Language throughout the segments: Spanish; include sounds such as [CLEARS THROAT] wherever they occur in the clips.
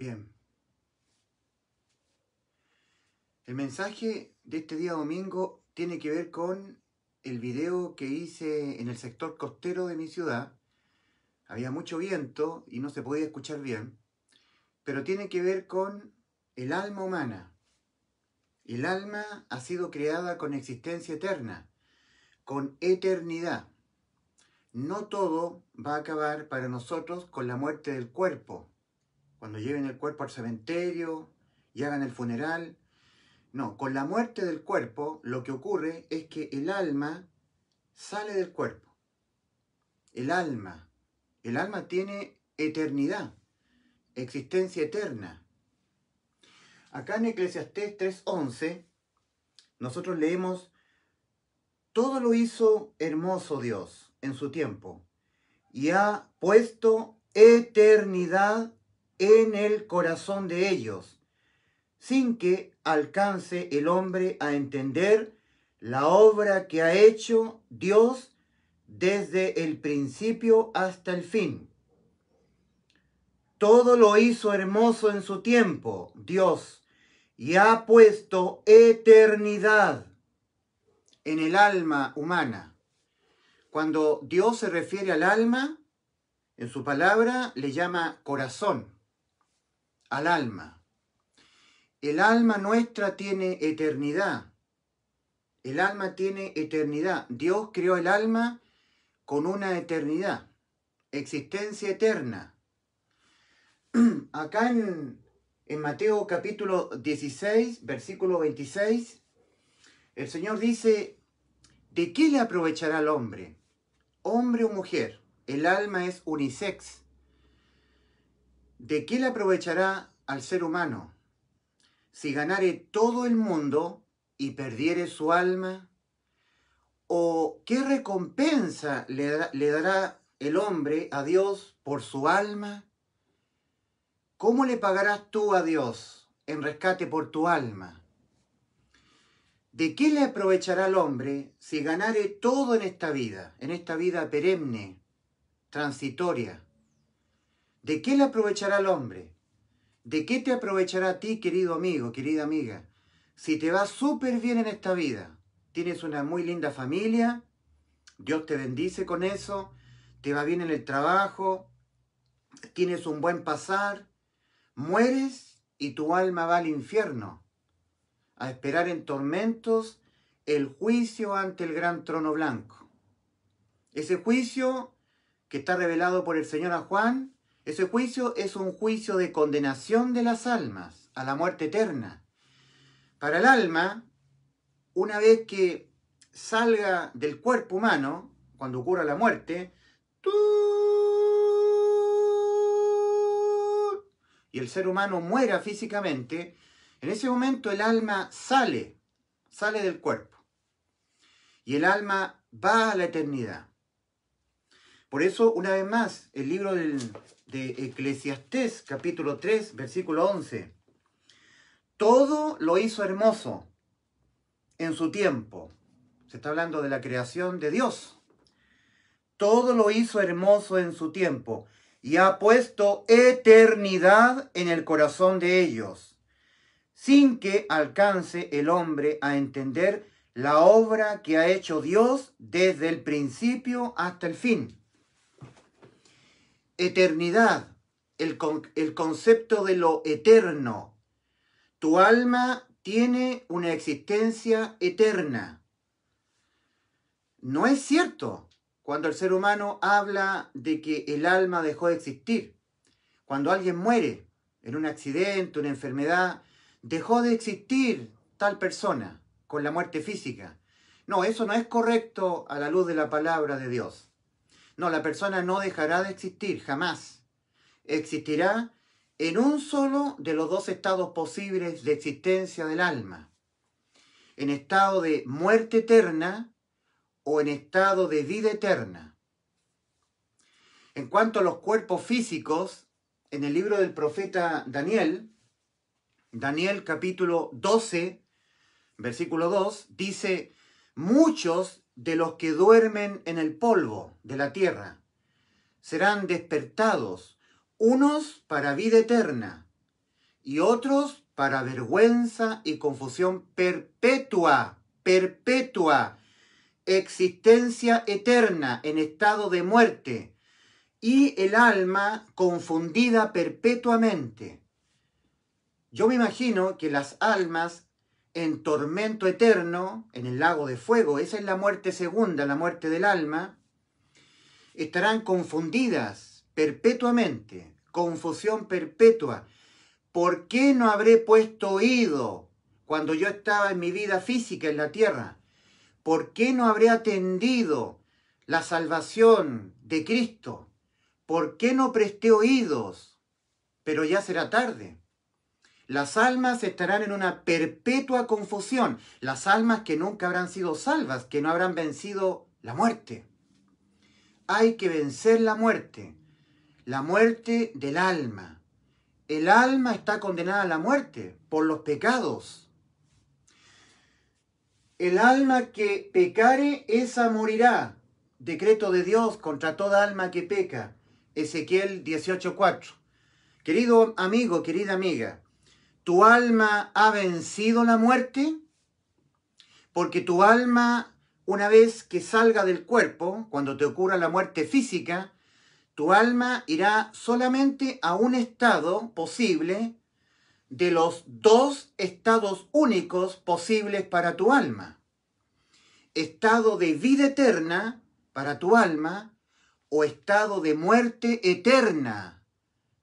Bien. El mensaje de este día domingo tiene que ver con el video que hice en el sector costero de mi ciudad. Había mucho viento y no se podía escuchar bien, pero tiene que ver con el alma humana. El alma ha sido creada con existencia eterna, con eternidad. No todo va a acabar para nosotros con la muerte del cuerpo, cuando lleven el cuerpo al cementerio y hagan el funeral. No, con la muerte del cuerpo lo que ocurre es que el alma sale del cuerpo. El alma. El alma tiene eternidad, existencia eterna. Acá en Eclesiastés 3.11 nosotros leemos, todo lo hizo hermoso Dios en su tiempo y ha puesto eternidad en el corazón de ellos, sin que alcance el hombre a entender la obra que ha hecho Dios desde el principio hasta el fin. Todo lo hizo hermoso en su tiempo, Dios, y ha puesto eternidad en el alma humana. Cuando Dios se refiere al alma, en su palabra le llama corazón al alma. El alma nuestra tiene eternidad. El alma tiene eternidad. Dios creó el alma con una eternidad, existencia eterna. [CLEARS THROAT] Acá en, en Mateo capítulo 16, versículo 26, el Señor dice, ¿de qué le aprovechará al hombre? Hombre o mujer, el alma es unisex. ¿De qué le aprovechará al ser humano si ganare todo el mundo y perdiere su alma? ¿O qué recompensa le, dará el hombre a Dios por su alma? ¿Cómo le pagarás tú a Dios en rescate por tu alma? ¿De qué le aprovechará al hombre si ganare todo en esta vida, en esta vida perenne, transitoria? ¿De qué le aprovechará al hombre? ¿De qué te aprovechará a ti, querido amigo, querida amiga? Si te va súper bien en esta vida, tienes una muy linda familia, Dios te bendice con eso, te va bien en el trabajo, tienes un buen pasar, mueres y tu alma va al infierno, a esperar en tormentos el juicio ante el gran trono blanco. Ese juicio que está revelado por el Señor a Juan ese juicio es un juicio de condenación de las almas a la muerte eterna. Para el alma, una vez que salga del cuerpo humano, cuando ocurra la muerte, y el ser humano muera físicamente, en ese momento el alma sale, sale del cuerpo. Y el alma va a la eternidad. Por eso, una vez más, el libro del de Eclesiastés capítulo 3, versículo 11. Todo lo hizo hermoso en su tiempo. Se está hablando de la creación de Dios. Todo lo hizo hermoso en su tiempo y ha puesto eternidad en el corazón de ellos, sin que alcance el hombre a entender la obra que ha hecho Dios desde el principio hasta el fin eternidad, el, el concepto de lo eterno. Tu alma tiene una existencia eterna. No es cierto cuando el ser humano habla de que el alma dejó de existir. Cuando alguien muere en un accidente, una enfermedad, dejó de existir tal persona con la muerte física. No, eso no es correcto a la luz de la palabra de Dios. No, la persona no dejará de existir, jamás. Existirá en un solo de los dos estados posibles de existencia del alma. En estado de muerte eterna o en estado de vida eterna. En cuanto a los cuerpos físicos, en el libro del profeta Daniel, Daniel capítulo 12, versículo 2, dice, muchos de los que duermen en el polvo de la tierra. Serán despertados, unos para vida eterna y otros para vergüenza y confusión perpetua, perpetua, existencia eterna en estado de muerte y el alma confundida perpetuamente. Yo me imagino que las almas en tormento eterno, en el lago de fuego, esa es la muerte segunda, la muerte del alma, estarán confundidas perpetuamente, confusión perpetua. ¿Por qué no habré puesto oído cuando yo estaba en mi vida física en la tierra? ¿Por qué no habré atendido la salvación de Cristo? ¿Por qué no presté oídos? Pero ya será tarde. Las almas estarán en una perpetua confusión, las almas que nunca habrán sido salvas, que no habrán vencido la muerte. Hay que vencer la muerte, la muerte del alma. El alma está condenada a la muerte por los pecados. El alma que pecare, esa morirá. Decreto de Dios contra toda alma que peca. Ezequiel 18.4. Querido amigo, querida amiga, tu alma ha vencido la muerte, porque tu alma, una vez que salga del cuerpo, cuando te ocurra la muerte física, tu alma irá solamente a un estado posible de los dos estados únicos posibles para tu alma. Estado de vida eterna para tu alma o estado de muerte eterna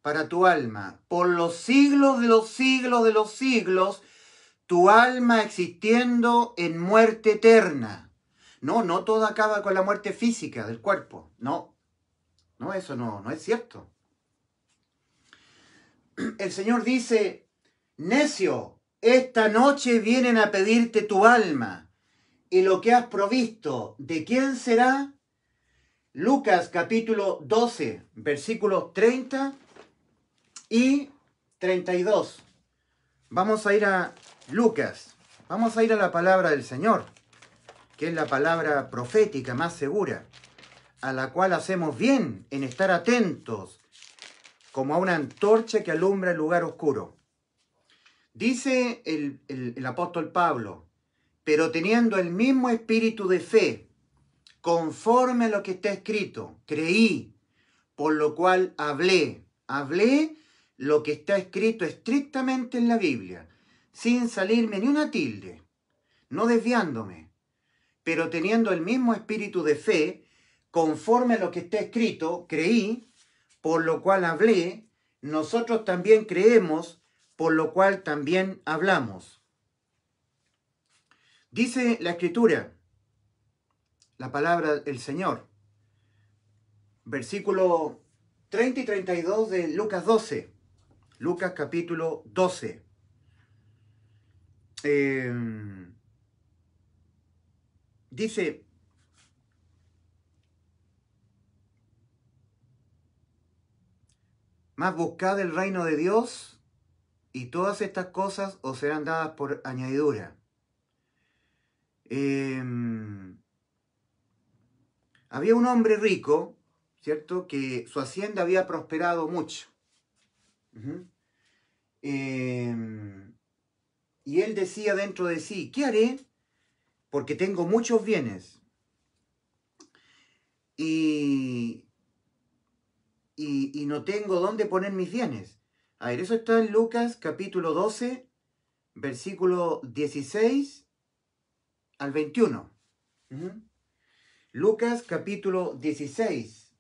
para tu alma. Por los siglos de los siglos de los siglos, tu alma existiendo en muerte eterna. No, no todo acaba con la muerte física del cuerpo. No, no, eso no, no es cierto. [CLEARS THROAT] El Señor dice, necio, esta noche vienen a pedirte tu alma y lo que has provisto, ¿de quién será? Lucas capítulo 12, versículo 30 y 32. Vamos a ir a Lucas. Vamos a ir a la palabra del Señor, que es la palabra profética más segura, a la cual hacemos bien en estar atentos, como a una antorcha que alumbra el lugar oscuro. Dice el, apóstol Pablo, pero teniendo el mismo espíritu de fe, conforme a lo que está escrito, creí, por lo cual hablé. Hablé lo que está escrito estrictamente en la Biblia, sin salirme ni una tilde, no desviándome, pero teniendo el mismo espíritu de fe, conforme a lo que está escrito, creí, por lo cual hablé, nosotros también creemos, por lo cual también hablamos. Dice la escritura, la palabra del Señor, versículo 30 y 32 de Lucas 12. Lucas capítulo 12. Em, dice, más buscad el reino de Dios y todas estas cosas os serán dadas por añadidura. Em, había un hombre rico, ¿cierto? Que su hacienda había prosperado mucho. Em, y él decía dentro de sí, ¿qué haré? Porque tengo muchos bienes. Y, y, no tengo dónde poner mis bienes. A ver, eso está en Lucas capítulo 12, versículo 16 al 21. Lucas capítulo 16.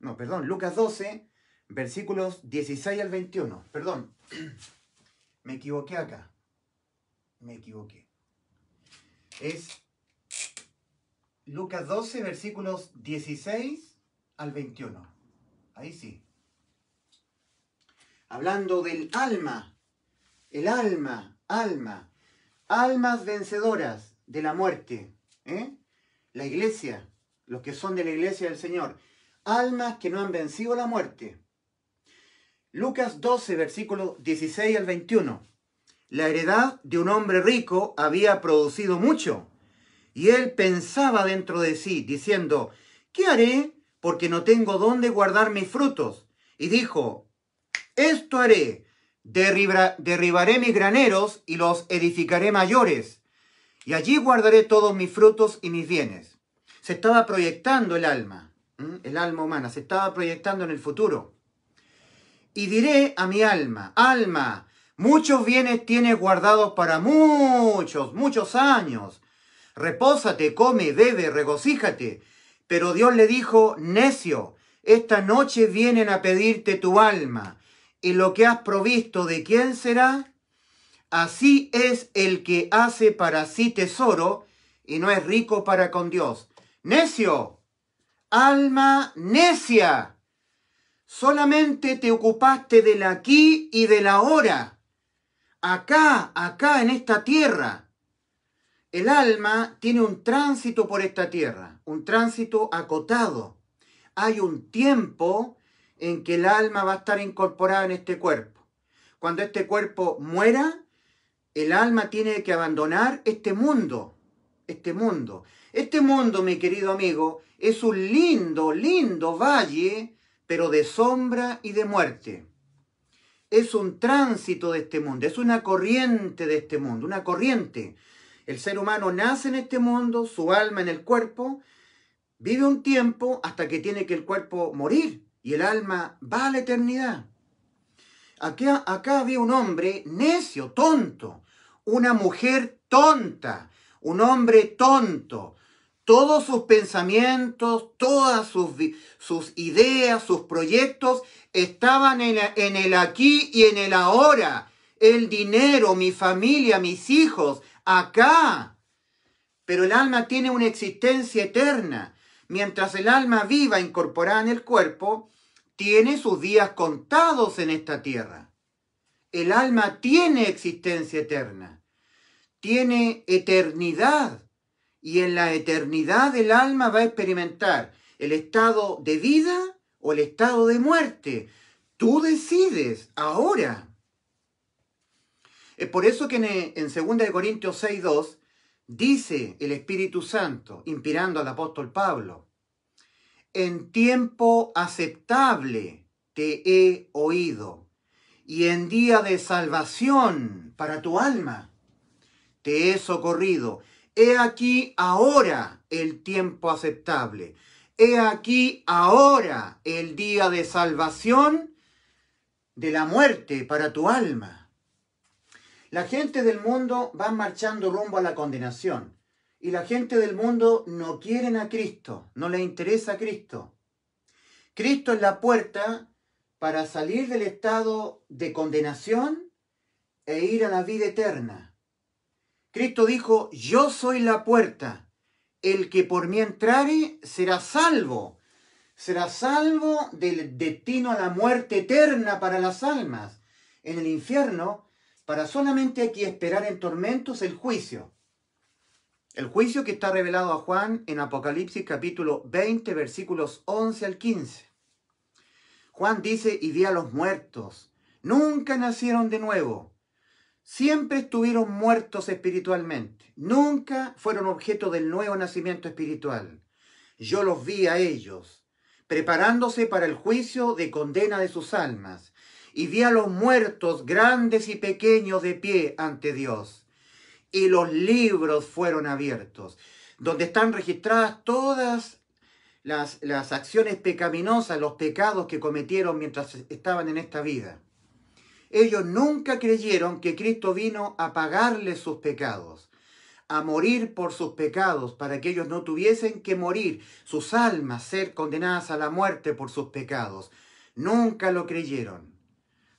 No, perdón, Lucas 12, versículos 16 al 21. Perdón, [CLEARS THROAT] me equivoqué acá. Me equivoqué. Es Lucas 12, versículos 16 al 21. Ahí sí. Hablando del alma, el alma, alma, almas vencedoras de la muerte, ¿eh? la iglesia, los que son de la iglesia del Señor, almas que no han vencido la muerte Lucas 12, versículo 16 al 21. La heredad de un hombre rico había producido mucho, y él pensaba dentro de sí, diciendo, ¿qué haré? Porque no tengo dónde guardar mis frutos. Y dijo, esto haré, derribaré mis graneros y los edificaré mayores, y allí guardaré todos mis frutos y mis bienes. Se estaba proyectando el alma, el alma humana, se estaba proyectando en el futuro y diré a mi alma, alma, muchos bienes tienes guardados para muchos, muchos años. Repósate, come, bebe, regocíjate. Pero Dios le dijo, necio, esta noche vienen a pedirte tu alma, y lo que has provisto de quién será? Así es el que hace para sí tesoro y no es rico para con Dios. Necio, alma necia Solamente te ocupaste del aquí y del ahora. Acá, acá en esta tierra. El alma tiene un tránsito por esta tierra, un tránsito acotado. Hay un tiempo en que el alma va a estar incorporada en este cuerpo. Cuando este cuerpo muera, el alma tiene que abandonar este mundo, este mundo. Este mundo, mi querido amigo, es un lindo, lindo valle pero de sombra y de muerte. Es un tránsito de este mundo, es una corriente de este mundo, una corriente. El ser humano nace en este mundo, su alma en el cuerpo, vive un tiempo hasta que tiene que el cuerpo morir y el alma va a la eternidad. Acá, acá había un hombre necio, tonto, una mujer tonta, un hombre tonto, todos sus pensamientos, todas sus, ideas, sus proyectos estaban en el aquí y en el ahora. El dinero, mi familia, mis hijos, acá. Pero el alma tiene una existencia eterna. Mientras el alma viva incorporada en el cuerpo, tiene sus días contados en esta tierra. El alma tiene existencia eterna, tiene eternidad y en la eternidad el alma va a experimentar el estado de vida o el estado de muerte. Tú decides ahora. Es por eso que en 2 Corintios 6, dice el Espíritu Santo, inspirando al apóstol Pablo, en tiempo aceptable te he oído y en día de salvación para tu alma te he socorrido. He aquí ahora el tiempo aceptable. He aquí ahora el día de salvación de la muerte para tu alma. La gente del mundo va marchando rumbo a la condenación. Y la gente del mundo no quiere a Cristo, no le interesa a Cristo. Cristo es la puerta para salir del estado de condenación e ir a la vida eterna. Cristo dijo, yo soy la puerta, el que por mí entrare será salvo, será salvo del destino a la muerte eterna para las almas, en el infierno, para solamente aquí esperar en tormentos el juicio. El juicio que está revelado a Juan en Apocalipsis capítulo 20 versículos 11 al 15. Juan dice, y vi a los muertos, nunca nacieron de nuevo siempre estuvieron muertos espiritualmente, nunca fueron objeto del nuevo nacimiento espiritual. Yo los vi a ellos, preparándose para el juicio de condena de sus almas, y vi a los muertos grandes y pequeños de pie ante Dios. Y los libros fueron abiertos, donde están registradas todas las, las acciones pecaminosas, los pecados que cometieron mientras estaban en esta vida. Ellos nunca creyeron que Cristo vino a pagarles sus pecados, a morir por sus pecados, para que ellos no tuviesen que morir, sus almas ser condenadas a la muerte por sus pecados. Nunca lo creyeron.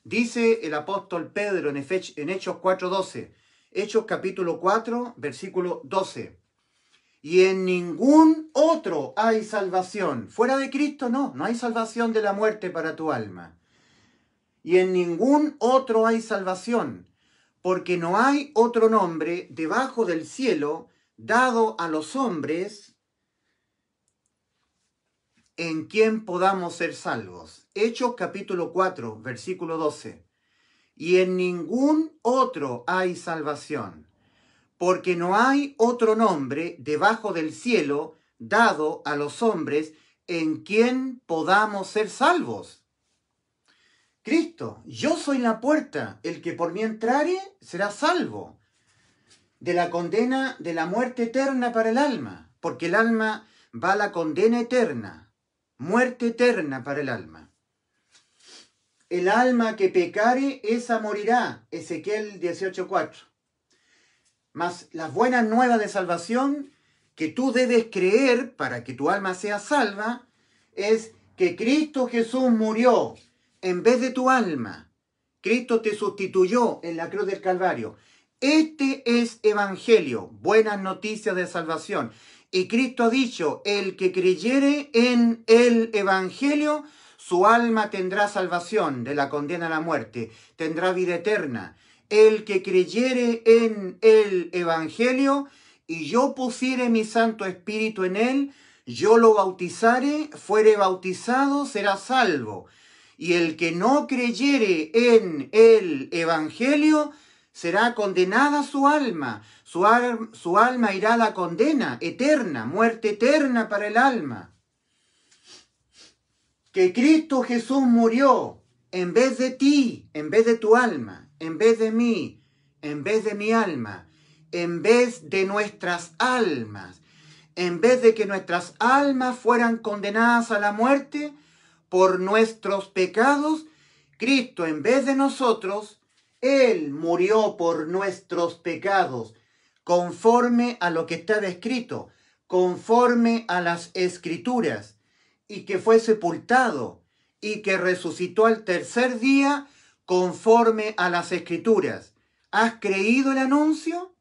Dice el apóstol Pedro en Hechos 4.12, Hechos capítulo 4, versículo 12. Y en ningún otro hay salvación. Fuera de Cristo no, no hay salvación de la muerte para tu alma y en ningún otro hay salvación, porque no hay otro nombre debajo del cielo dado a los hombres en quien podamos ser salvos. Hechos capítulo 4, versículo 12. Y en ningún otro hay salvación, porque no hay otro nombre debajo del cielo dado a los hombres en quien podamos ser salvos. Cristo, yo soy la puerta, el que por mí entrare será salvo de la condena de la muerte eterna para el alma, porque el alma va a la condena eterna, muerte eterna para el alma. El alma que pecare, esa morirá, Ezequiel 18.4. Mas las buenas nuevas de salvación que tú debes creer para que tu alma sea salva es que Cristo Jesús murió en vez de tu alma. Cristo te sustituyó en la cruz del Calvario. Este es Evangelio, buenas noticias de salvación. Y Cristo ha dicho, el que creyere en el Evangelio, su alma tendrá salvación de la condena a la muerte, tendrá vida eterna. El que creyere en el Evangelio y yo pusiere mi Santo Espíritu en él, yo lo bautizare, fuere bautizado, será salvo y el que no creyere en el Evangelio será condenada su alma, su, su alma irá a la condena eterna, muerte eterna para el alma. Que Cristo Jesús murió en vez de ti, en vez de tu alma, en vez de mí, en vez de mi alma, en vez de nuestras almas, en vez de que nuestras almas fueran condenadas a la muerte, por nuestros pecados, Cristo en vez de nosotros, Él murió por nuestros pecados, conforme a lo que está descrito, conforme a las escrituras, y que fue sepultado, y que resucitó al tercer día, conforme a las escrituras. ¿Has creído el anuncio?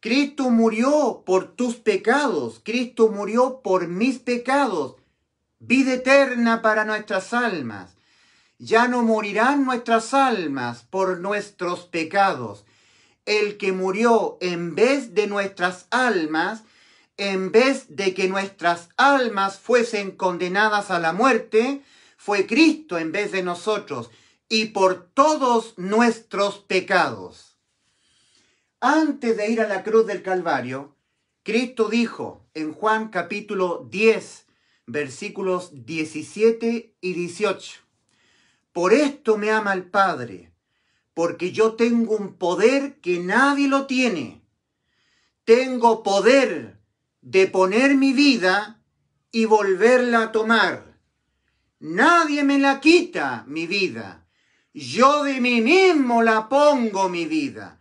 Cristo murió por tus pecados, Cristo murió por mis pecados vida eterna para nuestras almas. Ya no morirán nuestras almas por nuestros pecados. El que murió en vez de nuestras almas, en vez de que nuestras almas fuesen condenadas a la muerte, fue Cristo en vez de nosotros y por todos nuestros pecados. Antes de ir a la cruz del Calvario, Cristo dijo en Juan capítulo 10, versículos 17 y 18. Por esto me ama el Padre, porque yo tengo un poder que nadie lo tiene. Tengo poder de poner mi vida y volverla a tomar. Nadie me la quita mi vida. Yo de mí mismo la pongo mi vida.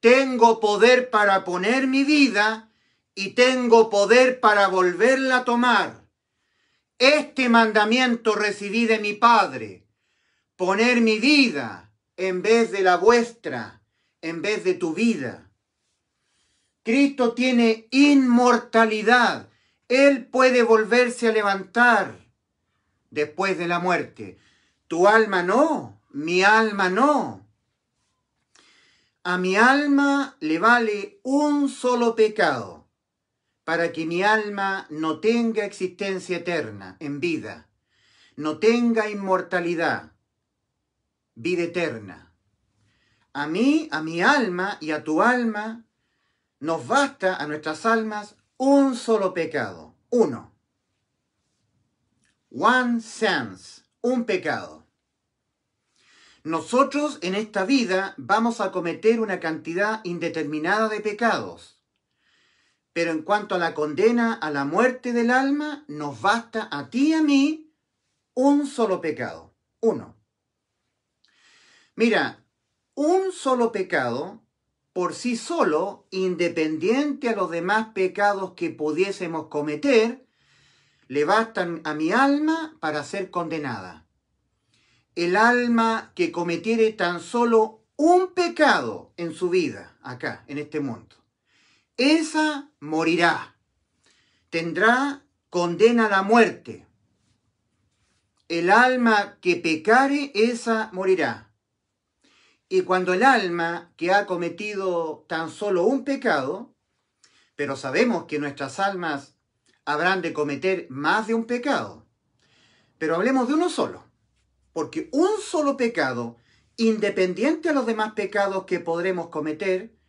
Tengo poder para poner mi vida y tengo poder para volverla a tomar. Este mandamiento recibí de mi Padre, poner mi vida en vez de la vuestra, en vez de tu vida. Cristo tiene inmortalidad. Él puede volverse a levantar después de la muerte. Tu alma no, mi alma no. A mi alma le vale un solo pecado para que mi alma no tenga existencia eterna en vida, no tenga inmortalidad, vida eterna. A mí, a mi alma y a tu alma, nos basta a nuestras almas un solo pecado, uno. One sense, un pecado. Nosotros en esta vida vamos a cometer una cantidad indeterminada de pecados pero en cuanto a la condena a la muerte del alma, nos basta a ti y a mí un solo pecado. Uno. Mira, un solo pecado por sí solo, independiente a los demás pecados que pudiésemos cometer, le bastan a mi alma para ser condenada. El alma que cometiere tan solo un pecado en su vida, acá, en este mundo, esa morirá, tendrá condena a la muerte. El alma que pecare, esa morirá. Y cuando el alma que ha cometido tan solo un pecado, pero sabemos que nuestras almas habrán de cometer más de un pecado, pero hablemos de uno solo, porque un solo pecado, independiente a los demás pecados que podremos cometer,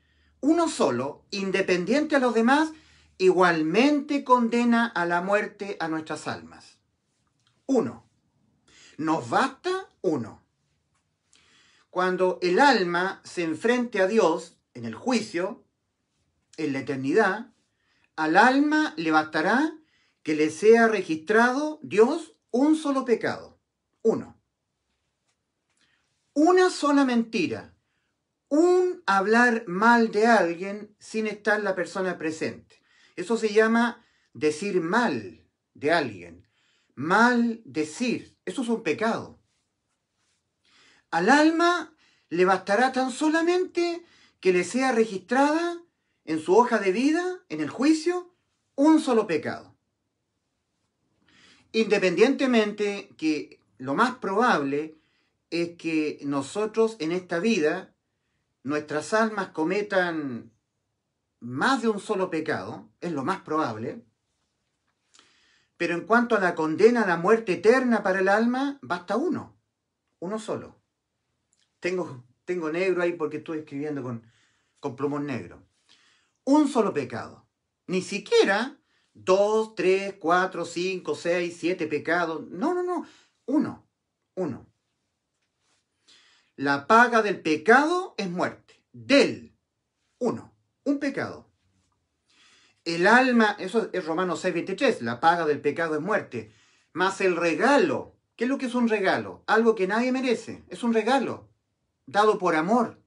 uno solo, independiente a los demás, igualmente condena a la muerte a nuestras almas. Uno. Nos basta uno. Cuando el alma se enfrente a Dios en el juicio, en la eternidad, al alma le bastará que le sea registrado Dios un solo pecado. Uno. Una sola mentira un hablar mal de alguien sin estar la persona presente. Eso se llama decir mal de alguien. Mal decir. Eso es un pecado. Al alma le bastará tan solamente que le sea registrada en su hoja de vida, en el juicio, un solo pecado. Independientemente que lo más probable es que nosotros en esta vida nuestras almas cometan más de un solo pecado, es lo más probable, pero en cuanto a la condena a la muerte eterna para el alma, basta uno, uno solo. Tengo, tengo negro ahí porque estoy escribiendo con, con plumón negro. Un solo pecado. Ni siquiera dos, tres, cuatro, cinco, seis, siete pecados. No, no, no. Uno. Uno. La paga del pecado es muerte. Del. Uno. Un pecado. El alma, eso es Romanos 6:23, la paga del pecado es muerte. Más el regalo. ¿Qué es lo que es un regalo? Algo que nadie merece. Es un regalo. Dado por amor.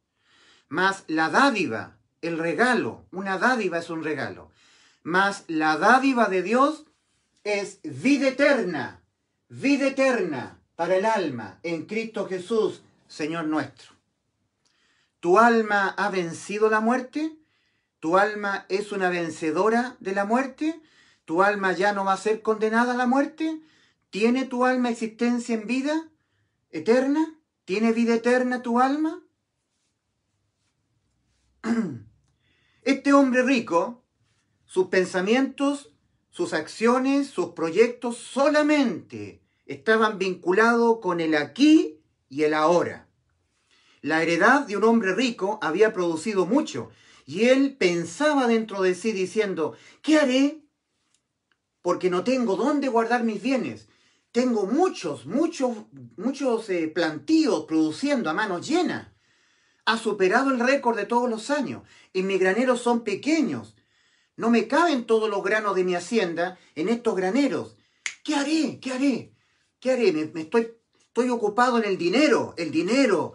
Más la dádiva. El regalo. Una dádiva es un regalo. Más la dádiva de Dios es vida eterna. Vida eterna para el alma en Cristo Jesús Señor nuestro. ¿Tu alma ha vencido la muerte? ¿Tu alma es una vencedora de la muerte? ¿Tu alma ya no va a ser condenada a la muerte? ¿Tiene tu alma existencia en vida eterna? ¿Tiene vida eterna tu alma? [CLEARS THROAT] Este hombre rico, sus pensamientos, sus acciones, sus proyectos solamente estaban vinculados con el aquí y el ahora. La heredad de un hombre rico había producido mucho, y él pensaba dentro de sí diciendo, ¿qué haré? Porque no tengo dónde guardar mis bienes. Tengo muchos, muchos, muchos eh, plantíos produciendo a mano llena. Ha superado el récord de todos los años, y mis graneros son pequeños. No me caben todos los granos de mi hacienda en estos graneros. ¿Qué haré? ¿Qué haré? ¿Qué haré? estoy, estoy ocupado en el dinero, el dinero,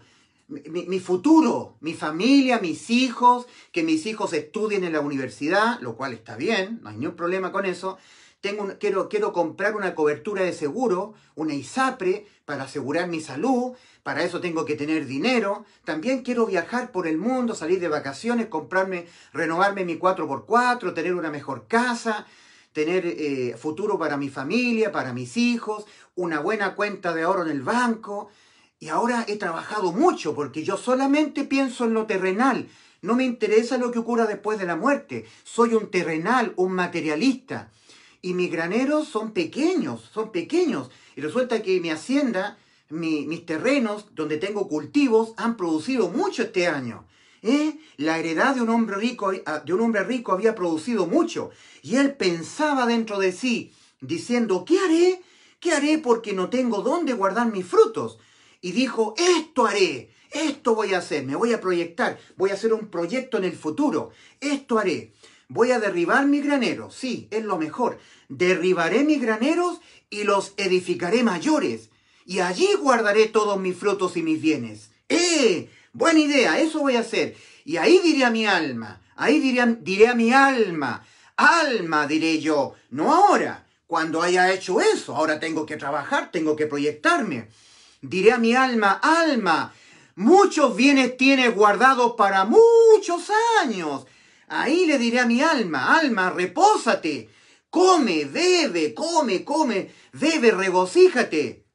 mi, futuro, mi familia, mis hijos, que mis hijos estudien en la universidad, lo cual está bien, no hay ningún problema con eso. Tengo quiero, quiero comprar una cobertura de seguro, una ISAPRE, para asegurar mi salud, para eso tengo que tener dinero. También quiero viajar por el mundo, salir de vacaciones, comprarme, renovarme mi 4x4, tener una mejor casa, tener eh, futuro para mi familia, para mis hijos, una buena cuenta de oro en el banco. Y ahora he trabajado mucho porque yo solamente pienso en lo terrenal. No me interesa lo que ocurra después de la muerte. Soy un terrenal, un materialista. Y mis graneros son pequeños, son pequeños. Y resulta que mi hacienda, mis terrenos donde tengo cultivos, han producido mucho este año. ¿Eh? La heredad de un, hombre rico, ah, de un hombre rico había producido mucho. Y él pensaba dentro de sí, diciendo, ¿qué haré? ¿Qué haré porque no tengo dónde guardar mis frutos? y dijo, esto haré, esto voy a hacer, me voy a proyectar, voy a hacer un proyecto en el futuro, esto haré. Voy a derribar mi graneros, sí, es lo mejor. Derribaré mis graneros y los edificaré mayores. Y allí guardaré todos mis frutos y mis bienes. ¡Eh! Buena idea, eso voy a hacer. Y ahí diré a mi alma, ahí diré, diré a mi alma, alma diré yo, no ahora, cuando haya hecho eso, ahora tengo que trabajar, tengo que proyectarme. Diré a mi alma, alma, muchos bienes tienes guardados para muchos años. Ahí le diré a mi alma, alma, repósate, come, bebe, come, come, bebe, regocíjate.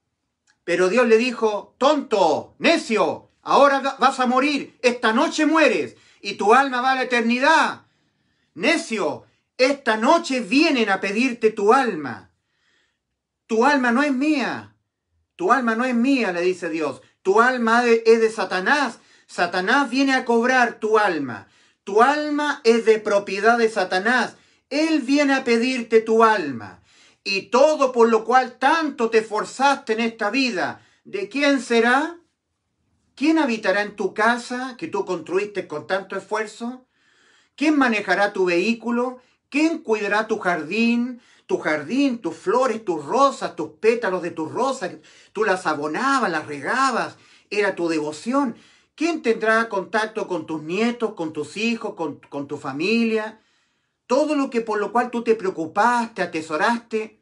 Pero Dios le dijo, tonto, necio, ahora vas a morir, esta noche mueres y tu alma va a la eternidad. Necio, esta noche vienen a pedirte tu alma. Tu alma no es mía, tu alma no es mía, le dice Dios. Tu alma es de Satanás. Satanás viene a cobrar tu alma. Tu alma es de propiedad de Satanás. Él viene a pedirte tu alma. Y todo por lo cual tanto te forzaste en esta vida, ¿de quién será? ¿Quién habitará en tu casa que tú construiste con tanto esfuerzo? ¿Quién manejará tu vehículo? ¿Quién cuidará tu jardín? tu jardín, tus flores, tus rosas, tus pétalos de tus rosas, tú las abonabas, las regabas, era tu devoción. ¿Quién tendrá contacto con tus nietos, con tus hijos, con, tu familia? Todo lo que por lo cual tú te preocupaste, atesoraste,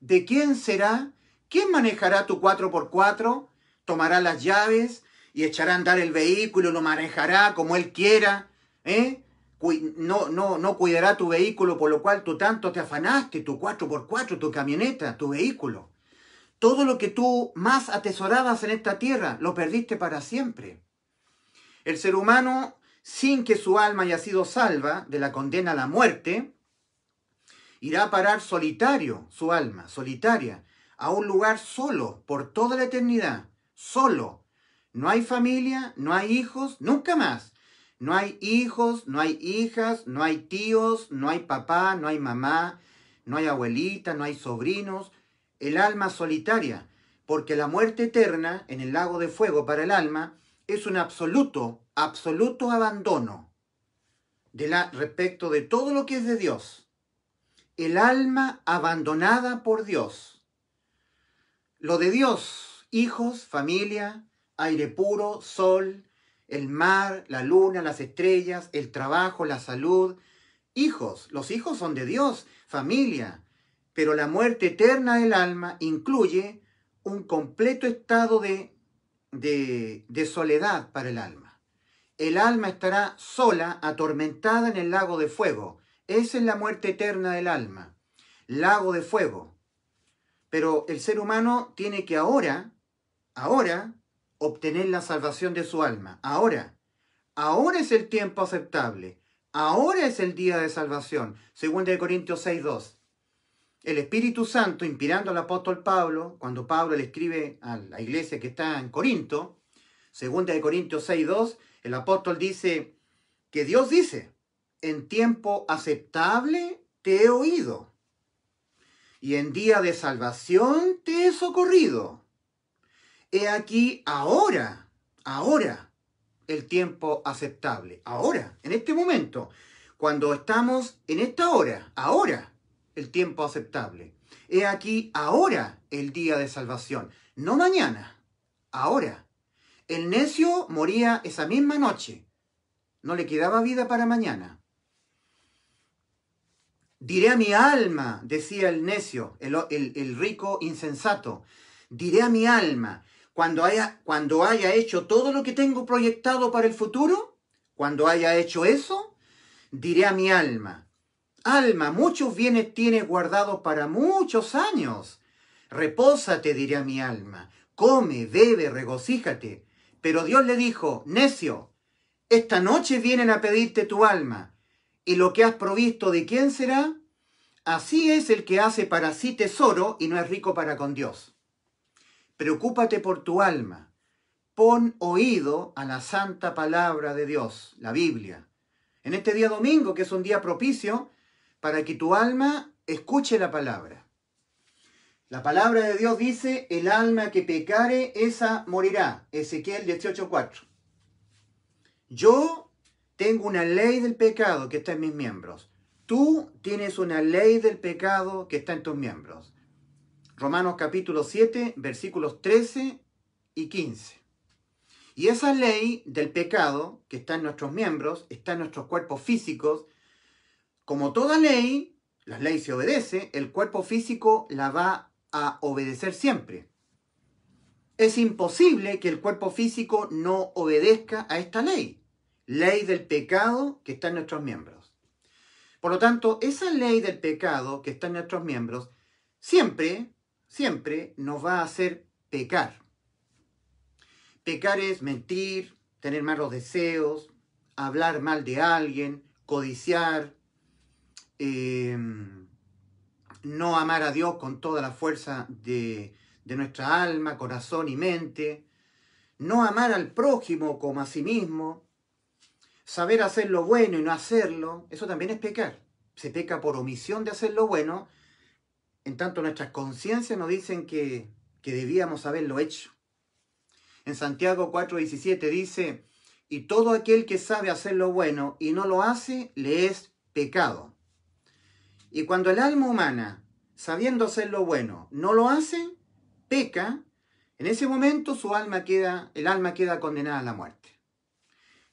¿de quién será? ¿Quién manejará tu 4x4? ¿Tomará las llaves y echará a andar el vehículo, lo manejará como él quiera? ¿Eh? no, no, cuidará tu vehículo, por lo cual tú tanto te afanaste, tu 4x4, tu camioneta, tu vehículo. Todo lo que tú más atesorabas en esta tierra, lo perdiste para siempre. El ser humano, sin que su alma haya sido salva de la condena a la muerte, irá a parar solitario, su alma, solitaria, a un lugar solo, por toda la eternidad, solo. No hay familia, no hay hijos, nunca más no hay hijos, no hay hijas, no hay tíos, no hay papá, no hay mamá, no hay abuelita, no hay sobrinos. El alma solitaria, porque la muerte eterna en el lago de fuego para el alma es un absoluto, absoluto abandono respecto de todo lo que es de Dios. El alma abandonada por Dios. Lo de Dios, hijos, familia, aire puro, sol, el mar, la luna, las estrellas, el trabajo, la salud. Hijos, los hijos son de Dios, familia, pero la muerte eterna del alma incluye un completo estado de, de, soledad para el alma. El alma estará sola, atormentada en el lago de fuego. Esa es la muerte eterna del alma, lago de fuego. Pero el ser humano tiene que ahora, ahora, obtener la salvación de su alma. Ahora, ahora es el tiempo aceptable. Ahora es el día de salvación. Según de Corintios 6.2. El Espíritu Santo, inspirando al apóstol Pablo, cuando Pablo le escribe a la iglesia que está en Corinto, Segunda de Corintios 6.2, el apóstol dice que Dios dice, en tiempo aceptable te he oído y en día de salvación te he socorrido he aquí ahora, ahora, el tiempo aceptable, ahora, en este momento, cuando estamos en esta hora, ahora, el tiempo aceptable. He aquí ahora el día de salvación, no mañana, ahora. El necio moría esa misma noche, no le quedaba vida para mañana. Diré a mi alma, decía el necio, el, el rico insensato, diré a mi alma, cuando haya, cuando haya hecho todo lo que tengo proyectado para el futuro, cuando haya hecho eso, diré a mi alma, alma, muchos bienes tienes guardados para muchos años. Repósate, diré a mi alma, come, bebe, regocíjate. Pero Dios le dijo, necio, esta noche vienen a pedirte tu alma, y lo que has provisto de quién será? Así es el que hace para sí tesoro y no es rico para con Dios. Preocúpate por tu alma. Pon oído a la santa palabra de Dios, la Biblia. En este día domingo, que es un día propicio, para que tu alma escuche la palabra. La palabra de Dios dice, el alma que pecare, esa morirá. Ezequiel 18.4. Yo tengo una ley del pecado que está en mis miembros. Tú tienes una ley del pecado que está en tus miembros. Romanos capítulo 7, versículos 13 y 15. Y esa ley del pecado que está en nuestros miembros, está en nuestros cuerpos físicos, como toda ley, la ley se obedece, el cuerpo físico la va a obedecer siempre. Es imposible que el cuerpo físico no obedezca a esta ley, ley del pecado que está en nuestros miembros. Por lo tanto, esa ley del pecado que está en nuestros miembros siempre siempre nos va a hacer pecar. Pecar es mentir, tener malos deseos, hablar mal de alguien, codiciar, em, no amar a Dios con toda la fuerza de, de nuestra alma, corazón y mente, no amar al prójimo como a sí mismo, saber hacer lo bueno y no hacerlo, eso también es pecar. Se peca por omisión de hacer lo bueno en tanto, nuestras conciencias nos dicen que, debíamos haberlo hecho. En Santiago 4:17 dice, y todo aquel que sabe hacer lo bueno y no lo hace, le es pecado. Y cuando el alma humana, sabiendo hacer lo bueno, no lo hace, peca, en ese momento su alma queda, el alma queda condenada a la muerte.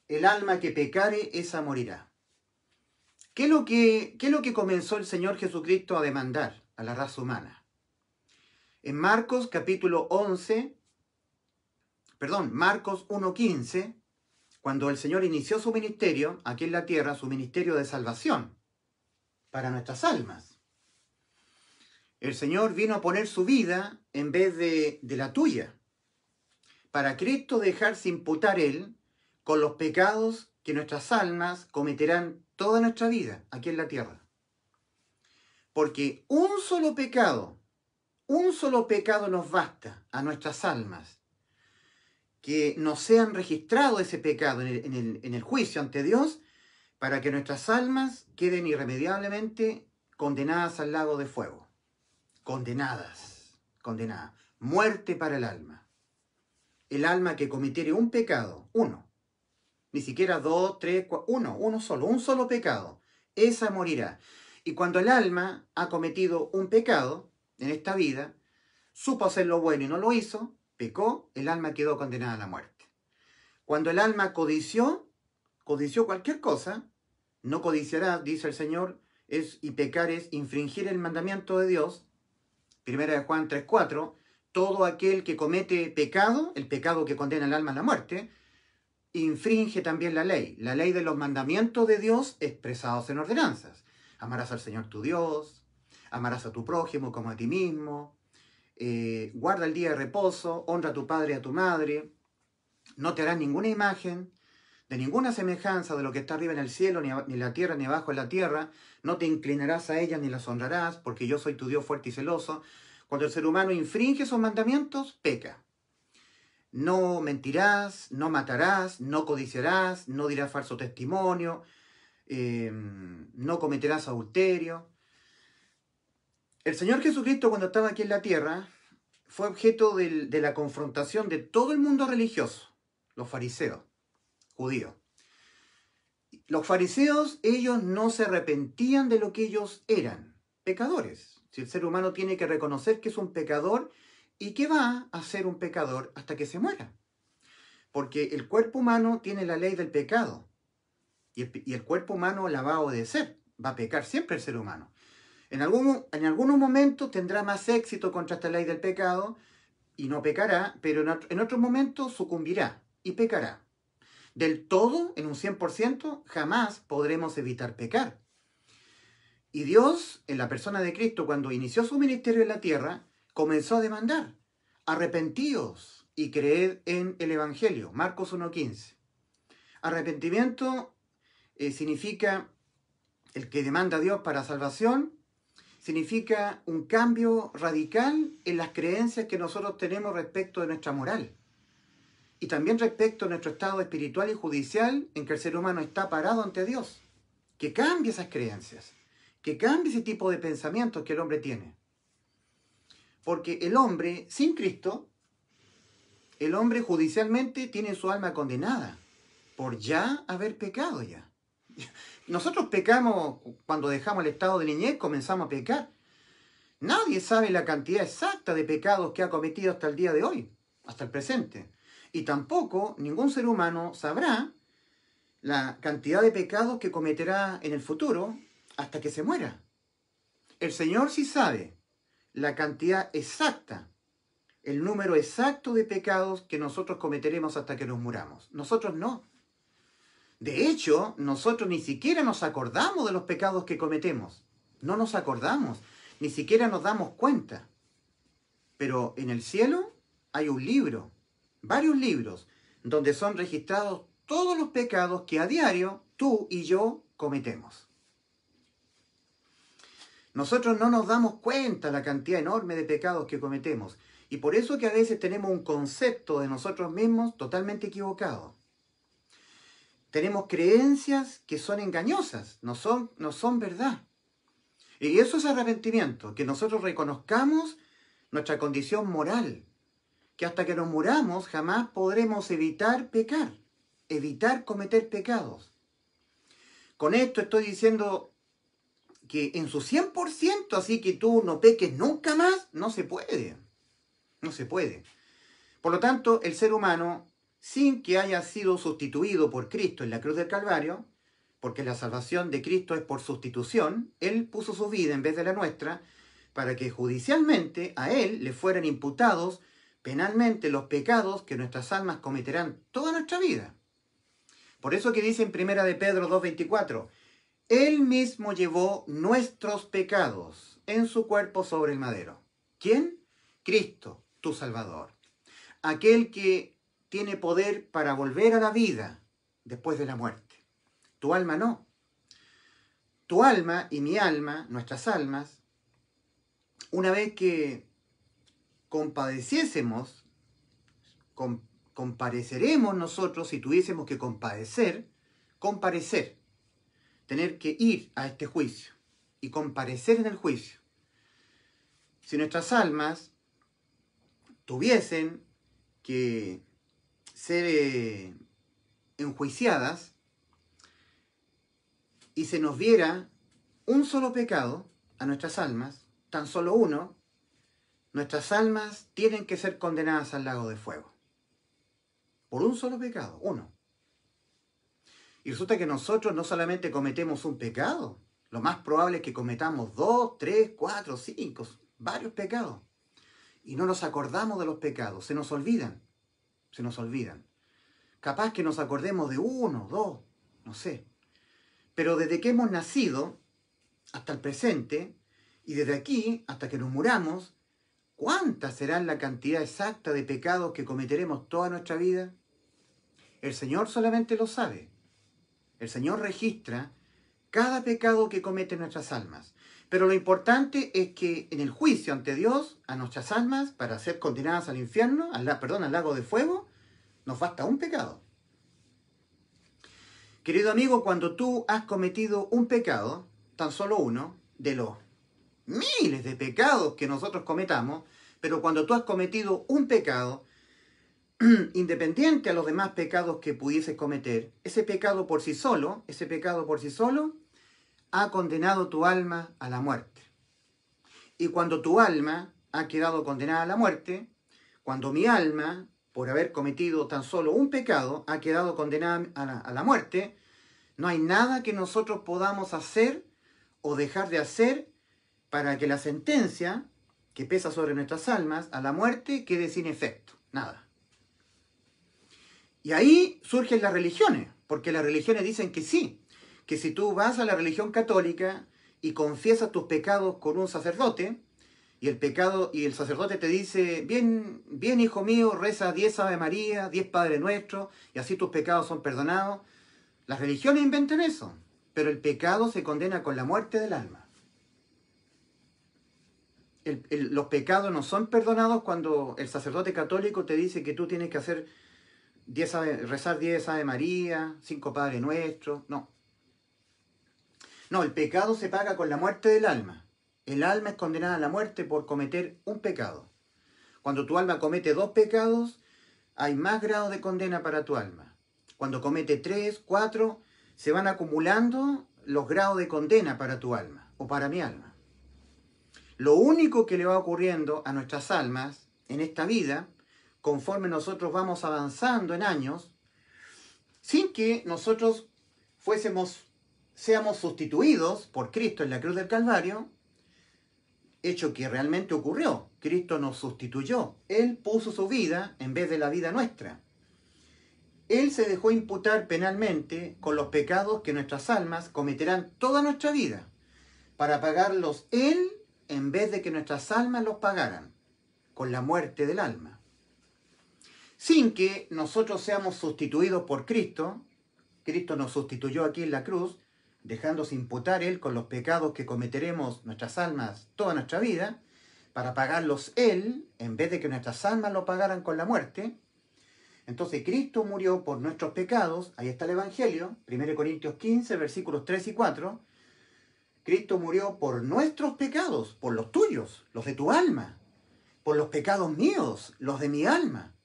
El alma que pecare, esa morirá. ¿Qué lo que, qué es lo que comenzó el Señor Jesucristo a demandar? a la raza humana. En Marcos capítulo 11, perdón, Marcos 1.15, cuando el Señor inició su ministerio aquí en la tierra, su ministerio de salvación para nuestras almas. El Señor vino a poner su vida en vez de, de la tuya, para Cristo dejarse imputar Él con los pecados que nuestras almas cometerán toda nuestra vida aquí en la tierra. Porque un solo pecado, un solo pecado nos basta a nuestras almas. Que nos sean registrado ese pecado en el, juicio ante Dios para que nuestras almas queden irremediablemente condenadas al lago de fuego. Condenadas, condenadas. Muerte para el alma. El alma que cometiere un pecado, uno, ni siquiera dos, tres, cuatro, uno, uno solo, un solo pecado, esa morirá. Y cuando el alma ha cometido un pecado en esta vida, supo hacer lo bueno y no lo hizo, pecó, el alma quedó condenada a la muerte. Cuando el alma codició, codició cualquier cosa, no codiciará, dice el Señor, es y pecar es infringir el mandamiento de Dios. Primera de Juan 3:4, todo aquel que comete pecado, el pecado que condena al alma a la muerte, infringe también la ley, la ley de los mandamientos de Dios expresados en ordenanzas. Amarás al Señor tu Dios, amarás a tu prójimo como a ti mismo, eh, guarda el día de reposo, honra a tu padre y a tu madre, no te harás ninguna imagen, de ninguna semejanza de lo que está arriba en el cielo, ni, en la tierra, ni abajo en la tierra, no te inclinarás a ellas ni las honrarás, porque yo soy tu Dios fuerte y celoso. Cuando el ser humano infringe esos mandamientos, peca. No mentirás, no matarás, no codiciarás, no dirás falso testimonio, Em, no cometerás adulterio. El Señor Jesucristo cuando estaba aquí en la tierra fue objeto de la confrontación de todo el mundo religioso, los fariseos, judíos. Los fariseos, ellos no se arrepentían de lo que ellos eran, pecadores. Si el ser humano tiene que reconocer que es un pecador y que va a ser un pecador hasta que se muera. Porque el cuerpo humano tiene la ley del pecado. Y el, cuerpo humano la va a obedecer, va a pecar siempre el ser humano. En, algún, en algunos momentos tendrá más éxito contra esta ley del pecado y no pecará, pero en, en otros momentos sucumbirá y pecará. Del todo, en un 100%, jamás podremos evitar pecar. Y Dios, en la persona de Cristo, cuando inició su ministerio en la tierra, comenzó a demandar, arrepentíos y creed en el Evangelio, Marcos 1.15. Arrepentimiento eh, significa el que demanda a Dios para salvación, significa un cambio radical en las creencias que nosotros tenemos respecto de nuestra moral y también respecto a nuestro estado espiritual y judicial en que el ser humano está parado ante Dios. Que cambie esas creencias, que cambie ese tipo de pensamientos que el hombre tiene. Porque el hombre sin Cristo, el hombre judicialmente tiene su alma condenada por ya haber pecado ya. [LAUGHS] Nosotros pecamos cuando dejamos el estado de niñez, comenzamos a pecar. Nadie sabe la cantidad exacta de pecados que ha cometido hasta el día de hoy, hasta el presente. Y tampoco ningún ser humano sabrá la cantidad de pecados que cometerá en el futuro hasta que se muera. El Señor sí sabe la cantidad exacta, el número exacto de pecados que nosotros cometeremos hasta que nos muramos. Nosotros no. De hecho, nosotros ni siquiera nos acordamos de los pecados que cometemos. No nos acordamos, ni siquiera nos damos cuenta. Pero en el cielo hay un libro, varios libros, donde son registrados todos los pecados que a diario tú y yo cometemos. Nosotros no nos damos cuenta la cantidad enorme de pecados que cometemos. Y por eso que a veces tenemos un concepto de nosotros mismos totalmente equivocado tenemos creencias que son engañosas, no son, no son verdad. Y eso es arrepentimiento, que nosotros reconozcamos nuestra condición moral, que hasta que nos muramos jamás podremos evitar pecar, evitar cometer pecados. Con esto estoy diciendo que en su 100%, así que tú no peques nunca más, no se puede. No se puede. Por lo tanto, el ser humano sin que haya sido sustituido por Cristo en la cruz del Calvario, porque la salvación de Cristo es por sustitución, Él puso su vida en vez de la nuestra, para que judicialmente a Él le fueran imputados penalmente los pecados que nuestras almas cometerán toda nuestra vida. Por eso que dice en 1 de Pedro 2.24, Él mismo llevó nuestros pecados en su cuerpo sobre el madero. ¿Quién? Cristo, tu Salvador. Aquel que tiene poder para volver a la vida después de la muerte. Tu alma no. Tu alma y mi alma, nuestras almas, una vez que compadeciésemos, compareceremos nosotros si tuviésemos que compadecer, comparecer, tener que ir a este juicio y comparecer en el juicio. Si nuestras almas tuviesen que ser eh, enjuiciadas y se nos viera un solo pecado a nuestras almas, tan solo uno, nuestras almas tienen que ser condenadas al lago de fuego. Por un solo pecado, uno. Y resulta que nosotros no solamente cometemos un pecado, lo más probable es que cometamos dos, tres, cuatro, cinco, varios pecados. Y no nos acordamos de los pecados, se nos olvidan se nos olvidan. Capaz que nos acordemos de uno, dos, no sé. Pero desde que hemos nacido hasta el presente y desde aquí hasta que nos muramos, ¿cuánta será la cantidad exacta de pecados que cometeremos toda nuestra vida? El Señor solamente lo sabe. El Señor registra cada pecado que cometen nuestras almas. Pero lo importante es que en el juicio ante Dios, a nuestras almas, para ser condenadas al infierno, al, perdón, al lago de fuego, nos basta un pecado. Querido amigo, cuando tú has cometido un pecado, tan solo uno, de los miles de pecados que nosotros cometamos, pero cuando tú has cometido un pecado, [CLEARS THROAT] independiente a los demás pecados que pudieses cometer, ese pecado por sí solo, ese pecado por sí solo, ha condenado tu alma a la muerte. Y cuando tu alma ha quedado condenada a la muerte, cuando mi alma, por haber cometido tan solo un pecado, ha quedado condenada a la, muerte, no hay nada que nosotros podamos hacer o dejar de hacer para que la sentencia que pesa sobre nuestras almas a la muerte quede sin efecto. Nada. Y ahí surgen las religiones, porque las religiones dicen que sí, que si tú vas a la religión católica y confiesas tus pecados con un sacerdote, y el pecado y el sacerdote te dice, bien, bien hijo mío, reza 10 Ave María, 10 Padre Nuestro, y así tus pecados son perdonados. Las religiones inventan eso, pero el pecado se condena con la muerte del alma. los pecados no son perdonados cuando el sacerdote católico te dice que tú tienes que hacer diez ave, rezar 10 Ave María, cinco Padre Nuestro. No, no, el pecado se paga con la muerte del alma. El alma es condenada a la muerte por cometer un pecado. Cuando tu alma comete dos pecados, hay más grados de condena para tu alma. Cuando comete tres, cuatro, se van acumulando los grados de condena para tu alma o para mi alma. Lo único que le va ocurriendo a nuestras almas en esta vida, conforme nosotros vamos avanzando en años, sin que nosotros fuésemos seamos sustituidos por Cristo en la cruz del Calvario, hecho que realmente ocurrió. Cristo nos sustituyó. Él puso su vida en vez de la vida nuestra. Él se dejó imputar penalmente con los pecados que nuestras almas cometerán toda nuestra vida, para pagarlos Él en vez de que nuestras almas los pagaran, con la muerte del alma. Sin que nosotros seamos sustituidos por Cristo, Cristo nos sustituyó aquí en la cruz, dejándose imputar Él con los pecados que cometeremos nuestras almas toda nuestra vida, para pagarlos Él, en vez de que nuestras almas lo pagaran con la muerte. Entonces Cristo murió por nuestros pecados, ahí está el Evangelio, 1 Corintios 15, versículos 3 y 4. Cristo murió por nuestros pecados, por los tuyos, los de tu alma, por los pecados míos, los de mi alma,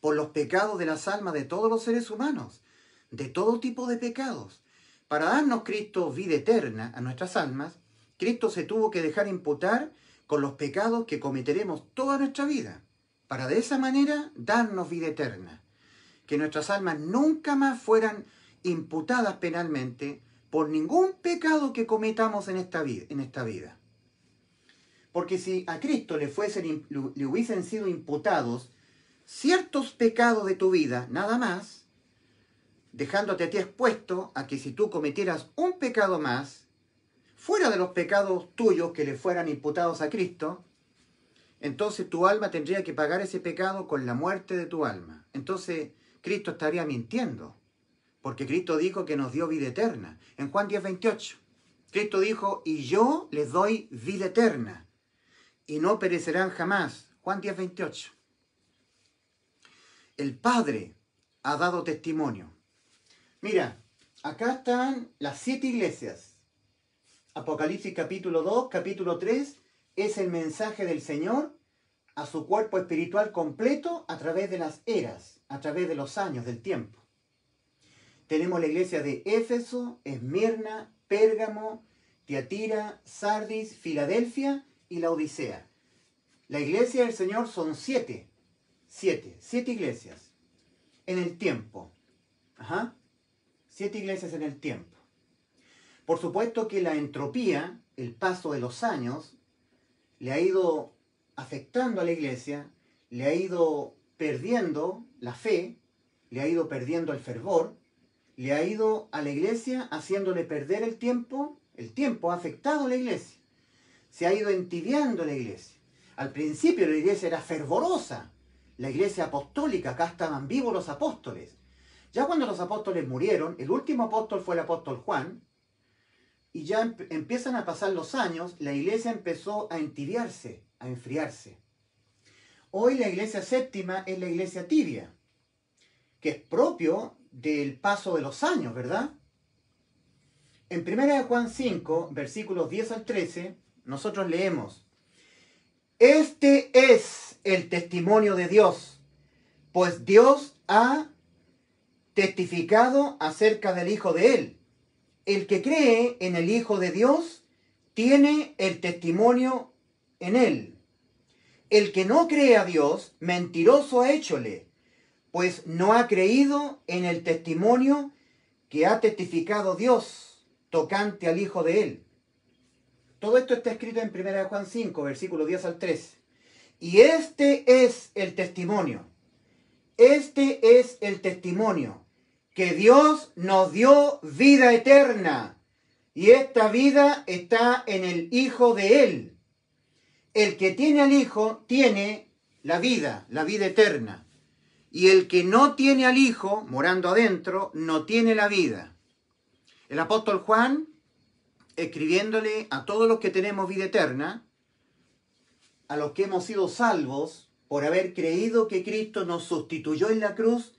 por los pecados de las almas de todos los seres humanos, de todo tipo de pecados. Para darnos Cristo vida eterna a nuestras almas, Cristo se tuvo que dejar imputar con los pecados que cometeremos toda nuestra vida, para de esa manera darnos vida eterna. Que nuestras almas nunca más fueran imputadas penalmente por ningún pecado que cometamos en esta vida. Porque si a Cristo le, fuesen, le hubiesen sido imputados ciertos pecados de tu vida, nada más, dejándote a ti expuesto a que si tú cometieras un pecado más, fuera de los pecados tuyos que le fueran imputados a Cristo, entonces tu alma tendría que pagar ese pecado con la muerte de tu alma. Entonces Cristo estaría mintiendo, porque Cristo dijo que nos dio vida eterna. En Juan 10, 28, Cristo dijo, y yo les doy vida eterna, y no perecerán jamás. Juan 10, 28. El Padre ha dado testimonio. Mira, acá están las siete iglesias. Apocalipsis capítulo 2, capítulo 3 es el mensaje del Señor a su cuerpo espiritual completo a través de las eras, a través de los años, del tiempo. Tenemos la iglesia de Éfeso, Esmirna, Pérgamo, Tiatira, Sardis, Filadelfia y la Odisea. La iglesia del Señor son siete, siete, siete iglesias en el tiempo. Ajá siete iglesias en el tiempo. Por supuesto que la entropía, el paso de los años, le ha ido afectando a la iglesia, le ha ido perdiendo la fe, le ha ido perdiendo el fervor, le ha ido a la iglesia haciéndole perder el tiempo, el tiempo ha afectado a la iglesia, se ha ido entibiando la iglesia. Al principio la iglesia era fervorosa, la iglesia apostólica, acá estaban vivos los apóstoles, ya cuando los apóstoles murieron, el último apóstol fue el apóstol Juan, y ya empiezan a pasar los años, la iglesia empezó a entibiarse, a enfriarse. Hoy la iglesia séptima es la iglesia tibia, que es propio del paso de los años, ¿verdad? En 1 Juan 5, versículos 10 al 13, nosotros leemos, Este es el testimonio de Dios, pues Dios ha testificado acerca del Hijo de Él. El que cree en el Hijo de Dios tiene el testimonio en Él. El que no cree a Dios, mentiroso ha hechole, pues no ha creído en el testimonio que ha testificado Dios tocante al Hijo de Él. Todo esto está escrito en 1 Juan 5, versículo 10 al 13. Y este es el testimonio este es el testimonio, que Dios nos dio vida eterna y esta vida está en el Hijo de Él. El que tiene al Hijo tiene la vida, la vida eterna. Y el que no tiene al Hijo, morando adentro, no tiene la vida. El apóstol Juan, escribiéndole a todos los que tenemos vida eterna, a los que hemos sido salvos, por haber creído que Cristo nos sustituyó en la cruz,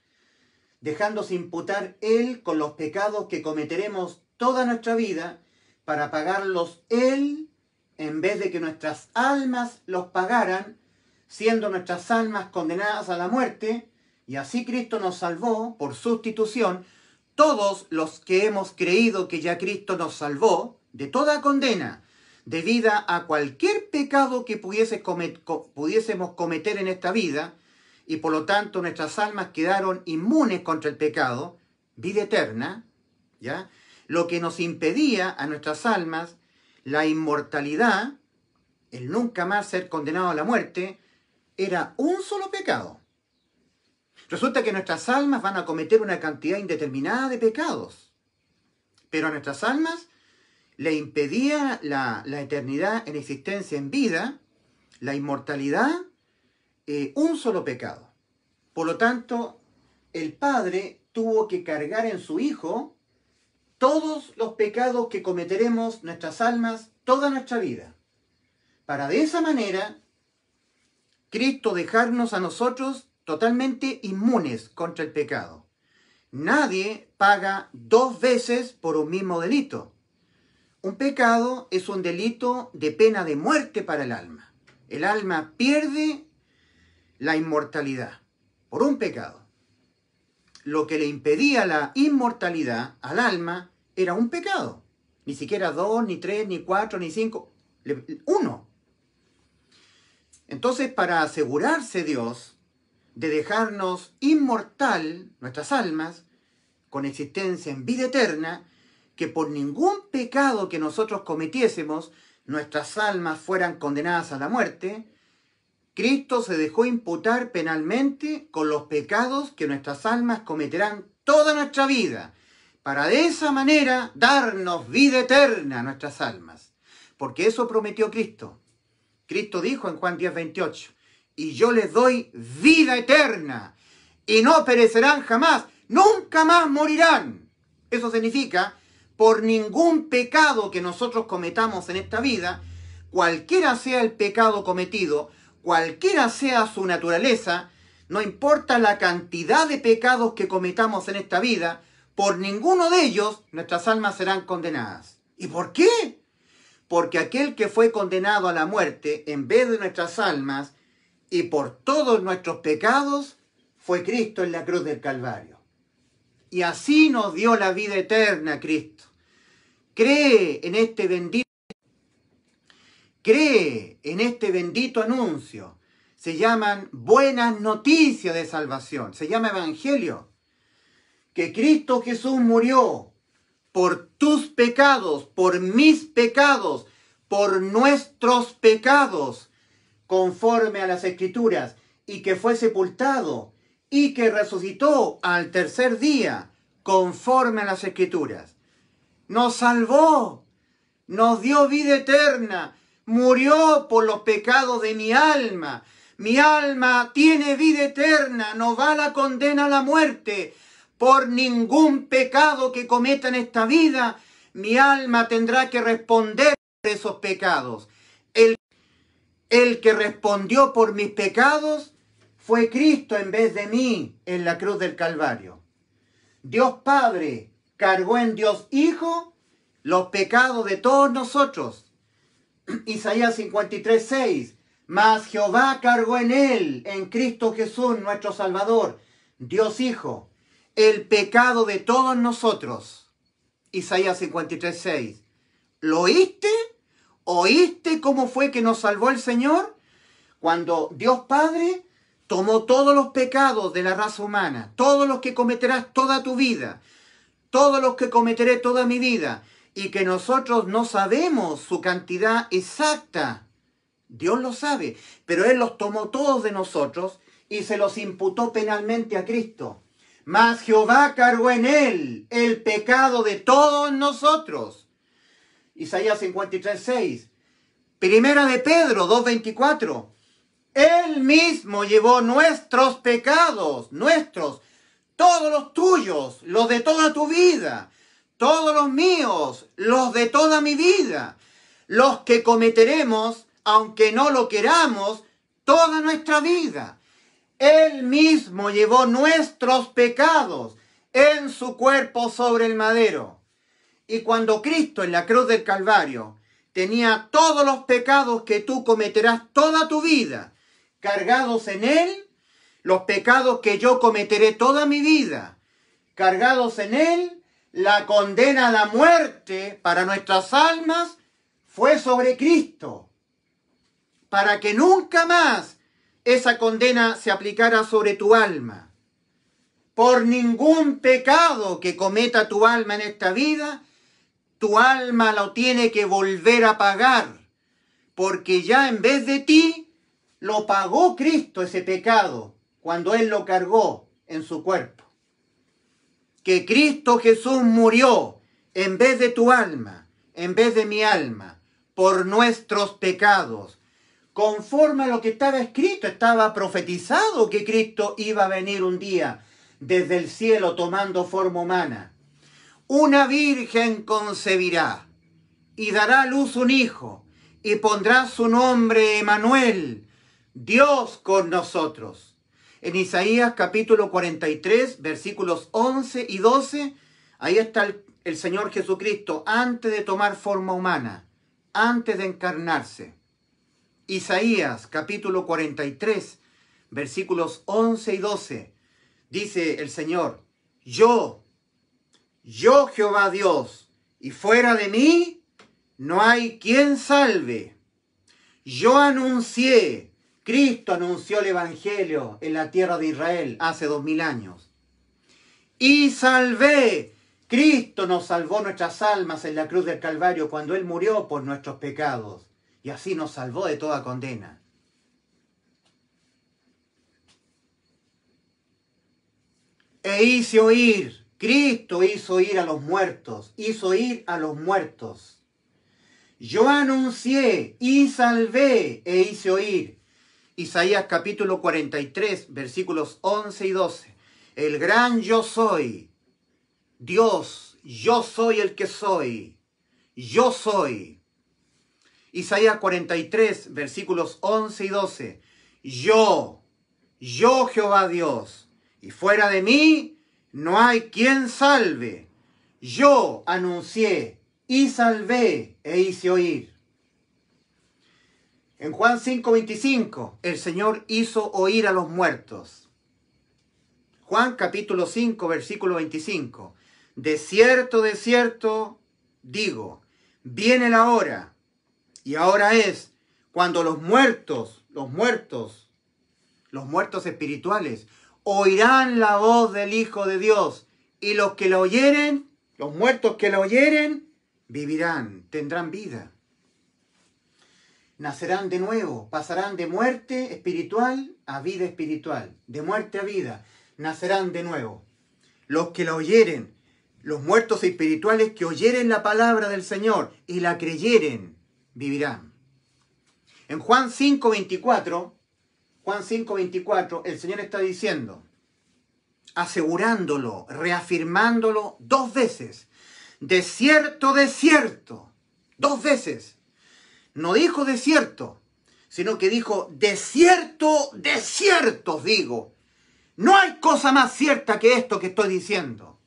dejándose imputar Él con los pecados que cometeremos toda nuestra vida, para pagarlos Él en vez de que nuestras almas los pagaran, siendo nuestras almas condenadas a la muerte, y así Cristo nos salvó por sustitución, todos los que hemos creído que ya Cristo nos salvó de toda condena, debida a cualquier pecado que pudiésemos cometer en esta vida, y por lo tanto nuestras almas quedaron inmunes contra el pecado, vida eterna, ¿ya? Lo que nos impedía a nuestras almas la inmortalidad, el nunca más ser condenado a la muerte, era un solo pecado. Resulta que nuestras almas van a cometer una cantidad indeterminada de pecados, pero a nuestras almas le impedía la, eternidad en existencia, en vida, la inmortalidad, eh, un solo pecado. Por lo tanto, el Padre tuvo que cargar en su Hijo todos los pecados que cometeremos nuestras almas toda nuestra vida, para de esa manera Cristo dejarnos a nosotros totalmente inmunes contra el pecado. Nadie paga dos veces por un mismo delito. Un pecado es un delito de pena de muerte para el alma. El alma pierde la inmortalidad por un pecado. Lo que le impedía la inmortalidad al alma era un pecado. Ni siquiera dos, ni tres, ni cuatro, ni cinco. Uno. Entonces, para asegurarse Dios de dejarnos inmortal nuestras almas, con existencia en vida eterna, que por ningún pecado que nosotros cometiésemos, nuestras almas fueran condenadas a la muerte, Cristo se dejó imputar penalmente con los pecados que nuestras almas cometerán toda nuestra vida, para de esa manera darnos vida eterna a nuestras almas. Porque eso prometió Cristo. Cristo dijo en Juan 10, 28, y yo les doy vida eterna, y no perecerán jamás, nunca más morirán. Eso significa por ningún pecado que nosotros cometamos en esta vida, cualquiera sea el pecado cometido, cualquiera sea su naturaleza, no importa la cantidad de pecados que cometamos en esta vida, por ninguno de ellos nuestras almas serán condenadas. ¿Y por qué? Porque aquel que fue condenado a la muerte en vez de nuestras almas y por todos nuestros pecados fue Cristo en la cruz del Calvario. Y así nos dio la vida eterna Cristo. Cree en este bendito cree en este bendito anuncio. Se llaman buenas noticias de salvación, se llama evangelio. Que Cristo Jesús murió por tus pecados, por mis pecados, por nuestros pecados, conforme a las escrituras, y que fue sepultado y que resucitó al tercer día, conforme a las escrituras nos salvó, nos dio vida eterna, murió por los pecados de mi alma. Mi alma tiene vida eterna, no va la condena a la muerte. Por ningún pecado que cometa en esta vida, mi alma tendrá que responder por esos pecados. El, el que respondió por mis pecados fue Cristo en vez de mí en la cruz del Calvario. Dios Padre cargó en Dios Hijo los pecados de todos nosotros. [CLEARS THROAT] Isaías 53, Mas Jehová cargó en él, en Cristo Jesús, nuestro Salvador, Dios Hijo, el pecado de todos nosotros. Isaías 53, 6. ¿Lo oíste? ¿Oíste cómo fue que nos salvó el Señor? Cuando Dios Padre tomó todos los pecados de la raza humana, todos los que cometerás toda tu vida, todos los que cometeré toda mi vida y que nosotros no sabemos su cantidad exacta. Dios lo sabe, pero Él los tomó todos de nosotros y se los imputó penalmente a Cristo. Mas Jehová cargó en Él el pecado de todos nosotros. Isaías 53, 6. Primera de Pedro 2.24. Él mismo llevó nuestros pecados, nuestros, todos los tuyos, los de toda tu vida, todos los míos, los de toda mi vida, los que cometeremos, aunque no lo queramos, toda nuestra vida. Él mismo llevó nuestros pecados en su cuerpo sobre el madero. Y cuando Cristo en la cruz del Calvario tenía todos los pecados que tú cometerás toda tu vida, cargados en Él, los pecados que yo cometeré toda mi vida, cargados en él, la condena a la muerte para nuestras almas fue sobre Cristo, para que nunca más esa condena se aplicara sobre tu alma. Por ningún pecado que cometa tu alma en esta vida, tu alma lo tiene que volver a pagar, porque ya en vez de ti lo pagó Cristo ese pecado cuando Él lo cargó en su cuerpo. Que Cristo Jesús murió en vez de tu alma, en vez de mi alma, por nuestros pecados. Conforme a lo que estaba escrito, estaba profetizado que Cristo iba a venir un día desde el cielo tomando forma humana. Una virgen concebirá y dará a luz un hijo y pondrá su nombre Emanuel, Dios con nosotros en Isaías capítulo 43, versículos 11 y 12, ahí está el, Señor Jesucristo antes de tomar forma humana, antes de encarnarse. Isaías capítulo 43, versículos 11 y 12, dice el Señor, yo, yo Jehová Dios, y fuera de mí no hay quien salve. Yo anuncié Cristo anunció el Evangelio en la tierra de Israel hace dos mil años. Y salvé. Cristo nos salvó nuestras almas en la cruz del Calvario cuando Él murió por nuestros pecados. Y así nos salvó de toda condena. E hice oír. Cristo hizo oír a los muertos. Hizo oír a los muertos. Yo anuncié y salvé e hice oír Isaías capítulo 43, versículos 11 y 12. El gran yo soy, Dios, yo soy el que soy, yo soy. Isaías 43, versículos 11 y 12. Yo, yo Jehová Dios, y fuera de mí no hay quien salve. Yo anuncié y salvé e hice oír. En Juan 5:25, el Señor hizo oír a los muertos. Juan capítulo 5, versículo 25. De cierto, de cierto, digo, viene la hora, y ahora es, cuando los muertos, los muertos, los muertos espirituales, oirán la voz del Hijo de Dios, y los que la oyeren, los muertos que la oyeren, vivirán, tendrán vida nacerán de nuevo, pasarán de muerte espiritual a vida espiritual, de muerte a vida, nacerán de nuevo. Los que la oyeren, los muertos espirituales que oyeren la palabra del Señor y la creyeren, vivirán. En Juan 5:24, Juan 5:24, el Señor está diciendo, asegurándolo, reafirmándolo dos veces, de cierto, de cierto, dos veces no dijo cierto, sino que dijo, de cierto, desierto, os digo. No hay cosa más cierta que esto que estoy diciendo.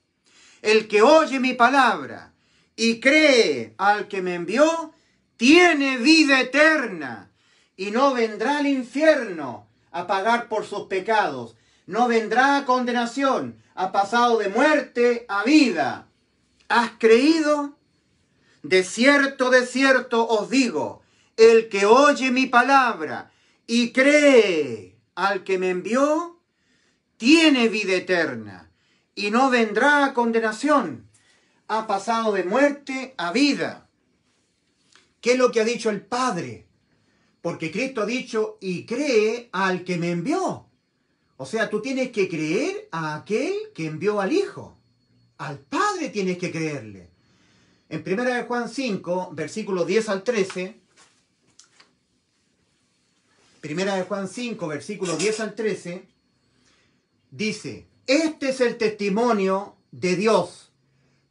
El que oye mi palabra y cree al que me envió, tiene vida eterna y no vendrá al infierno a pagar por sus pecados. No vendrá a condenación, ha pasado de muerte a vida. ¿Has creído? De cierto, de cierto os digo, el que oye mi palabra y cree al que me envió, tiene vida eterna y no vendrá a condenación. Ha pasado de muerte a vida. ¿Qué es lo que ha dicho el Padre? Porque Cristo ha dicho, y cree al que me envió. O sea, tú tienes que creer a aquel que envió al Hijo. Al Padre tienes que creerle. En 1 Juan 5, versículo 10 al 13, 1 Juan 5, versículo 10 al 13, dice, este es el testimonio de Dios,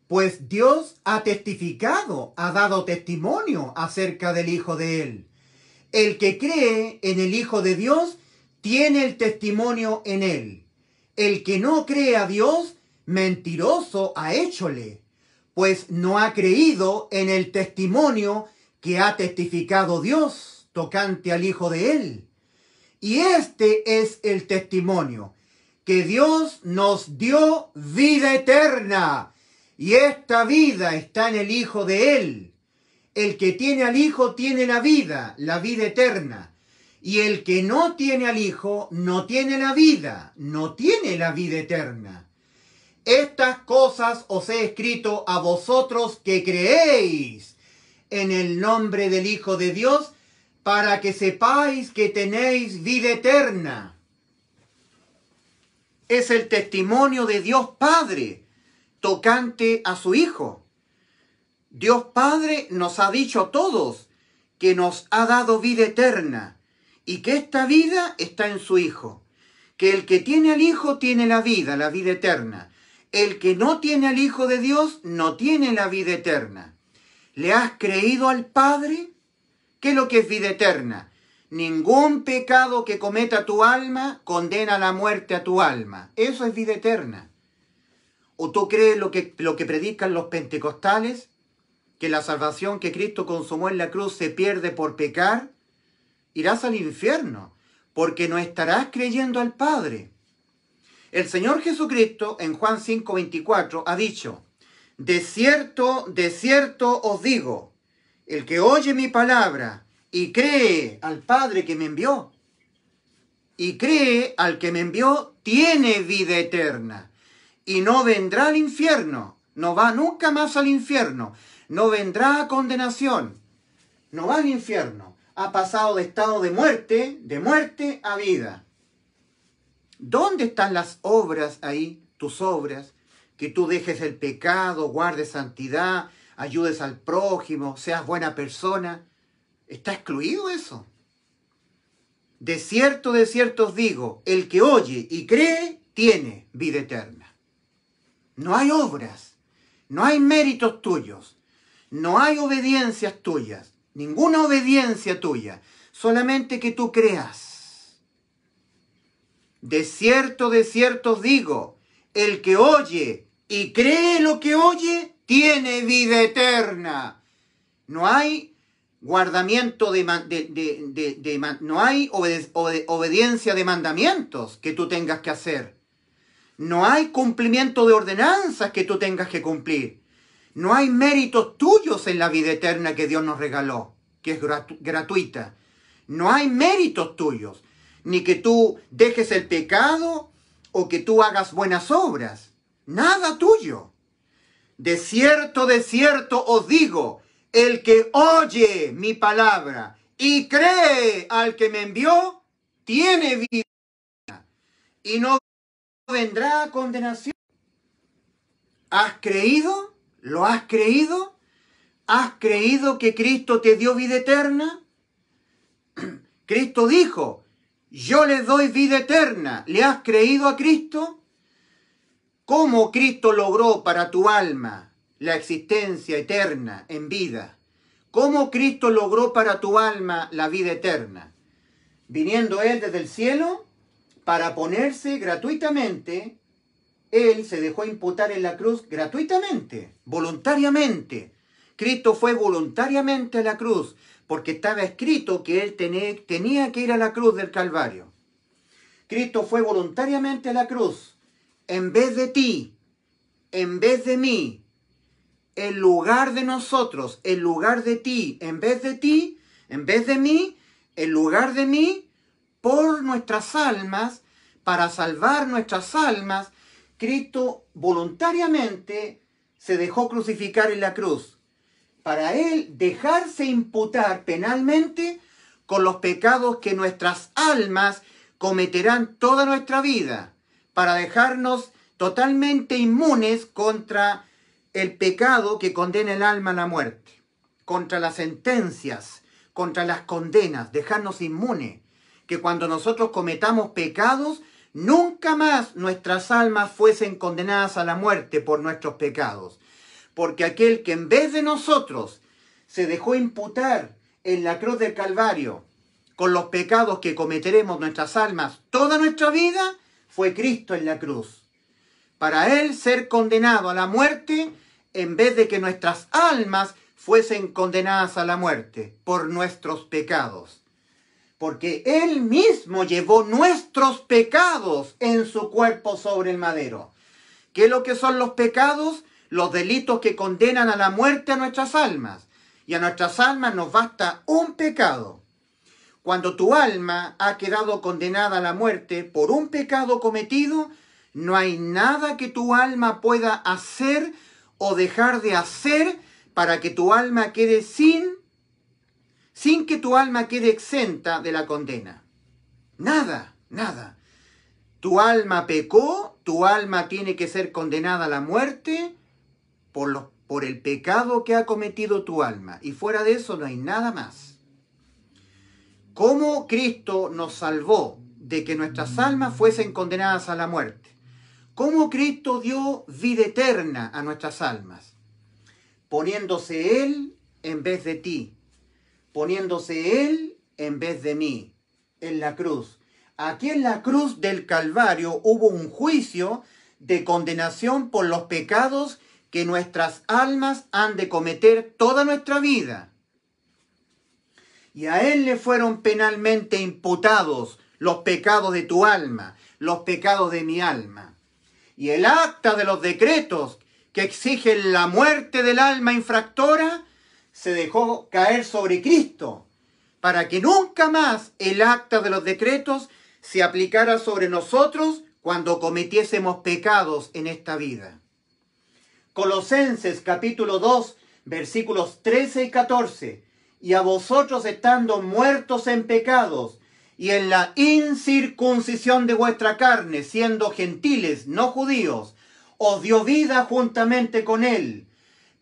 pues Dios ha testificado, ha dado testimonio acerca del Hijo de Él. El que cree en el Hijo de Dios tiene el testimonio en Él. El que no cree a Dios, mentiroso ha hechole pues no ha creído en el testimonio que ha testificado Dios tocante al Hijo de Él. Y este es el testimonio, que Dios nos dio vida eterna, y esta vida está en el Hijo de Él. El que tiene al Hijo tiene la vida, la vida eterna. Y el que no tiene al Hijo no tiene la vida, no tiene la vida eterna. Estas cosas os he escrito a vosotros que creéis en el nombre del Hijo de Dios, para que sepáis que tenéis vida eterna. Es el testimonio de Dios Padre tocante a su Hijo. Dios Padre nos ha dicho a todos que nos ha dado vida eterna y que esta vida está en su Hijo, que el que tiene al Hijo tiene la vida, la vida eterna el que no tiene al Hijo de Dios no tiene la vida eterna. ¿Le has creído al Padre? ¿Qué es lo que es vida eterna? Ningún pecado que cometa tu alma condena la muerte a tu alma. Eso es vida eterna. ¿O tú crees lo que, lo que predican los pentecostales? ¿Que la salvación que Cristo consumó en la cruz se pierde por pecar? Irás al infierno porque no estarás creyendo al Padre. El Señor Jesucristo en Juan 5:24 ha dicho, de cierto, de cierto os digo, el que oye mi palabra y cree al Padre que me envió, y cree al que me envió, tiene vida eterna, y no vendrá al infierno, no va nunca más al infierno, no vendrá a condenación, no va al infierno, ha pasado de estado de muerte, de muerte a vida. ¿Dónde están las obras ahí, tus obras? Que tú dejes el pecado, guardes santidad, ayudes al prójimo, seas buena persona. Está excluido eso. De cierto, de cierto os digo, el que oye y cree, tiene vida eterna. No hay obras, no hay méritos tuyos, no hay obediencias tuyas, ninguna obediencia tuya, solamente que tú creas de cierto, de cierto os digo, el que oye y cree lo que oye, tiene vida eterna. No hay guardamiento de, de, no hay obediencia de mandamientos que tú tengas que hacer. No hay cumplimiento de ordenanzas que tú tengas que cumplir. No hay méritos tuyos en la vida eterna que Dios nos regaló, que es gratuita. No hay méritos tuyos ni que tú dejes el pecado o que tú hagas buenas obras. Nada tuyo. De cierto, de cierto os digo, el que oye mi palabra y cree al que me envió, tiene vida y no vendrá condenación. ¿Has creído? ¿Lo has creído? ¿Has creído que Cristo te dio vida eterna? [CLEARS THROAT] Cristo dijo, yo le doy vida eterna. ¿Le has creído a Cristo? ¿Cómo Cristo logró para tu alma la existencia eterna en vida? ¿Cómo Cristo logró para tu alma la vida eterna? Viniendo Él desde el cielo para ponerse gratuitamente, Él se dejó imputar en la cruz gratuitamente, voluntariamente. Cristo fue voluntariamente a la cruz porque estaba escrito que él tenía que ir a la cruz del Calvario. Cristo fue voluntariamente a la cruz, en vez de ti, en vez de mí, en lugar de nosotros, en lugar de ti, en vez de ti, en vez de mí, en lugar de mí, por nuestras almas, para salvar nuestras almas, Cristo voluntariamente se dejó crucificar en la cruz para Él dejarse imputar penalmente con los pecados que nuestras almas cometerán toda nuestra vida, para dejarnos totalmente inmunes contra el pecado que condena el alma a la muerte, contra las sentencias, contra las condenas, dejarnos inmunes, que cuando nosotros cometamos pecados, nunca más nuestras almas fuesen condenadas a la muerte por nuestros pecados, porque aquel que en vez de nosotros se dejó imputar en la cruz del Calvario con los pecados que cometeremos nuestras almas toda nuestra vida, fue Cristo en la cruz. Para Él ser condenado a la muerte en vez de que nuestras almas fuesen condenadas a la muerte por nuestros pecados. Porque Él mismo llevó nuestros pecados en su cuerpo sobre el madero. ¿Qué es lo que son los pecados? los delitos que condenan a la muerte a nuestras almas. Y a nuestras almas nos basta un pecado. Cuando tu alma ha quedado condenada a la muerte por un pecado cometido, no hay nada que tu alma pueda hacer o dejar de hacer para que tu alma quede sin, sin que tu alma quede exenta de la condena. Nada, nada. Tu alma pecó, tu alma tiene que ser condenada a la muerte por, por el pecado que ha cometido tu alma. Y fuera de eso no hay nada más. ¿Cómo Cristo nos salvó de que nuestras almas fuesen condenadas a la muerte? ¿Cómo Cristo dio vida eterna a nuestras almas? Poniéndose Él en vez de ti, poniéndose Él en vez de mí, en la cruz. Aquí en la cruz del Calvario hubo un juicio de condenación por los pecados que nuestras almas han de cometer toda nuestra vida. Y a Él le fueron penalmente imputados los pecados de tu alma, los pecados de mi alma. Y el acta de los decretos que exigen la muerte del alma infractora se dejó caer sobre Cristo, para que nunca más el acta de los decretos se aplicara sobre nosotros cuando cometiésemos pecados en esta vida. Colosenses capítulo 2, versículos 13 y 14. Y a vosotros estando muertos en pecados y en la incircuncisión de vuestra carne, siendo gentiles, no judíos, os dio vida juntamente con él,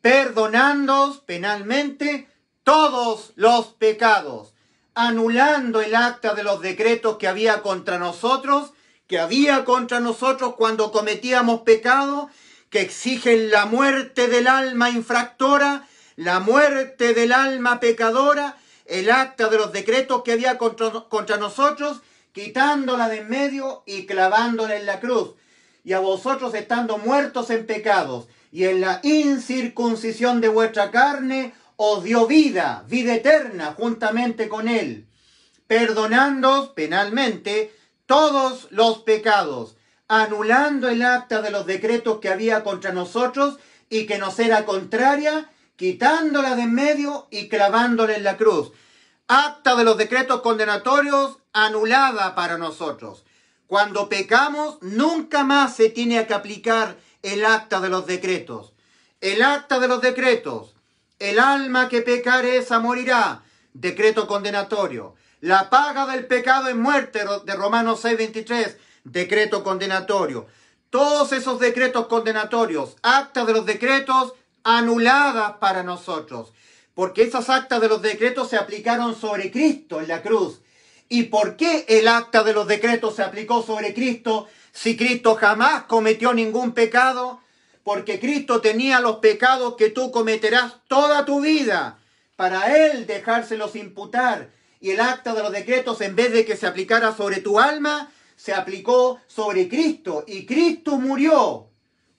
perdonándoos penalmente todos los pecados, anulando el acta de los decretos que había contra nosotros, que había contra nosotros cuando cometíamos pecado, que exigen la muerte del alma infractora, la muerte del alma pecadora, el acta de los decretos que había contra, nosotros, quitándola de en medio y clavándola en la cruz. Y a vosotros estando muertos en pecados y en la incircuncisión de vuestra carne, os dio vida, vida eterna, juntamente con él, perdonándoos penalmente todos los pecados anulando el acta de los decretos que había contra nosotros y que nos era contraria, quitándola de en medio y clavándola en la cruz. Acta de los decretos condenatorios anulada para nosotros. Cuando pecamos, nunca más se tiene que aplicar el acta de los decretos. El acta de los decretos. El alma que pecare morirá. Decreto condenatorio. La paga del pecado es muerte de Romanos 6.23 decreto condenatorio. Todos esos decretos condenatorios, actas de los decretos anuladas para nosotros, porque esas actas de los decretos se aplicaron sobre Cristo en la cruz. ¿Y por qué el acta de los decretos se aplicó sobre Cristo si Cristo jamás cometió ningún pecado? Porque Cristo tenía los pecados que tú cometerás toda tu vida para Él dejárselos imputar. Y el acta de los decretos, en vez de que se aplicara sobre tu alma, se aplicó sobre Cristo y Cristo murió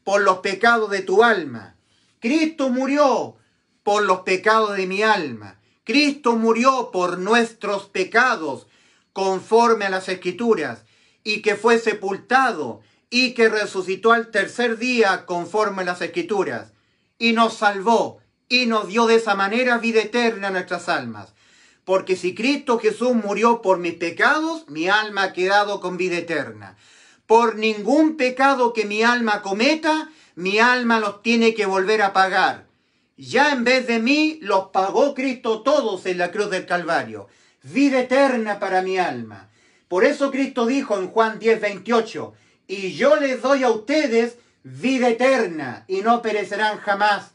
por los pecados de tu alma. Cristo murió por los pecados de mi alma. Cristo murió por nuestros pecados conforme a las escrituras y que fue sepultado y que resucitó al tercer día conforme a las escrituras y nos salvó y nos dio de esa manera vida eterna a nuestras almas porque si Cristo Jesús murió por mis pecados, mi alma ha quedado con vida eterna. Por ningún pecado que mi alma cometa, mi alma los tiene que volver a pagar. Ya en vez de mí los pagó Cristo todos en la cruz del Calvario. Vida eterna para mi alma. Por eso Cristo dijo en Juan 10, 28, y yo les doy a ustedes vida eterna y no perecerán jamás.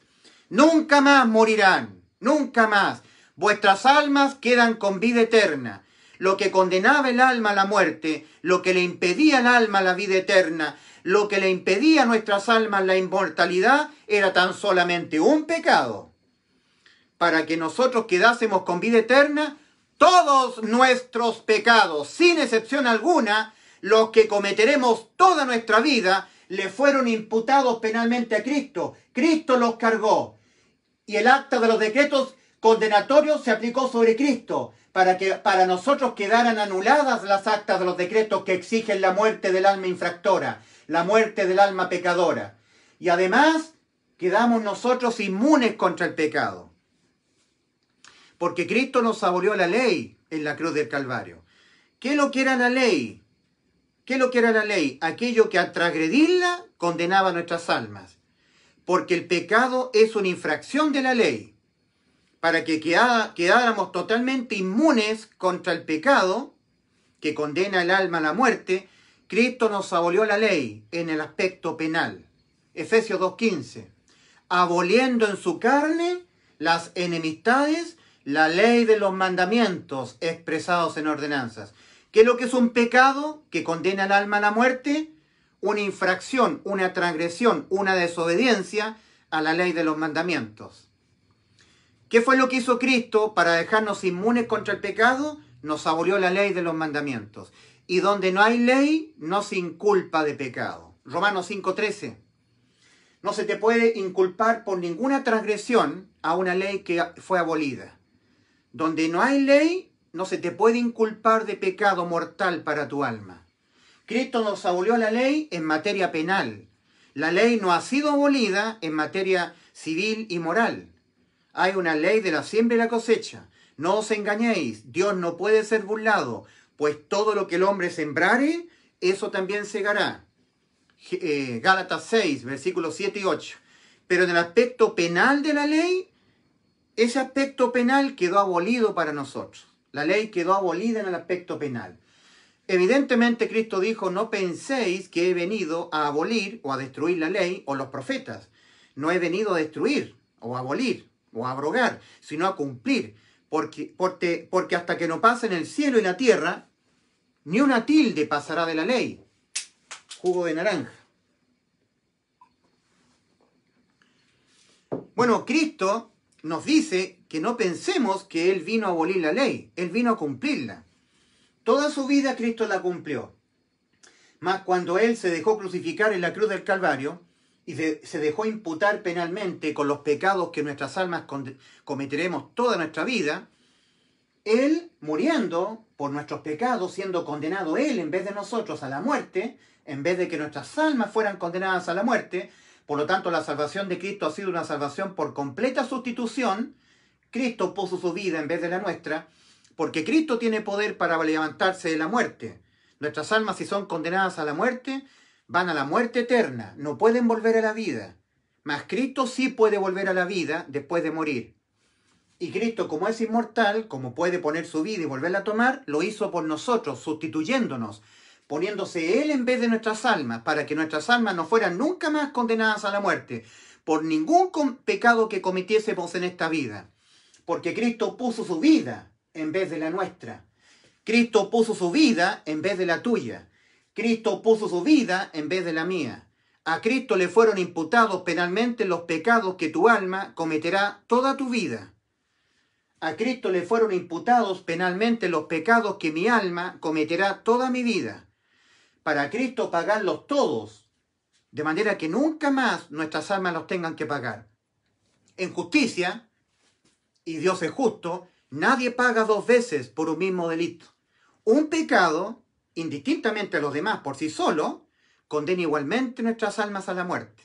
Nunca más morirán, nunca más vuestras almas quedan con vida eterna. Lo que condenaba el alma a la muerte, lo que le impedía al alma la vida eterna, lo que le impedía a nuestras almas la inmortalidad, era tan solamente un pecado. Para que nosotros quedásemos con vida eterna, todos nuestros pecados, sin excepción alguna, los que cometeremos toda nuestra vida, le fueron imputados penalmente a Cristo. Cristo los cargó. Y el acta de los decretos condenatorio se aplicó sobre Cristo, para que para nosotros quedaran anuladas las actas de los decretos que exigen la muerte del alma infractora, la muerte del alma pecadora. Y además quedamos nosotros inmunes contra el pecado. Porque Cristo nos abolió la ley en la cruz del Calvario. ¿Qué lo que la ley? ¿Qué lo que era la ley? Aquello que al transgredirla condenaba nuestras almas. Porque el pecado es una infracción de la ley para que quedáramos totalmente inmunes contra el pecado que condena el alma a la muerte, Cristo nos abolió la ley en el aspecto penal. Efesios 2.15. Aboliendo en su carne las enemistades, la ley de los mandamientos expresados en ordenanzas. ¿Qué es lo que es un pecado que condena al alma a la muerte? Una infracción, una transgresión, una desobediencia a la ley de los mandamientos. ¿Qué fue lo que hizo Cristo para dejarnos inmunes contra el pecado? Nos abolió la ley de los mandamientos. Y donde no hay ley, no se inculpa de pecado. Romanos 5:13. No se te puede inculpar por ninguna transgresión a una ley que fue abolida. Donde no hay ley, no se te puede inculpar de pecado mortal para tu alma. Cristo nos abolió la ley en materia penal. La ley no ha sido abolida en materia civil y moral. Hay una ley de la siembra y la cosecha. No os engañéis, Dios no puede ser burlado, pues todo lo que el hombre sembrare, eso también segará. Eh, Gálatas 6, versículos 7 y 8. Pero en el aspecto penal de la ley, ese aspecto penal quedó abolido para nosotros. La ley quedó abolida en el aspecto penal. Evidentemente Cristo dijo, no penséis que he venido a abolir o a destruir la ley o los profetas. No he venido a destruir o a abolir o a abrogar, sino a cumplir, porque, porque hasta que no pasen el cielo y la tierra, ni una tilde pasará de la ley. Jugo de naranja. Bueno, Cristo nos dice que no pensemos que Él vino a abolir la ley, Él vino a cumplirla. Toda su vida Cristo la cumplió. Mas cuando Él se dejó crucificar en la cruz del Calvario, y se dejó imputar penalmente con los pecados que nuestras almas cometeremos toda nuestra vida, Él, muriendo por nuestros pecados, siendo condenado Él en vez de nosotros a la muerte, en vez de que nuestras almas fueran condenadas a la muerte, por lo tanto la salvación de Cristo ha sido una salvación por completa sustitución, Cristo puso su vida en vez de la nuestra, porque Cristo tiene poder para levantarse de la muerte. Nuestras almas, si son condenadas a la muerte, van a la muerte eterna, no pueden volver a la vida. Mas Cristo sí puede volver a la vida después de morir. Y Cristo, como es inmortal, como puede poner su vida y volverla a tomar, lo hizo por nosotros, sustituyéndonos, poniéndose Él en vez de nuestras almas, para que nuestras almas no fueran nunca más condenadas a la muerte, por ningún pecado que cometiésemos en esta vida. Porque Cristo puso su vida en vez de la nuestra. Cristo puso su vida en vez de la tuya. Cristo puso su vida en vez de la mía. A Cristo le fueron imputados penalmente los pecados que tu alma cometerá toda tu vida. A Cristo le fueron imputados penalmente los pecados que mi alma cometerá toda mi vida. Para Cristo pagarlos todos, de manera que nunca más nuestras almas los tengan que pagar. En justicia, y Dios es justo, nadie paga dos veces por un mismo delito. Un pecado indistintamente a los demás por sí solo, condena igualmente nuestras almas a la muerte.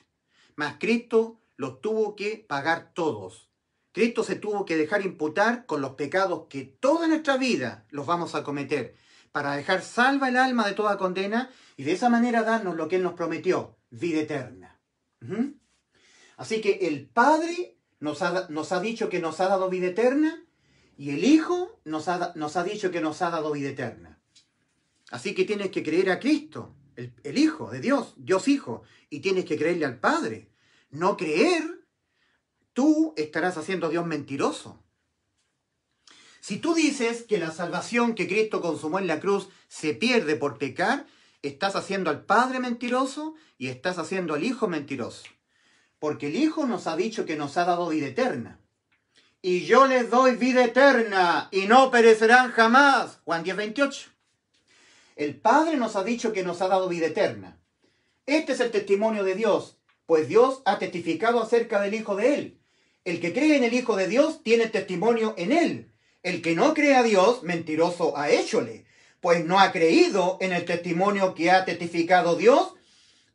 Mas Cristo los tuvo que pagar todos. Cristo se tuvo que dejar imputar con los pecados que toda nuestra vida los vamos a cometer, para dejar salva el alma de toda condena y de esa manera darnos lo que Él nos prometió, vida eterna. Así que el Padre nos ha, nos ha, dicho que nos ha dado vida eterna y el Hijo nos nos ha dicho que nos ha dado vida eterna. Así que tienes que creer a Cristo, el, Hijo de Dios, Dios Hijo, y tienes que creerle al Padre. No creer, tú estarás haciendo a Dios mentiroso. Si tú dices que la salvación que Cristo consumó en la cruz se pierde por pecar, estás haciendo al Padre mentiroso y estás haciendo al Hijo mentiroso. Porque el Hijo nos ha dicho que nos ha dado vida eterna. Y yo les doy vida eterna y no perecerán jamás. Juan 10, el Padre nos ha dicho que nos ha dado vida eterna. Este es el testimonio de Dios, pues Dios ha testificado acerca del Hijo de Él. El que cree en el Hijo de Dios tiene testimonio en Él. El que no cree a Dios, mentiroso ha hechole pues no ha creído en el testimonio que ha testificado Dios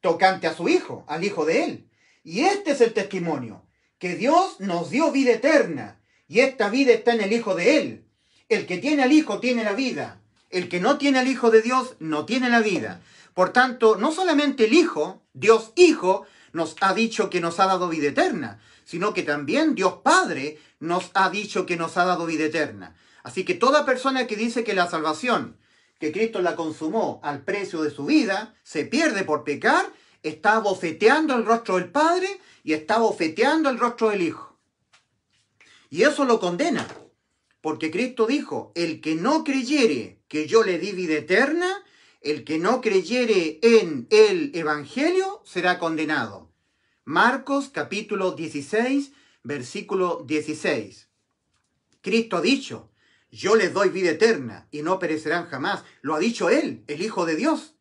tocante a su Hijo, al Hijo de Él. Y este es el testimonio, que Dios nos dio vida eterna, y esta vida está en el Hijo de Él. El que tiene al Hijo tiene la vida, el que no tiene al Hijo de Dios no tiene la vida. Por tanto, no solamente el Hijo, Dios Hijo, nos ha dicho que nos ha dado vida eterna, sino que también Dios Padre nos ha dicho que nos ha dado vida eterna. Así que toda persona que dice que la salvación, que Cristo la consumó al precio de su vida, se pierde por pecar, está bofeteando el rostro del Padre y está bofeteando el rostro del Hijo. Y eso lo condena, porque Cristo dijo, el que no creyere que yo le di vida eterna, el que no creyere en el Evangelio será condenado. Marcos capítulo 16, versículo 16. Cristo ha dicho, yo les doy vida eterna y no perecerán jamás. Lo ha dicho Él, el Hijo de Dios.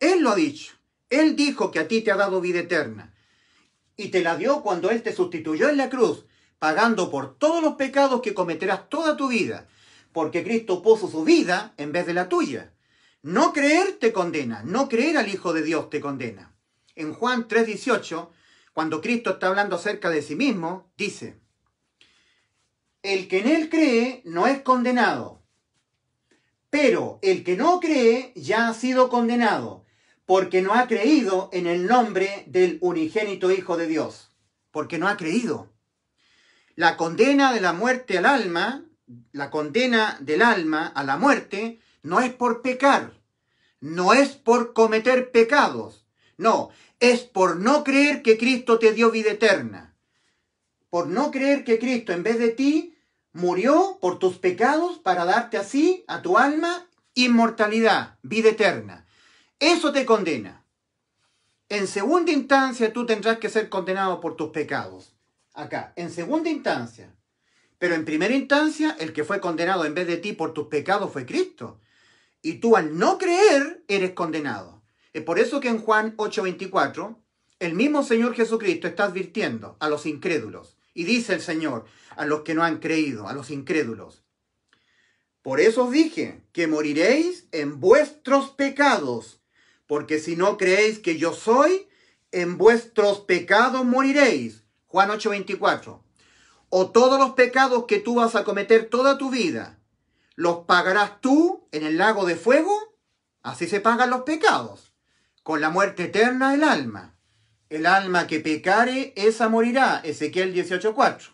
Él lo ha dicho. Él dijo que a ti te ha dado vida eterna. Y te la dio cuando Él te sustituyó en la cruz, pagando por todos los pecados que cometerás toda tu vida porque Cristo puso su vida en vez de la tuya. No creer te condena, no creer al Hijo de Dios te condena. En Juan 3:18, cuando Cristo está hablando acerca de sí mismo, dice, el que en él cree no es condenado, pero el que no cree ya ha sido condenado, porque no ha creído en el nombre del unigénito Hijo de Dios, porque no ha creído. La condena de la muerte al alma la condena del alma a la muerte no es por pecar, no es por cometer pecados, no, es por no creer que Cristo te dio vida eterna, por no creer que Cristo en vez de ti murió por tus pecados para darte así a tu alma inmortalidad, vida eterna. Eso te condena. En segunda instancia tú tendrás que ser condenado por tus pecados. Acá, en segunda instancia. Pero en primera instancia, el que fue condenado en vez de ti por tus pecados fue Cristo. Y tú al no creer, eres condenado. Es por eso que en Juan 8:24, el mismo Señor Jesucristo está advirtiendo a los incrédulos. Y dice el Señor a los que no han creído, a los incrédulos. Por eso os dije que moriréis en vuestros pecados, porque si no creéis que yo soy, en vuestros pecados moriréis. Juan 8:24 o todos los pecados que tú vas a cometer toda tu vida, los pagarás tú en el lago de fuego, así se pagan los pecados, con la muerte eterna del alma. El alma que pecare, esa morirá, Ezequiel 18.4.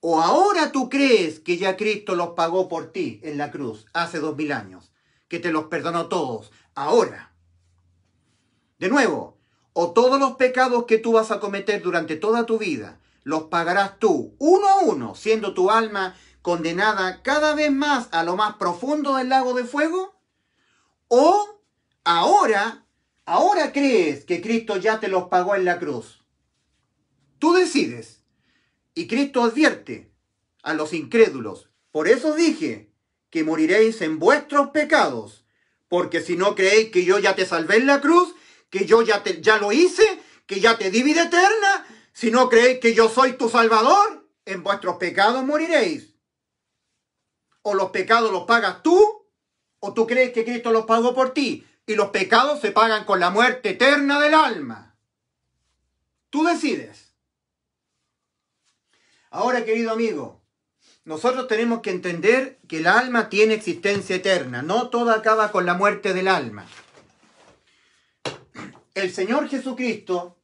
O ahora tú crees que ya Cristo los pagó por ti en la cruz hace dos mil años, que te los perdonó todos, ahora. De nuevo, o todos los pecados que tú vas a cometer durante toda tu vida, los pagarás tú, uno a uno, siendo tu alma condenada cada vez más a lo más profundo del lago de fuego? ¿O ahora, ahora crees que Cristo ya te los pagó en la cruz? Tú decides. Y Cristo advierte a los incrédulos. Por eso dije que moriréis en vuestros pecados. Porque si no creéis que yo ya te salvé en la cruz, que yo ya, ya lo hice, que ya te di vida eterna, si no creéis que yo soy tu Salvador, en vuestros pecados moriréis. O los pecados los pagas tú, o tú crees que Cristo los pagó por ti. Y los pecados se pagan con la muerte eterna del alma. Tú decides. Ahora, querido amigo, nosotros tenemos que entender que el alma tiene existencia eterna. No todo acaba con la muerte del alma. El Señor Jesucristo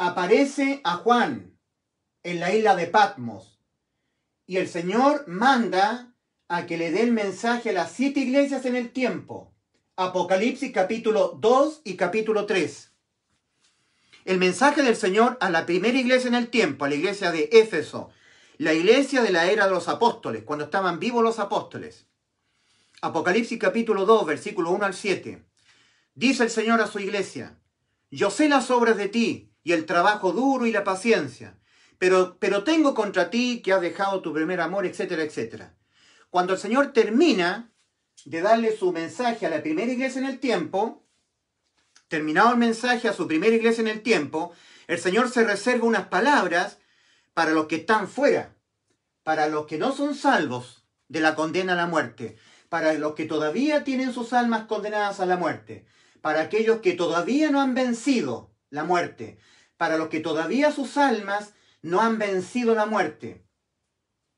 aparece a Juan en la isla de Patmos y el Señor manda a que le dé el mensaje a las siete iglesias en el tiempo. Apocalipsis capítulo 2 y capítulo 3. El mensaje del Señor a la primera iglesia en el tiempo, a la iglesia de Éfeso, la iglesia de la era de los apóstoles, cuando estaban vivos los apóstoles. Apocalipsis capítulo 2, versículo 1 al 7. Dice el Señor a su iglesia, yo sé las obras de ti, y el trabajo duro y la paciencia. Pero, pero tengo contra ti que has dejado tu primer amor, etcétera, etcétera. Cuando el Señor termina de darle su mensaje a la primera iglesia en el tiempo, terminado el mensaje a su primera iglesia en el tiempo, el Señor se reserva unas palabras para los que están fuera, para los que no son salvos de la condena a la muerte, para los que todavía tienen sus almas condenadas a la muerte, para aquellos que todavía no han vencido la muerte, para los que todavía sus almas no han vencido la muerte.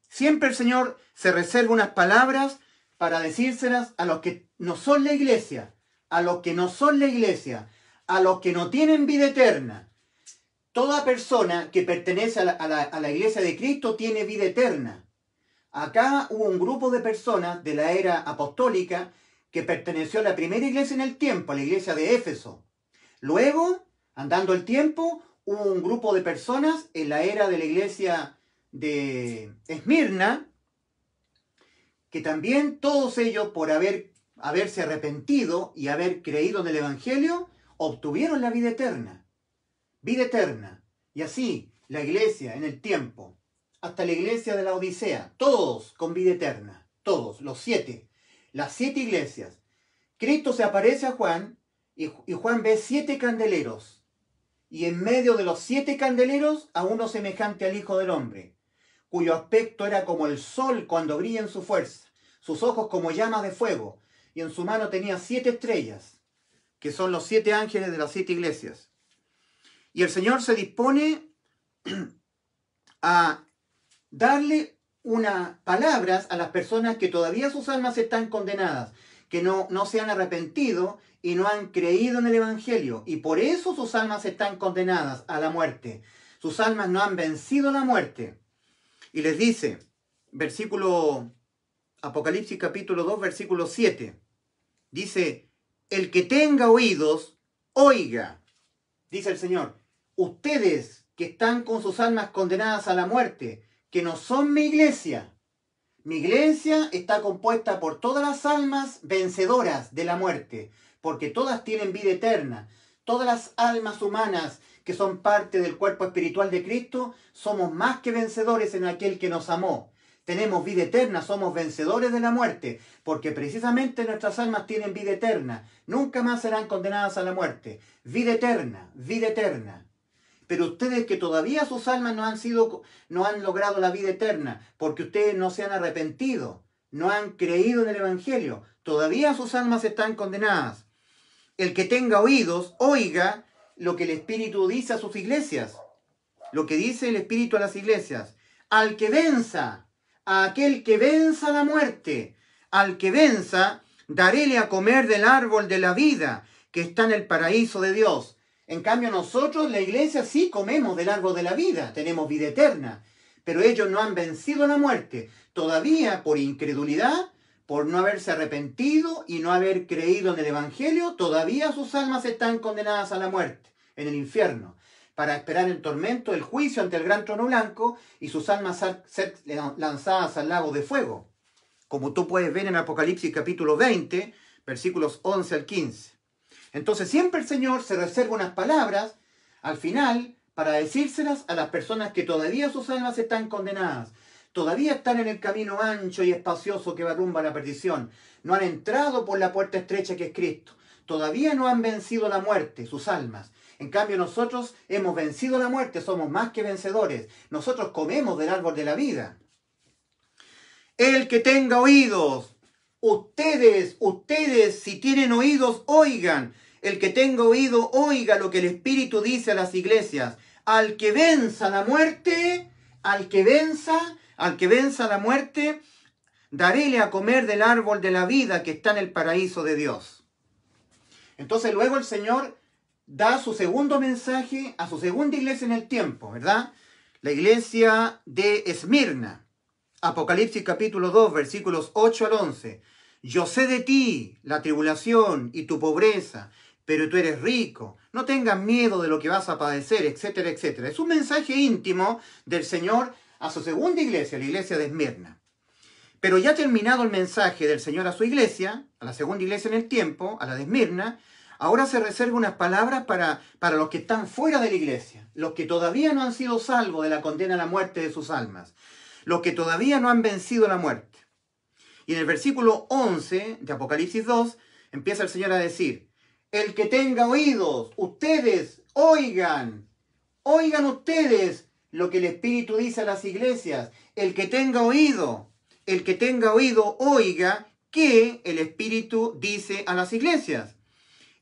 Siempre el Señor se reserva unas palabras para decírselas a los que no son la iglesia, a los que no son la iglesia, a los que no tienen vida eterna. Toda persona que pertenece a la, iglesia de Cristo tiene vida eterna. Acá hubo un grupo de personas de la era apostólica que perteneció a la primera iglesia en el tiempo, a la iglesia de Éfeso. Luego, andando el tiempo, un grupo de personas en la era de la iglesia de Esmirna, que también todos ellos, por haber, haberse arrepentido y haber creído en el Evangelio, obtuvieron la vida eterna. Vida eterna. Y así, la iglesia en el tiempo, hasta la iglesia de la Odisea, todos con vida eterna, todos, los siete, las siete iglesias. Cristo se aparece a Juan y, Juan ve siete candeleros y en medio de los siete candeleros a uno semejante al Hijo del Hombre, cuyo aspecto era como el sol cuando brilla en su fuerza, sus ojos como llamas de fuego, y en su mano tenía siete estrellas, que son los siete ángeles de las siete iglesias. Y el Señor se dispone [CLEARS THROAT] a darle unas palabras a las personas que todavía sus almas están condenadas, que no, no se han arrepentido y no han creído en el Evangelio, y por eso sus almas están condenadas a la muerte. Sus almas no han vencido la muerte. Y les dice, versículo Apocalipsis capítulo 2, versículo 7, dice, el que tenga oídos, oiga, dice el Señor, ustedes que están con sus almas condenadas a la muerte, que no son mi iglesia, mi iglesia está compuesta por todas las almas vencedoras de la muerte, porque todas tienen vida eterna. Todas las almas humanas que son parte del cuerpo espiritual de Cristo, somos más que vencedores en aquel que nos amó. Tenemos vida eterna, somos vencedores de la muerte, porque precisamente nuestras almas tienen vida eterna. Nunca más serán condenadas a la muerte. Vida eterna, vida eterna. Pero ustedes que todavía sus almas no han sido, no han logrado la vida eterna, porque ustedes no se han arrepentido, no han creído en el Evangelio, todavía sus almas están condenadas el que tenga oídos, oiga lo que el Espíritu dice a sus iglesias, lo que dice el Espíritu a las iglesias. Al que venza, a aquel que venza la muerte, al que venza, daréle a comer del árbol de la vida que está en el paraíso de Dios. En cambio nosotros, la iglesia, sí comemos del árbol de la vida, tenemos vida eterna, pero ellos no han vencido la muerte. Todavía, por incredulidad, por no haberse arrepentido y no haber creído en el Evangelio, todavía sus almas están condenadas a la muerte, en el infierno, para esperar el tormento, el juicio ante el gran trono blanco y sus almas ser lanzadas al lago de fuego, como tú puedes ver en Apocalipsis capítulo 20, versículos 11 al 15. Entonces siempre el Señor se reserva unas palabras al final para decírselas a las personas que todavía sus almas están condenadas, todavía están en el camino ancho y espacioso que va rumbo a la perdición. No han entrado por la puerta estrecha que es Cristo. Todavía no han vencido la muerte, sus almas. En cambio nosotros hemos vencido la muerte, somos más que vencedores. Nosotros comemos del árbol de la vida. El que tenga oídos, ustedes, ustedes, si tienen oídos, oigan. El que tenga oído, oiga lo que el Espíritu dice a las iglesias. Al que venza la muerte, al que venza, al que venza la muerte, daréle a comer del árbol de la vida que está en el paraíso de Dios. Entonces luego el Señor da su segundo mensaje a su segunda iglesia en el tiempo, ¿verdad? La iglesia de Esmirna. Apocalipsis capítulo 2, versículos 8 al 11. Yo sé de ti la tribulación y tu pobreza, pero tú eres rico. No tengas miedo de lo que vas a padecer, etcétera, etcétera. Es un mensaje íntimo del Señor a su segunda iglesia, la iglesia de Esmirna. Pero ya terminado el mensaje del Señor a su iglesia, a la segunda iglesia en el tiempo, a la de Esmirna, ahora se reserva unas palabras para, para los que están fuera de la iglesia, los que todavía no han sido salvos de la condena a la muerte de sus almas, los que todavía no han vencido la muerte. Y en el versículo 11 de Apocalipsis 2 empieza el Señor a decir, el que tenga oídos, ustedes oigan, oigan ustedes lo que el Espíritu dice a las iglesias. El que tenga oído, el que tenga oído, oiga que el Espíritu dice a las iglesias.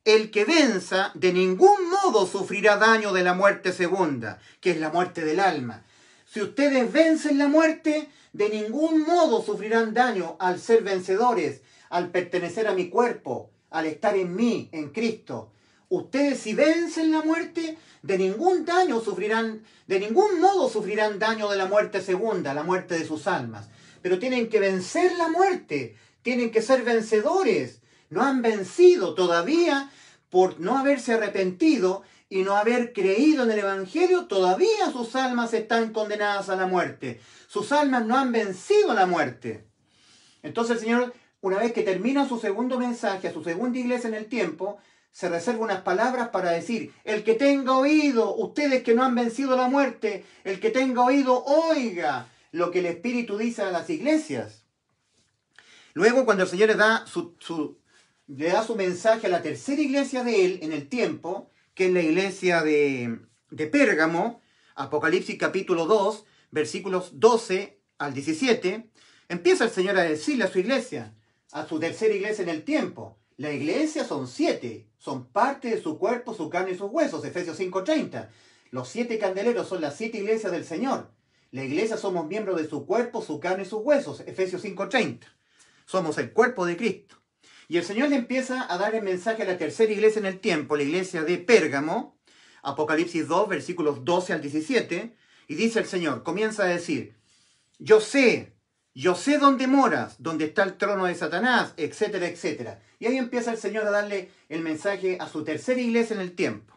El que venza de ningún modo sufrirá daño de la muerte segunda, que es la muerte del alma. Si ustedes vencen la muerte, de ningún modo sufrirán daño al ser vencedores, al pertenecer a mi cuerpo, al estar en mí, en Cristo. Ustedes si vencen la muerte, de ningún daño sufrirán, de ningún modo sufrirán daño de la muerte segunda, la muerte de sus almas. Pero tienen que vencer la muerte, tienen que ser vencedores. No han vencido todavía por no haberse arrepentido y no haber creído en el Evangelio, todavía sus almas están condenadas a la muerte. Sus almas no han vencido la muerte. Entonces el Señor, una vez que termina su segundo mensaje, a su segunda iglesia en el tiempo, se reserva unas palabras para decir, el que tenga oído, ustedes que no han vencido la muerte, el que tenga oído, oiga lo que el Espíritu dice a las iglesias. Luego, cuando el Señor le da su, le da su mensaje a la tercera iglesia de él en el tiempo, que es la iglesia de, de Pérgamo, Apocalipsis capítulo 2, versículos 12 al 17, empieza el Señor a decirle a su iglesia, a su tercera iglesia en el tiempo, la iglesia son siete, son parte de su cuerpo, su carne y sus huesos. Efesios 5:30. Los siete candeleros son las siete iglesias del Señor. La iglesia somos miembros de su cuerpo, su carne y sus huesos. Efesios 5:30. Somos el cuerpo de Cristo. Y el Señor le empieza a dar el mensaje a la tercera iglesia en el tiempo, la iglesia de Pérgamo, Apocalipsis 2, versículos 12 al 17, y dice el Señor, comienza a decir, yo sé yo sé dónde moras, dónde está el trono de Satanás, etcétera, etcétera. Y ahí empieza el Señor a darle el mensaje a su tercera iglesia en el tiempo.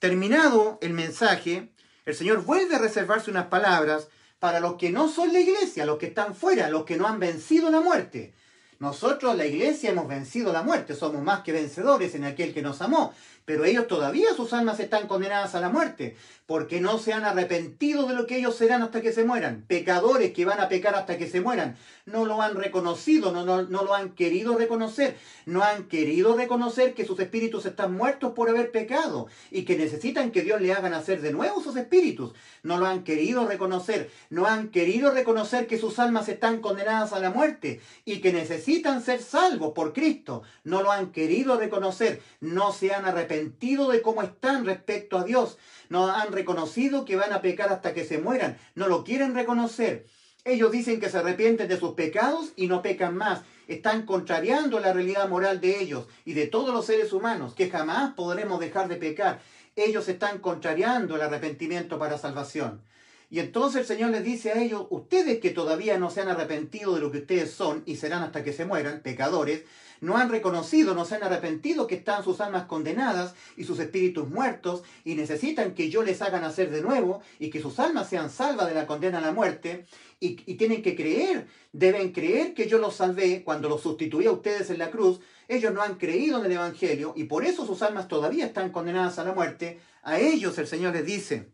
Terminado el mensaje, el Señor vuelve a reservarse unas palabras para los que no son la iglesia, los que están fuera, los que no han vencido la muerte. Nosotros, la iglesia, hemos vencido la muerte, somos más que vencedores en aquel que nos amó pero ellos todavía sus almas están condenadas a la muerte, porque no se han arrepentido de lo que ellos serán hasta que se mueran. Pecadores que van a pecar hasta que se mueran, no lo han reconocido, no, no, no lo han querido reconocer, no han querido reconocer que sus espíritus están muertos por haber pecado y que necesitan que Dios le haga nacer de nuevo sus espíritus. No lo han querido reconocer, no han querido reconocer que sus almas están condenadas a la muerte y que necesitan ser salvos por Cristo. No lo han querido reconocer, no se han arrepentido de cómo están respecto a Dios. No han reconocido que van a pecar hasta que se mueran. No lo quieren reconocer. Ellos dicen que se arrepienten de sus pecados y no pecan más. Están contrariando la realidad moral de ellos y de todos los seres humanos, que jamás podremos dejar de pecar. Ellos están contrariando el arrepentimiento para salvación. Y entonces el Señor les dice a ellos, ustedes que todavía no se han arrepentido de lo que ustedes son y serán hasta que se mueran, pecadores, no han reconocido, no se han arrepentido que están sus almas condenadas y sus espíritus muertos y necesitan que yo les haga nacer de nuevo y que sus almas sean salvas de la condena a la muerte y, tienen que creer, deben creer que yo los salvé cuando los sustituí a ustedes en la cruz. Ellos no han creído en el Evangelio y por eso sus almas todavía están condenadas a la muerte. A ellos el Señor les dice,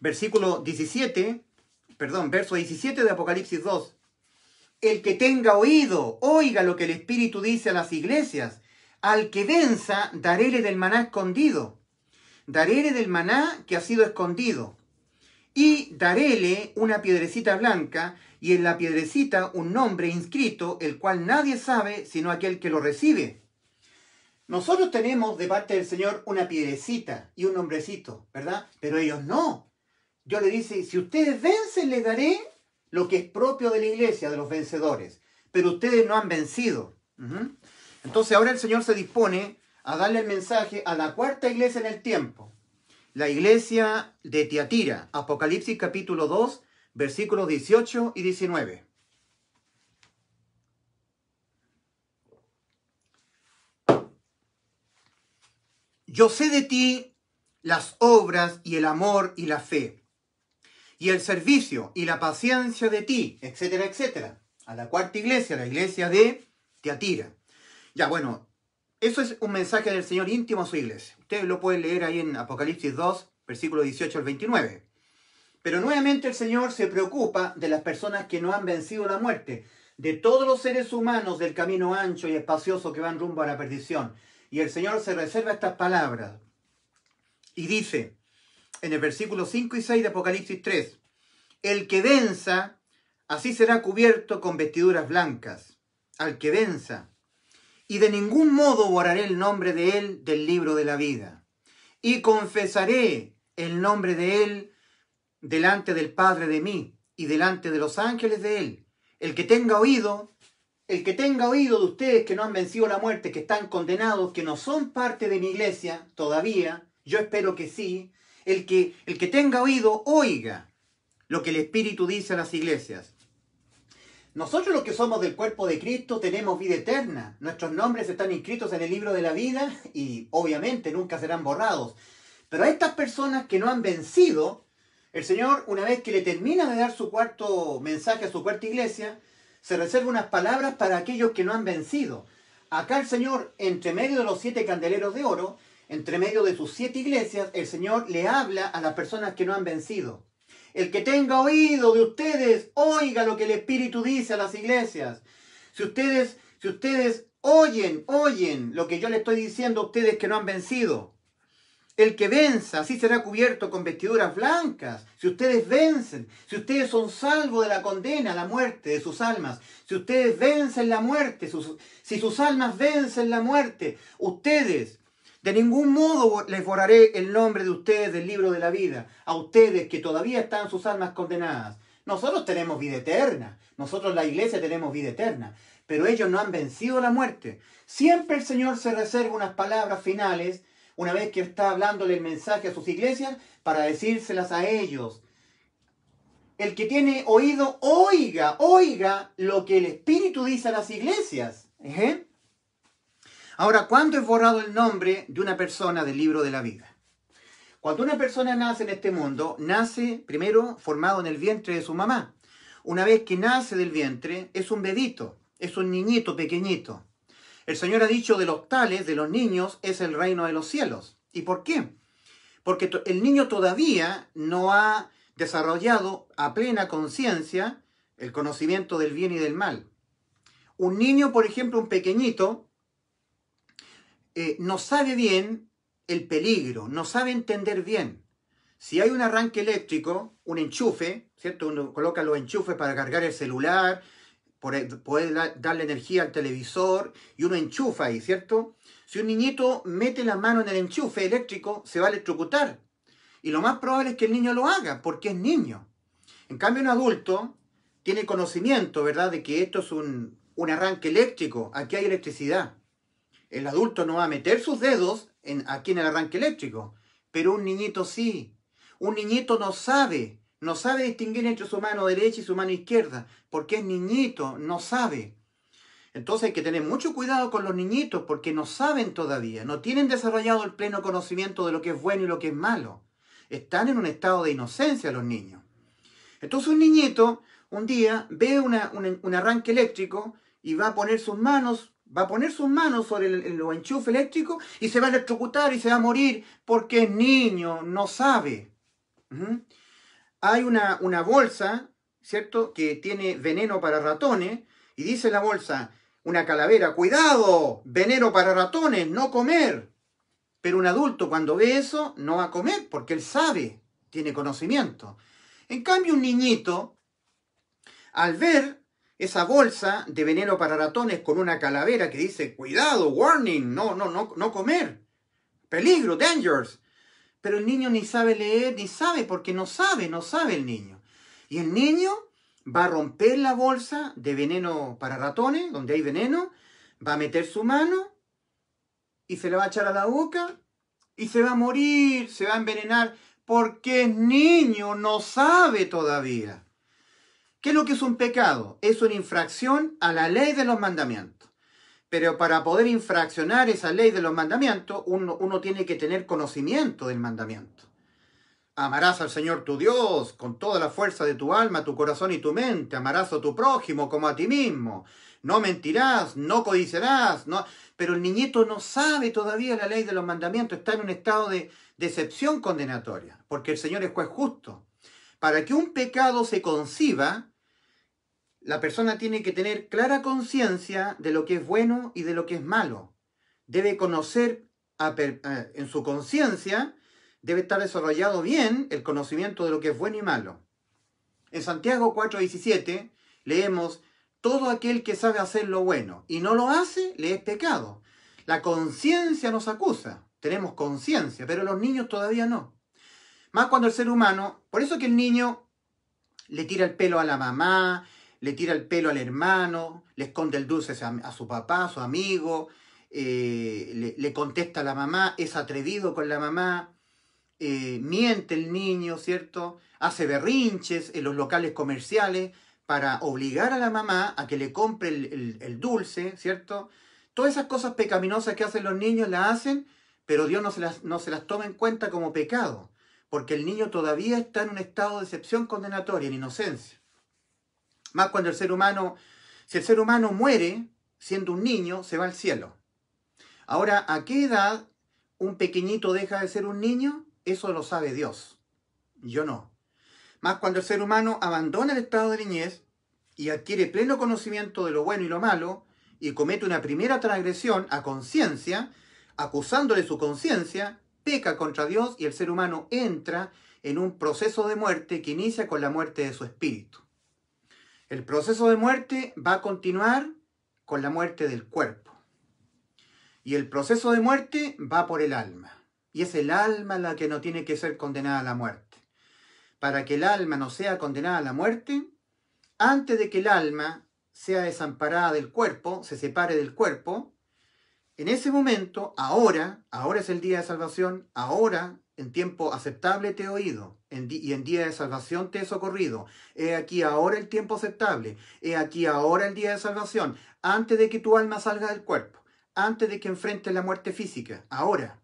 Versículo 17, perdón, verso 17 de Apocalipsis 2. El que tenga oído, oiga lo que el Espíritu dice a las iglesias. Al que venza, daréle del maná escondido. Daréle del maná que ha sido escondido. Y daréle una piedrecita blanca y en la piedrecita un nombre inscrito, el cual nadie sabe sino aquel que lo recibe. Nosotros tenemos de parte del Señor una piedrecita y un nombrecito, ¿verdad? Pero ellos no. Yo le dice, si ustedes vencen, les daré lo que es propio de la iglesia, de los vencedores. Pero ustedes no han vencido. Entonces ahora el Señor se dispone a darle el mensaje a la cuarta iglesia en el tiempo. La iglesia de Tiatira, Apocalipsis capítulo 2, versículos 18 y 19. Yo sé de ti las obras y el amor y la fe y el servicio y la paciencia de ti, etcétera, etcétera. A la cuarta iglesia, la iglesia de Teatira. Ya, bueno, eso es un mensaje del Señor íntimo a su iglesia. Ustedes lo pueden leer ahí en Apocalipsis 2, versículo 18 al 29. Pero nuevamente el Señor se preocupa de las personas que no han vencido la muerte, de todos los seres humanos del camino ancho y espacioso que van rumbo a la perdición. Y el Señor se reserva estas palabras y dice, en el versículo 5 y 6 de Apocalipsis 3. El que venza, así será cubierto con vestiduras blancas. Al que venza. Y de ningún modo borraré el nombre de él del libro de la vida. Y confesaré el nombre de él delante del Padre de mí y delante de los ángeles de él. El que tenga oído, el que tenga oído de ustedes que no han vencido la muerte, que están condenados, que no son parte de mi iglesia todavía, yo espero que sí, el que, el que tenga oído, oiga lo que el Espíritu dice a las iglesias. Nosotros los que somos del cuerpo de Cristo tenemos vida eterna. Nuestros nombres están inscritos en el libro de la vida y obviamente nunca serán borrados. Pero a estas personas que no han vencido, el Señor, una vez que le termina de dar su cuarto mensaje a su cuarta iglesia, se reserva unas palabras para aquellos que no han vencido. Acá el Señor, entre medio de los siete candeleros de oro, entre medio de sus siete iglesias, el Señor le habla a las personas que no han vencido. El que tenga oído de ustedes, oiga lo que el Espíritu dice a las iglesias. Si ustedes, si ustedes oyen, oyen lo que yo le estoy diciendo a ustedes que no han vencido. El que venza, así será cubierto con vestiduras blancas. Si ustedes vencen, si ustedes son salvos de la condena, la muerte de sus almas, si ustedes vencen la muerte, si sus almas vencen la muerte, ustedes de ningún modo les borraré el nombre de ustedes del libro de la vida, a ustedes que todavía están sus almas condenadas. Nosotros tenemos vida eterna, nosotros la iglesia tenemos vida eterna, pero ellos no han vencido la muerte. Siempre el Señor se reserva unas palabras finales, una vez que está hablándole el mensaje a sus iglesias, para decírselas a ellos. El que tiene oído, oiga, oiga lo que el Espíritu dice a las iglesias. ¿eh? Ahora, ¿cuándo es borrado el nombre de una persona del libro de la vida? Cuando una persona nace en este mundo, nace primero formado en el vientre de su mamá. Una vez que nace del vientre, es un bebito, es un niñito pequeñito. El Señor ha dicho de los tales, de los niños, es el reino de los cielos. ¿Y por qué? Porque el niño todavía no ha desarrollado a plena conciencia el conocimiento del bien y del mal. Un niño, por ejemplo, un pequeñito, eh, no sabe bien el peligro, no sabe entender bien. Si hay un arranque eléctrico, un enchufe, ¿cierto? Uno coloca los enchufes para cargar el celular, e, poder darle energía al televisor y uno enchufa ahí, ¿cierto? Si un niñito mete la mano en el enchufe eléctrico, se va a electrocutar. Y lo más probable es que el niño lo haga, porque es niño. En cambio, un adulto tiene conocimiento, ¿verdad?, de que esto es un, un arranque eléctrico, aquí hay electricidad. El adulto no va a meter sus dedos aquí en el arranque eléctrico, pero un niñito sí. Un niñito no sabe, no sabe distinguir entre su mano derecha y su mano izquierda, porque es niñito, no sabe. Entonces hay que tener mucho cuidado con los niñitos porque no saben todavía, no tienen desarrollado el pleno conocimiento de lo que es bueno y lo que es malo. Están en un estado de inocencia los niños. Entonces un niñito un día ve un arranque eléctrico y va a poner sus manos va a poner sus manos sobre el, enchufe eléctrico y se va a electrocutar y se va a morir porque es niño, no sabe. Hay una, una bolsa, ¿cierto?, que tiene veneno para ratones y dice la bolsa, una calavera, cuidado, veneno para ratones, no comer. Pero un adulto cuando ve eso no va a comer porque él sabe, tiene conocimiento. En cambio, un niñito, al ver esa bolsa de veneno para ratones con una calavera que dice, cuidado, warning, no, no, no, no comer, peligro, dangers. Pero el niño ni sabe leer, ni sabe, porque no sabe, no sabe el niño. Y el niño va a romper la bolsa de veneno para ratones, donde hay veneno, va a meter su mano y se le va a echar a la boca y se va a morir, se va a envenenar, porque el niño, no sabe todavía. ¿Qué es lo que es un pecado? Es una infracción a la ley de los mandamientos. Pero para poder infraccionar esa ley de los mandamientos, uno, tiene que tener conocimiento del mandamiento. Amarás al Señor tu Dios con toda la fuerza de tu alma, tu corazón y tu mente. Amarás a tu prójimo como a ti mismo. No mentirás, no codiciarás. Pero el niñito no sabe todavía la ley de los mandamientos. Está en un estado de decepción condenatoria, porque el Señor es juez justo. Para que un pecado se conciba, la persona tiene que tener clara conciencia de lo que es bueno y de lo que es malo. Debe conocer en su conciencia, debe estar desarrollado bien el conocimiento de lo que es bueno y malo. En Santiago 4:17 leemos, todo aquel que sabe hacer lo bueno y no lo hace, le es pecado. La conciencia nos acusa, tenemos conciencia, pero los niños todavía no. Más cuando el ser humano, por eso que el niño le tira el pelo a la mamá, le tira el pelo al hermano, le esconde el dulce a, su papá, a su amigo, eh, le, contesta a la mamá, es atrevido con la mamá, eh, miente el niño, ¿cierto? Hace berrinches en los locales comerciales para obligar a la mamá a que le compre el, dulce, ¿cierto? Todas esas cosas pecaminosas que hacen los niños las hacen, pero Dios no se las, no se las toma en cuenta como pecado, porque el niño todavía está en un estado de excepción condenatoria, en inocencia. Más cuando el ser humano, si el ser humano muere siendo un niño, se va al cielo. Ahora, ¿a qué edad un pequeñito deja de ser un niño? Eso lo sabe Dios. Yo no. Más cuando el ser humano abandona el estado de niñez y adquiere pleno conocimiento de lo bueno y lo malo, y comete una primera transgresión a conciencia, acusándole su conciencia, peca contra Dios y el ser humano entra en un proceso de muerte que inicia con la muerte de su espíritu. El proceso de muerte va a continuar con la muerte del cuerpo. Y el proceso de muerte va por el alma. Y es el alma la que no tiene que ser condenada a la muerte. Para que el alma no sea condenada a la muerte, antes de que el alma sea desamparada del cuerpo, se separe del cuerpo, en ese momento, ahora, ahora es el día de salvación, ahora, en tiempo aceptable te he oído, y en día de salvación te he socorrido. He aquí ahora el tiempo aceptable. He aquí ahora el día de salvación, antes de que tu alma salga del cuerpo, antes de que enfrentes la muerte física. Ahora,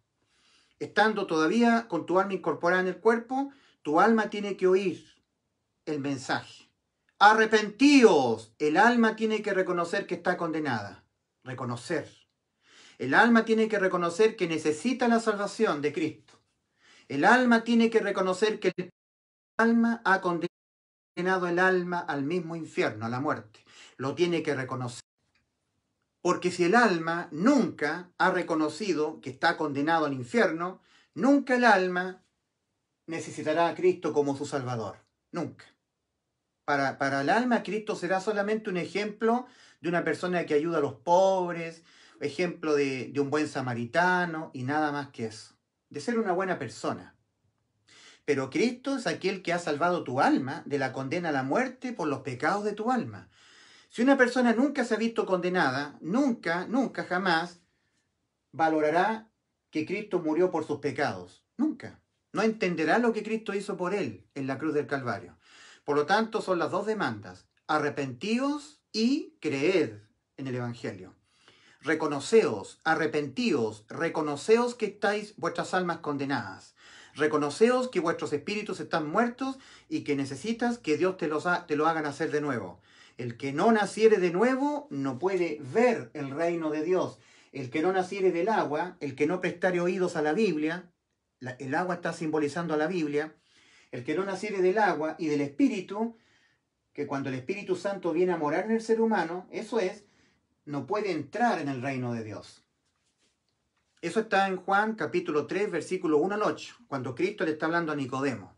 estando todavía con tu alma incorporada en el cuerpo, tu alma tiene que oír el mensaje. Arrepentíos. El alma tiene que reconocer que está condenada. Reconocer. El alma tiene que reconocer que necesita la salvación de Cristo el alma tiene que reconocer que el alma ha condenado el alma al mismo infierno, a la muerte. Lo tiene que reconocer. Porque si el alma nunca ha reconocido que está condenado al infierno, nunca el alma necesitará a Cristo como su Salvador. Nunca. Para, para, el alma, Cristo será solamente un ejemplo de una persona que ayuda a los pobres, ejemplo de, de un buen samaritano y nada más que eso de ser una buena persona. Pero Cristo es aquel que ha salvado tu alma de la condena a la muerte por los pecados de tu alma. Si una persona nunca se ha visto condenada, nunca, nunca, jamás valorará que Cristo murió por sus pecados. Nunca. No entenderá lo que Cristo hizo por él en la cruz del Calvario. Por lo tanto, son las dos demandas. Arrepentíos y creed en el Evangelio reconoceos, arrepentíos, reconoceos que estáis vuestras almas condenadas. Reconoceos que vuestros espíritus están muertos y que necesitas que Dios te, los te lo haga nacer de nuevo. El que no naciere de nuevo no puede ver el reino de Dios. El que no naciere del agua, el que no prestare oídos a la Biblia, el agua está simbolizando a la Biblia, el que no naciere del agua y del Espíritu, que cuando el Espíritu Santo viene a morar en el ser humano, eso es, no puede entrar en el reino de Dios. Eso está en Juan capítulo 3, versículo 1 al 8, cuando Cristo le está hablando a Nicodemo.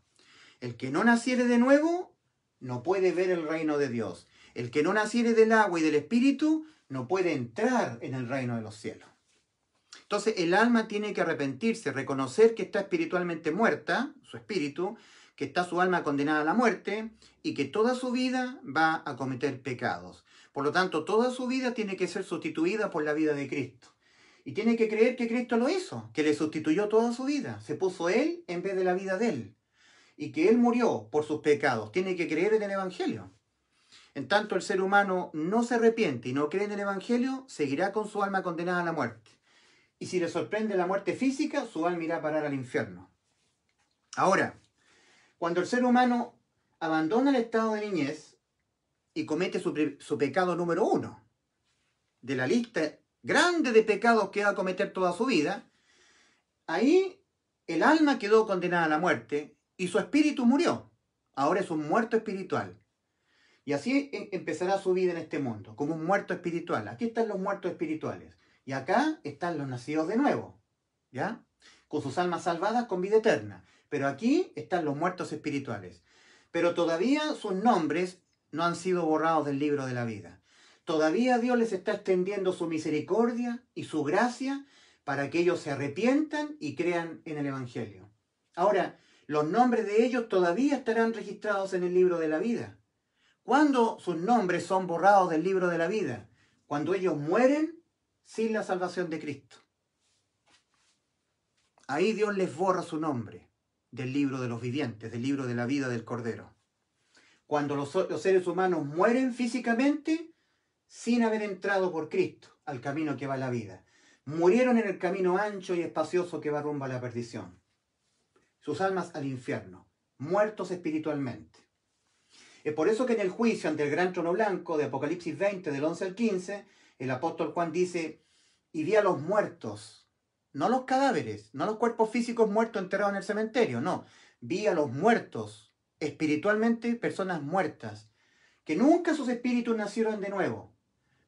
El que no naciere de nuevo, no puede ver el reino de Dios. El que no naciere del agua y del espíritu, no puede entrar en el reino de los cielos. Entonces el alma tiene que arrepentirse, reconocer que está espiritualmente muerta, su espíritu, que está su alma condenada a la muerte y que toda su vida va a cometer pecados. Por lo tanto, toda su vida tiene que ser sustituida por la vida de Cristo. Y tiene que creer que Cristo lo hizo, que le sustituyó toda su vida. Se puso Él en vez de la vida de Él. Y que Él murió por sus pecados. Tiene que creer en el Evangelio. En tanto el ser humano no se arrepiente y no cree en el Evangelio, seguirá con su alma condenada a la muerte. Y si le sorprende la muerte física, su alma irá a parar al infierno. Ahora, cuando el ser humano abandona el estado de niñez, y comete su, pecado número uno de la lista grande de pecados que va a cometer toda su vida, ahí el alma quedó condenada a la muerte y su espíritu murió. Ahora es un muerto espiritual. Y así e-, empezará su vida en este mundo, como un muerto espiritual. Aquí están los muertos espirituales. Y acá están los nacidos de nuevo, ¿ya? Con sus almas salvadas con vida eterna. Pero aquí están los muertos espirituales. Pero todavía sus nombres no han sido borrados del libro de la vida. Todavía Dios les está extendiendo su misericordia y su gracia para que ellos se arrepientan y crean en el Evangelio. Ahora, los nombres de ellos todavía estarán registrados en el libro de la vida. ¿Cuándo sus nombres son borrados del libro de la vida? Cuando ellos mueren sin la salvación de Cristo. Ahí Dios les borra su nombre del libro de los vivientes, del libro de la vida del Cordero cuando los, seres humanos mueren físicamente sin haber entrado por Cristo al camino que va a la vida. Murieron en el camino ancho y espacioso que va rumbo a la perdición. Sus almas al infierno, muertos espiritualmente. Es por eso que en el juicio ante el gran trono blanco de Apocalipsis 20, del 11 al 15, el apóstol Juan dice, y vi a los muertos, no los cadáveres, no los cuerpos físicos muertos enterrados en el cementerio, no, vi a los muertos espiritualmente personas muertas, que nunca sus espíritus nacieron de nuevo.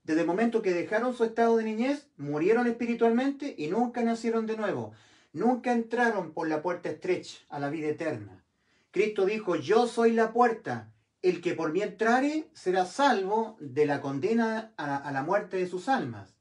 Desde el momento que dejaron su estado de niñez, murieron espiritualmente y nunca nacieron de nuevo. Nunca entraron por la puerta estrecha a la vida eterna. Cristo dijo, yo soy la puerta, el que por mí entrare será salvo de la condena a, la muerte de sus almas.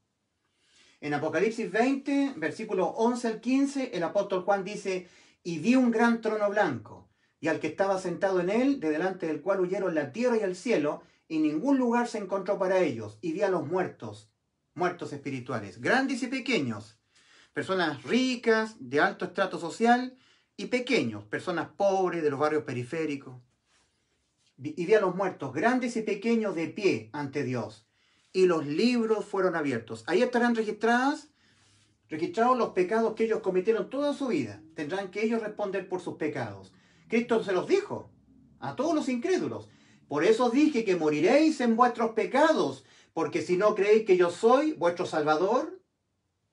En Apocalipsis 20, versículo 11 al 15, el apóstol Juan dice, y vi un gran trono blanco y al que estaba sentado en él, de delante del cual huyeron la tierra y el cielo, y ningún lugar se encontró para ellos, y vi a los muertos, muertos espirituales, grandes y pequeños, personas ricas, de alto estrato social, y pequeños, personas pobres, de los barrios periféricos. Y vi a los muertos, grandes y pequeños, de pie ante Dios, y los libros fueron abiertos. Ahí estarán registradas registrados los pecados que ellos cometieron toda su vida. Tendrán que ellos responder por sus pecados. Cristo se los dijo a todos los incrédulos. Por eso os dije que moriréis en vuestros pecados, porque si no creéis que yo soy vuestro Salvador,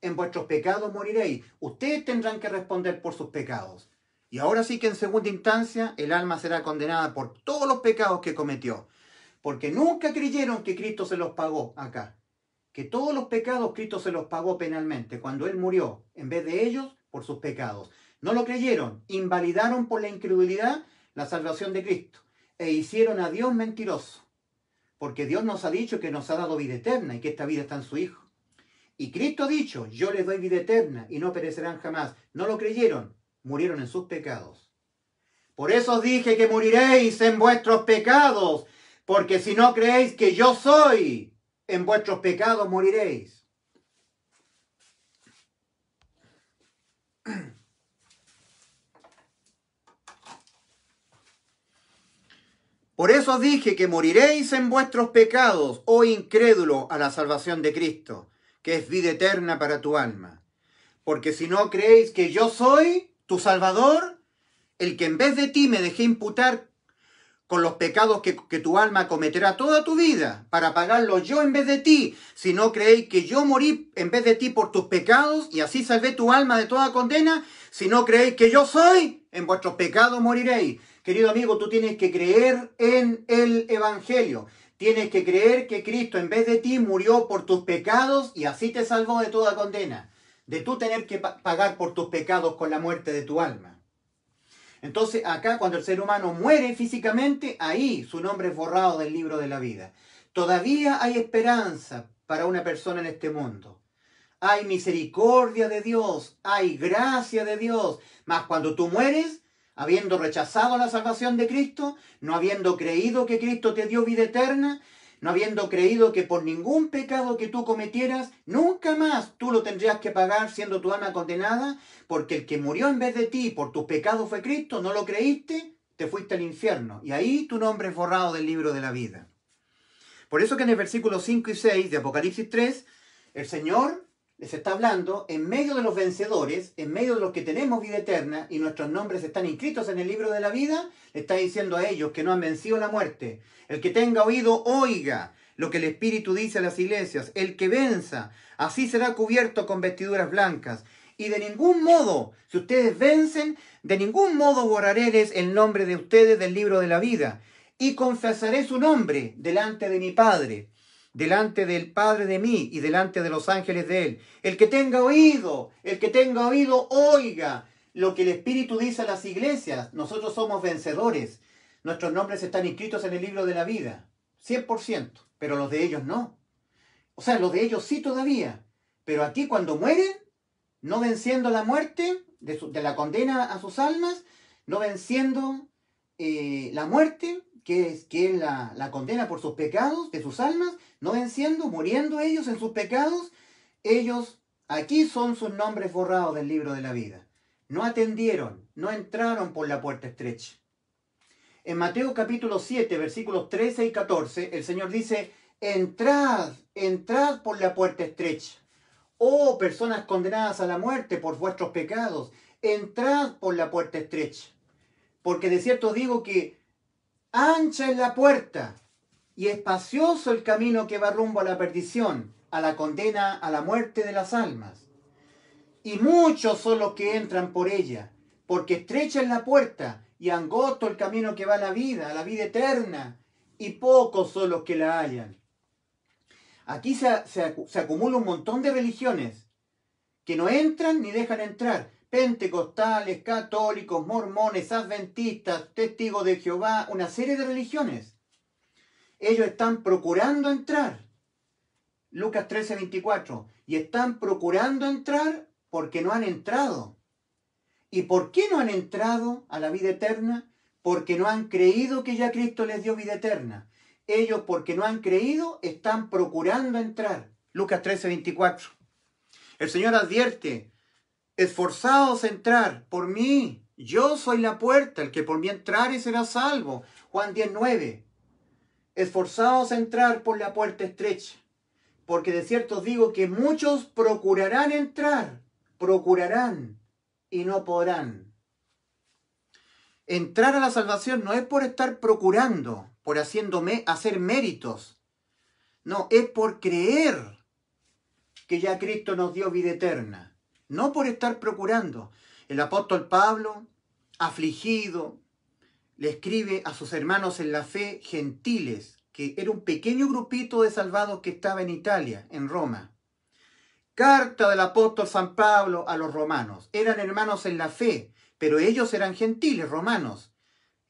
en vuestros pecados moriréis. Ustedes tendrán que responder por sus pecados. Y ahora sí que en segunda instancia el alma será condenada por todos los pecados que cometió, porque nunca creyeron que Cristo se los pagó acá, que todos los pecados Cristo se los pagó penalmente cuando Él murió, en vez de ellos, por sus pecados. No lo creyeron, invalidaron por la incredulidad la salvación de Cristo e hicieron a Dios mentiroso, porque Dios nos ha dicho que nos ha dado vida eterna y que esta vida está en su Hijo. Y Cristo ha dicho, yo les doy vida eterna y no perecerán jamás. No lo creyeron, murieron en sus pecados. Por eso os dije que moriréis en vuestros pecados, porque si no creéis que yo soy, en vuestros pecados moriréis. Por eso dije que moriréis en vuestros pecados, oh incrédulo, a la salvación de Cristo, que es vida eterna para tu alma. Porque si no creéis que yo soy tu Salvador, el que en vez de ti me dejé imputar con los pecados que, que tu alma cometerá toda tu vida, para pagarlos yo en vez de ti, si no creéis que yo morí en vez de ti por tus pecados, y así salvé tu alma de toda condena, si no creéis que yo soy, en vuestros pecados moriréis. Querido amigo, tú tienes que creer en el Evangelio. Tienes que creer que Cristo en vez de ti murió por tus pecados y así te salvó de toda condena, de tú tener que pagar por tus pecados con la muerte de tu alma. Entonces acá cuando el ser humano muere físicamente, ahí su nombre es borrado del libro de la vida. Todavía hay esperanza para una persona en este mundo. Hay misericordia de Dios, hay gracia de Dios. Mas cuando tú mueres, habiendo rechazado la salvación de Cristo, no habiendo creído que Cristo te dio vida eterna, no habiendo creído que por ningún pecado que tú cometieras, nunca más tú lo tendrías que pagar siendo tu alma condenada, porque el que murió en vez de ti por tus pecados fue Cristo, no lo creíste, te fuiste al infierno. Y ahí tu nombre es borrado del libro de la vida. Por eso que en el versículo 5 y 6 de Apocalipsis 3, el Señor les está hablando en medio de los vencedores, en medio de los que tenemos vida eterna y nuestros nombres están inscritos en el libro de la vida, le está diciendo a ellos que no han vencido la muerte. El que tenga oído, oiga lo que el Espíritu dice a las iglesias. El que venza, así será cubierto con vestiduras blancas. Y de ningún modo, si ustedes vencen, de ningún modo borraréles el nombre de ustedes del libro de la vida. Y confesaré su nombre delante de mi Padre delante del Padre de mí y delante de los ángeles de él. El que tenga oído, el que tenga oído, oiga lo que el Espíritu dice a las iglesias. Nosotros somos vencedores. Nuestros nombres están inscritos en el libro de la vida, 100%, pero los de ellos no. O sea, los de ellos sí todavía, pero aquí cuando mueren, no venciendo la muerte, de, la condena a sus almas, no venciendo eh, la muerte, que es la, la condena por sus pecados, de sus almas, no venciendo, muriendo ellos en sus pecados, ellos aquí son sus nombres borrados del libro de la vida. No atendieron, no entraron por la puerta estrecha. En Mateo capítulo 7, versículos 13 y 14, el Señor dice, entrad, entrad por la puerta estrecha. Oh personas condenadas a la muerte por vuestros pecados, entrad por la puerta estrecha. Porque de cierto digo que Ancha es la puerta y espacioso el camino que va rumbo a la perdición, a la condena, a la muerte de las almas. Y muchos son los que entran por ella, porque estrecha es la puerta y angosto el camino que va a la vida, a la vida eterna, y pocos son los que la hallan. Aquí se, se acumula un montón de religiones que no entran ni dejan entrar, pentecostales, católicos, mormones, adventistas, testigos de Jehová, una serie de religiones. Ellos están procurando entrar, Lucas 13, y están procurando entrar porque no han entrado. ¿Y por qué no han entrado a la vida eterna? Porque no han creído que ya Cristo les dio vida eterna. Ellos porque no han creído están procurando entrar. Lucas 13, El Señor advierte, Esforzados a entrar por mí. Yo soy la puerta, el que por mí entrare será salvo. Juan 19. Esforzados a entrar por la puerta estrecha, porque de cierto os digo que muchos procurarán entrar, procurarán y no podrán. Entrar a la salvación no es por estar procurando, por haciéndome hacer méritos. No, es por creer que ya Cristo nos dio vida eterna no por estar procurando. El apóstol Pablo, afligido, le escribe a sus hermanos en la fe gentiles, que era un pequeño grupito de salvados que estaba en Italia, en Roma. Carta del apóstol San Pablo a los romanos. Eran hermanos en la fe, pero ellos eran gentiles romanos.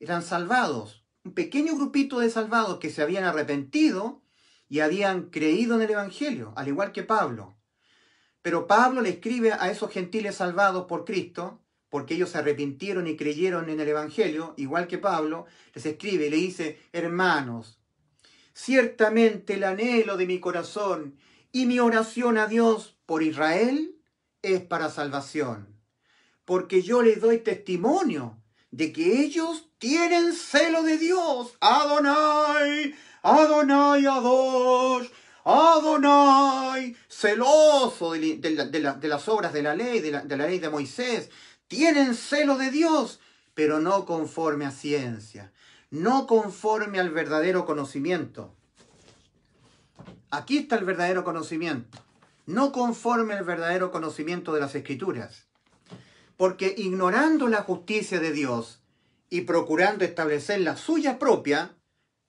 Eran salvados, un pequeño grupito de salvados que se habían arrepentido y habían creído en el Evangelio, al igual que Pablo. Pero Pablo le escribe a esos gentiles salvados por Cristo, porque ellos se arrepintieron y creyeron en el Evangelio, igual que Pablo, les escribe y le dice, hermanos, ciertamente el anhelo de mi corazón y mi oración a Dios por Israel es para salvación, porque yo les doy testimonio de que ellos tienen celo de Dios. Adonai, Adonai Adosh, Adonai celoso de, las obras de la ley, de la ley de Moisés. Tienen celo de Dios, pero no conforme a ciencia, no conforme al verdadero conocimiento. Aquí está el verdadero conocimiento, no conforme al verdadero conocimiento de las escrituras. Porque ignorando la justicia de Dios y procurando establecer la suya propia,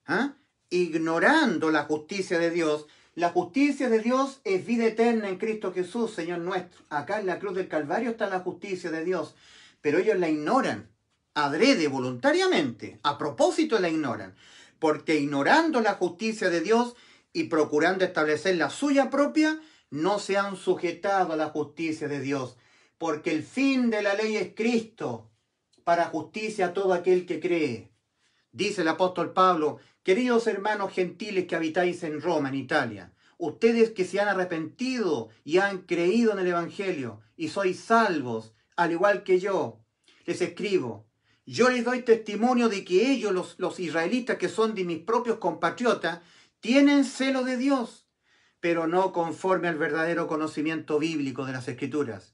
¿ah? ignorando la justicia de Dios la justicia de Dios es vida eterna en Cristo Jesús, Señor nuestro. Acá en la cruz del Calvario está la justicia de Dios, pero ellos la ignoran, adrede, voluntariamente, a propósito la ignoran, porque ignorando la justicia de Dios y procurando establecer la suya propia, no se han sujetado a la justicia de Dios, porque el fin de la ley es Cristo, para justicia a todo aquel que cree. Dice el apóstol Pablo, Queridos hermanos gentiles que habitáis en Roma, en Italia, ustedes que se han arrepentido y han creído en el Evangelio y sois salvos, al igual que yo, les escribo, yo les doy testimonio de que ellos, los, israelitas que son de mis propios compatriotas, tienen celo de Dios, pero no conforme al verdadero conocimiento bíblico de las escrituras.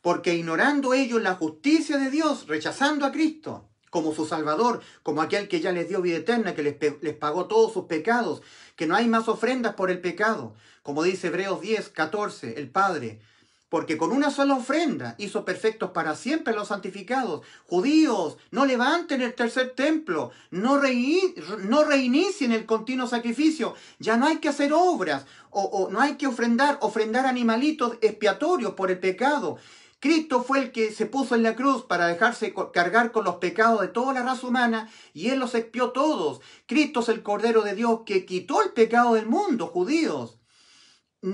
Porque ignorando ellos la justicia de Dios, rechazando a Cristo, como su Salvador, como aquel que ya les dio vida eterna, que les, pagó todos sus pecados, que no hay más ofrendas por el pecado, como dice Hebreos 10, 14, el Padre, porque con una sola ofrenda hizo perfectos para siempre los santificados. Judíos, no levanten el tercer templo, no, reinicien el continuo sacrificio. Ya no hay que hacer obras o no hay que ofrendar, ofrendar animalitos expiatorios por el pecado. Cristo fue el que se puso en la cruz para dejarse cargar con los pecados de toda la raza humana y Él los expió todos. Cristo es el Cordero de Dios que quitó el pecado del mundo, judíos.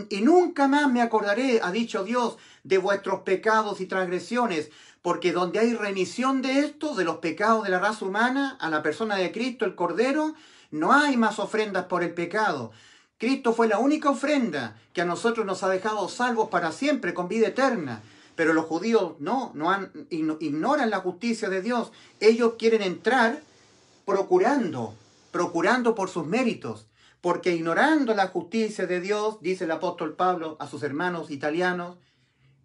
Y nunca más me acordaré, ha dicho Dios, de vuestros pecados y transgresiones, porque donde hay remisión de estos, de los pecados de la raza humana, a la persona de Cristo, el Cordero, no hay más ofrendas por el pecado. Cristo fue la única ofrenda que a nosotros nos ha dejado salvos para siempre, con vida eterna. Pero los judíos no, no han, ignoran la justicia de Dios. Ellos quieren entrar procurando, procurando por sus méritos. Porque ignorando la justicia de Dios, dice el apóstol Pablo a sus hermanos italianos,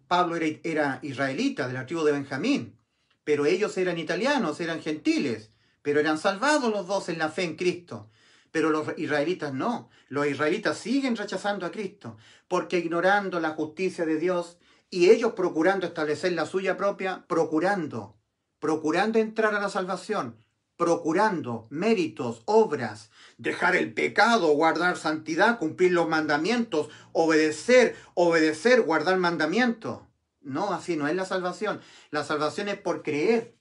Pablo era, israelita de la tribu de Benjamín, pero ellos eran italianos, eran gentiles, pero eran salvados los dos en la fe en Cristo. Pero los israelitas no. Los israelitas siguen rechazando a Cristo, porque ignorando la justicia de Dios, y ellos procurando establecer la suya propia, procurando, procurando entrar a la salvación, procurando méritos, obras, dejar el pecado, guardar santidad, cumplir los mandamientos, obedecer, obedecer, guardar mandamientos. No, así no es la salvación. La salvación es por creer.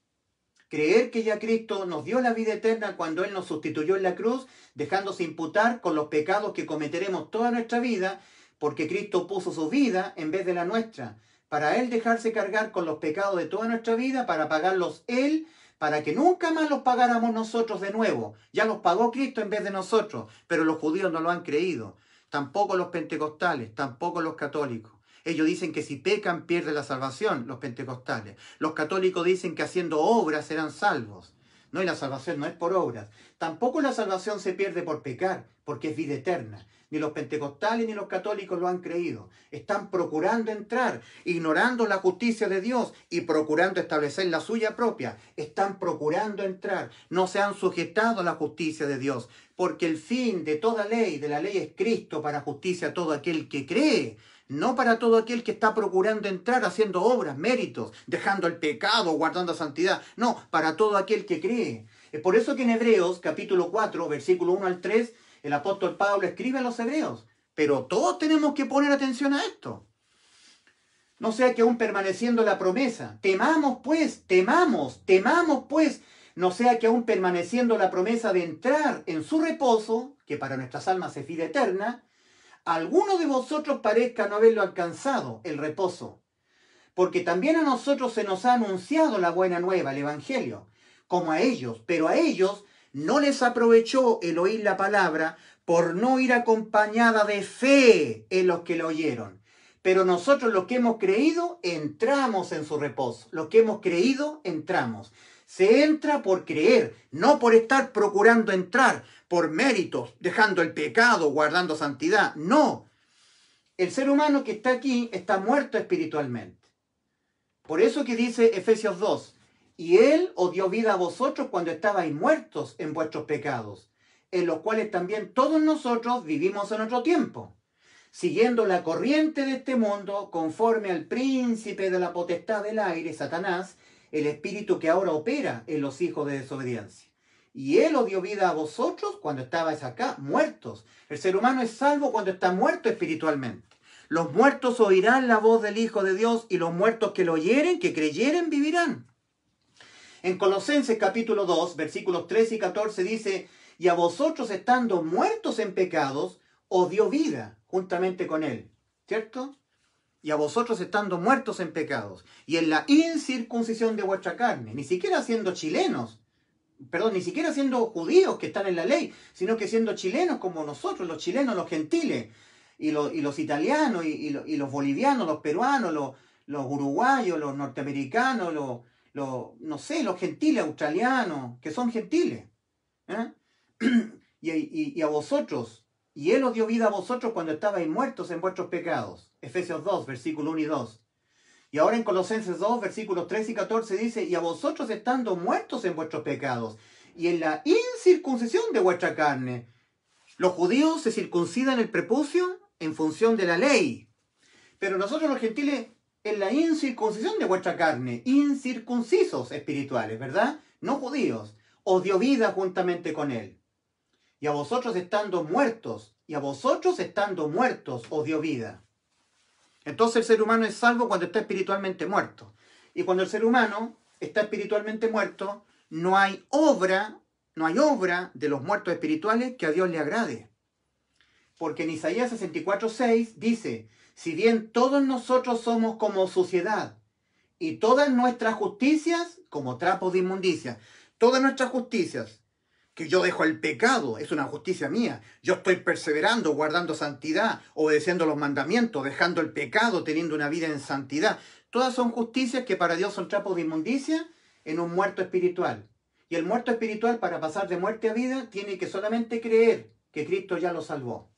Creer que ya Cristo nos dio la vida eterna cuando Él nos sustituyó en la cruz, dejándose imputar con los pecados que cometeremos toda nuestra vida porque Cristo puso su vida en vez de la nuestra, para Él dejarse cargar con los pecados de toda nuestra vida, para pagarlos Él, para que nunca más los pagáramos nosotros de nuevo. Ya los pagó Cristo en vez de nosotros, pero los judíos no lo han creído, tampoco los pentecostales, tampoco los católicos. Ellos dicen que si pecan pierden la salvación, los pentecostales. Los católicos dicen que haciendo obras serán salvos. No, y la salvación no es por obras. Tampoco la salvación se pierde por pecar, porque es vida eterna ni los pentecostales ni los católicos lo han creído. Están procurando entrar, ignorando la justicia de Dios y procurando establecer la suya propia. Están procurando entrar, no se han sujetado a la justicia de Dios, porque el fin de toda ley, de la ley es Cristo para justicia a todo aquel que cree no para todo aquel que está procurando entrar haciendo obras, méritos, dejando el pecado, guardando santidad, no, para todo aquel que cree. Es por eso que en Hebreos capítulo 4, versículo 1 al 3, el apóstol Pablo escribe a los hebreos. Pero todos tenemos que poner atención a esto. No sea que aún permaneciendo la promesa, temamos pues, temamos, temamos pues, no sea que aún permaneciendo la promesa de entrar en su reposo, que para nuestras almas es vida eterna, alguno de vosotros parezca no haberlo alcanzado, el reposo. Porque también a nosotros se nos ha anunciado la buena nueva, el Evangelio, como a ellos, pero a ellos no les aprovechó el oír la palabra por no ir acompañada de fe en los que la oyeron. Pero nosotros los que hemos creído, entramos en su reposo. Los que hemos creído, entramos. Se entra por creer, no por estar procurando entrar por méritos, dejando el pecado, guardando santidad. No. El ser humano que está aquí está muerto espiritualmente. Por eso que dice Efesios 2, y Él os dio vida a vosotros cuando estabais muertos en vuestros pecados, en los cuales también todos nosotros vivimos en otro tiempo, siguiendo la corriente de este mundo conforme al príncipe de la potestad del aire, Satanás, el espíritu que ahora opera en los hijos de desobediencia. Y Él os dio vida a vosotros cuando estabais acá, muertos. El ser humano es salvo cuando está muerto espiritualmente. Los muertos oirán la voz del Hijo de Dios y los muertos que lo oyeren, que creyeren, vivirán. En Colosenses capítulo 2, versículos 13 y 14 dice, y a vosotros estando muertos en pecados, os dio vida juntamente con él, ¿cierto? Y a vosotros estando muertos en pecados, y en la incircuncisión de vuestra carne, ni siquiera siendo chilenos, perdón, ni siquiera siendo judíos que están en la ley, sino que siendo chilenos como nosotros, los chilenos, los gentiles, y, los, italianos, y, los, bolivianos, los peruanos, los uruguayos, los norteamericanos, los, no sé, los gentiles australianos, que son gentiles. ¿eh? [CLEARS THROAT] Y, a vosotros, y Él os dio vida a vosotros cuando estabais muertos en vuestros pecados. Efesios 2, versículo 1 y 2. Y ahora en Colosenses 2, versículos 3 y 14 dice, y a vosotros estando muertos en vuestros pecados y en la incircuncisión de vuestra carne. Los judíos se circuncidan el prepucio en función de la ley, pero nosotros los gentiles en la incircuncisión de vuestra carne, incircuncisos espirituales, ¿verdad? No judíos, os dio vida juntamente con él. Y a vosotros estando muertos, y a vosotros estando muertos, os dio vida. Entonces el ser humano es salvo cuando está espiritualmente muerto. Y cuando el ser humano está espiritualmente muerto, no hay obra, no hay obra de los muertos espirituales que a Dios le agrade. Porque en Isaías 64:6 dice, si bien todos nosotros somos como suciedad y todas nuestras justicias como trapos de inmundicia, todas nuestras justicias, que yo dejo el pecado, es una justicia mía, yo estoy perseverando, guardando santidad, obedeciendo los mandamientos, dejando el pecado, teniendo una vida en santidad, todas son justicias que para Dios son trapos de inmundicia en un muerto espiritual. Y el muerto espiritual para pasar de muerte a vida tiene que solamente creer que Cristo ya lo salvó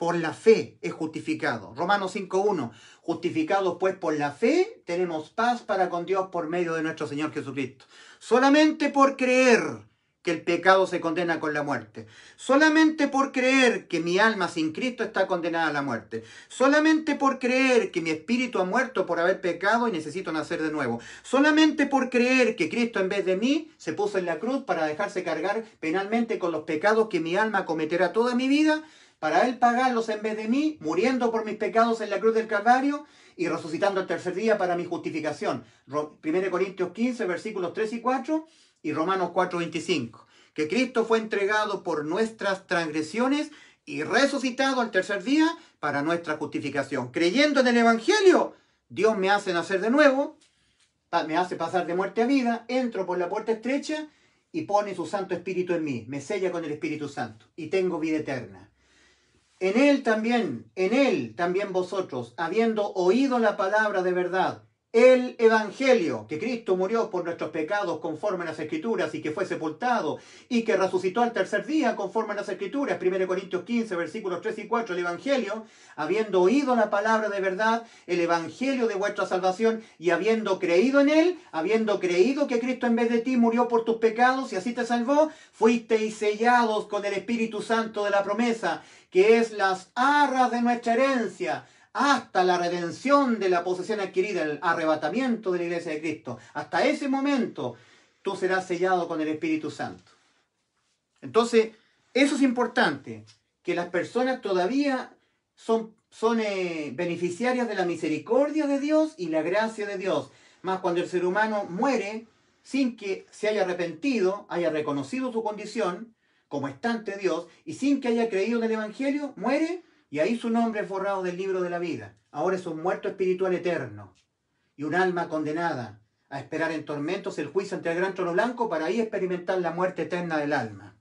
por la fe es justificado. Romanos 5.1, justificados pues por la fe, tenemos paz para con Dios por medio de nuestro Señor Jesucristo. Solamente por creer que el pecado se condena con la muerte. Solamente por creer que mi alma sin Cristo está condenada a la muerte. Solamente por creer que mi espíritu ha muerto por haber pecado y necesito nacer de nuevo. Solamente por creer que Cristo en vez de mí se puso en la cruz para dejarse cargar penalmente con los pecados que mi alma cometerá toda mi vida para Él pagarlos en vez de mí, muriendo por mis pecados en la cruz del Calvario y resucitando al tercer día para mi justificación. 1 Corintios 15, versículos 3 y 4 y Romanos 4, 25. Que Cristo fue entregado por nuestras transgresiones y resucitado al tercer día para nuestra justificación. Creyendo en el Evangelio, Dios me hace nacer de nuevo, me hace pasar de muerte a vida, entro por la puerta estrecha y pone su Santo Espíritu en mí, me sella con el Espíritu Santo y tengo vida eterna. En él también, en él también vosotros, habiendo oído la palabra de verdad, el Evangelio, que Cristo murió por nuestros pecados conforme a las Escrituras y que fue sepultado y que resucitó al tercer día conforme a las Escrituras, 1 Corintios 15, versículos 3 y 4, el Evangelio, habiendo oído la palabra de verdad, el Evangelio de vuestra salvación y habiendo creído en él, habiendo creído que Cristo en vez de ti murió por tus pecados y así te salvó, fuisteis sellados con el Espíritu Santo de la promesa que es las arras de nuestra herencia, hasta la redención de la posesión adquirida, el arrebatamiento de la iglesia de Cristo. Hasta ese momento tú serás sellado con el Espíritu Santo. Entonces, eso es importante, que las personas todavía son, son eh, beneficiarias de la misericordia de Dios y la gracia de Dios. Más cuando el ser humano muere sin que se haya arrepentido, haya reconocido su condición, como está ante Dios, y sin que haya creído en el Evangelio, muere y ahí su nombre es borrado del libro de la vida. Ahora es un muerto espiritual eterno y un alma condenada a esperar en tormentos el juicio ante el gran trono blanco para ahí experimentar la muerte eterna del alma.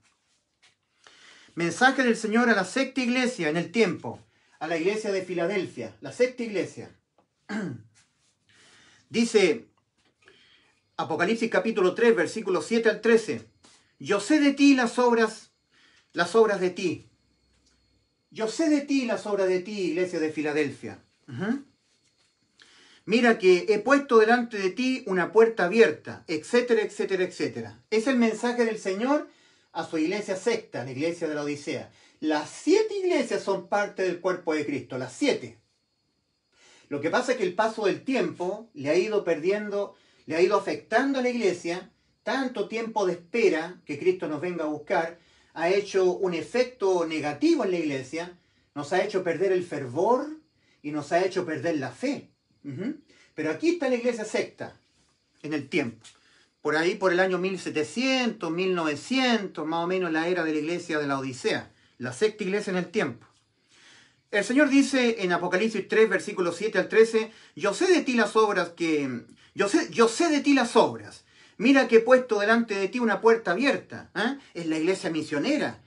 Mensaje del Señor a la sexta iglesia en el tiempo, a la iglesia de Filadelfia, la sexta iglesia. [CLEARS THROAT] Dice Apocalipsis capítulo 3, versículos 7 al 13. Yo sé de ti las obras, las obras de ti. Yo sé de ti las obras de ti, iglesia de Filadelfia. Mira que he puesto delante de ti una puerta abierta, etcétera, etcétera, etcétera. Es el mensaje del Señor a su iglesia secta, la iglesia de la Odisea. Las siete iglesias son parte del cuerpo de Cristo, las siete. Lo que pasa es que el paso del tiempo le ha ido perdiendo, le ha ido afectando a la iglesia tanto tiempo de espera que Cristo nos venga a buscar, ha hecho un efecto negativo en la iglesia, nos ha hecho perder el fervor y nos ha hecho perder la fe. Pero aquí está la iglesia secta, en el tiempo. Por ahí, por el año 1700, 1900, más o menos la era de la iglesia de la Odisea, la secta iglesia en el tiempo. El Señor dice en Apocalipsis 3, versículos 7 al 13, yo sé de ti las obras que... Yo sé, yo sé de ti las obras Mira que he puesto delante de ti una puerta abierta. ¿eh? Es la iglesia misionera.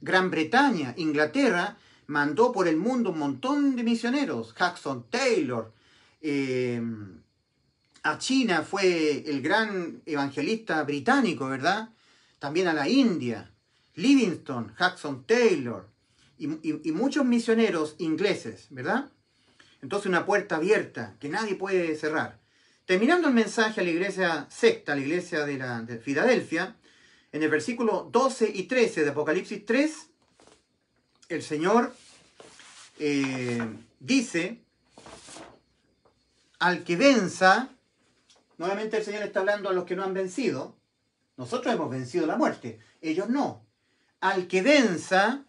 Gran Bretaña, Inglaterra, mandó por el mundo un montón de misioneros. Jackson Taylor. Em, a China fue el gran evangelista británico, ¿verdad? También a la India. Livingston, Jackson Taylor. y muchos misioneros ingleses, ¿verdad? Entonces una puerta abierta que nadie puede cerrar. Terminando el mensaje a la iglesia secta, a la iglesia de, la, Filadelfia, en el versículo 12 y 13 de Apocalipsis 3, el Señor eh, dice, al que venza, nuevamente el Señor está hablando a los que no han vencido, nosotros hemos vencido la muerte, ellos no. Al que venza,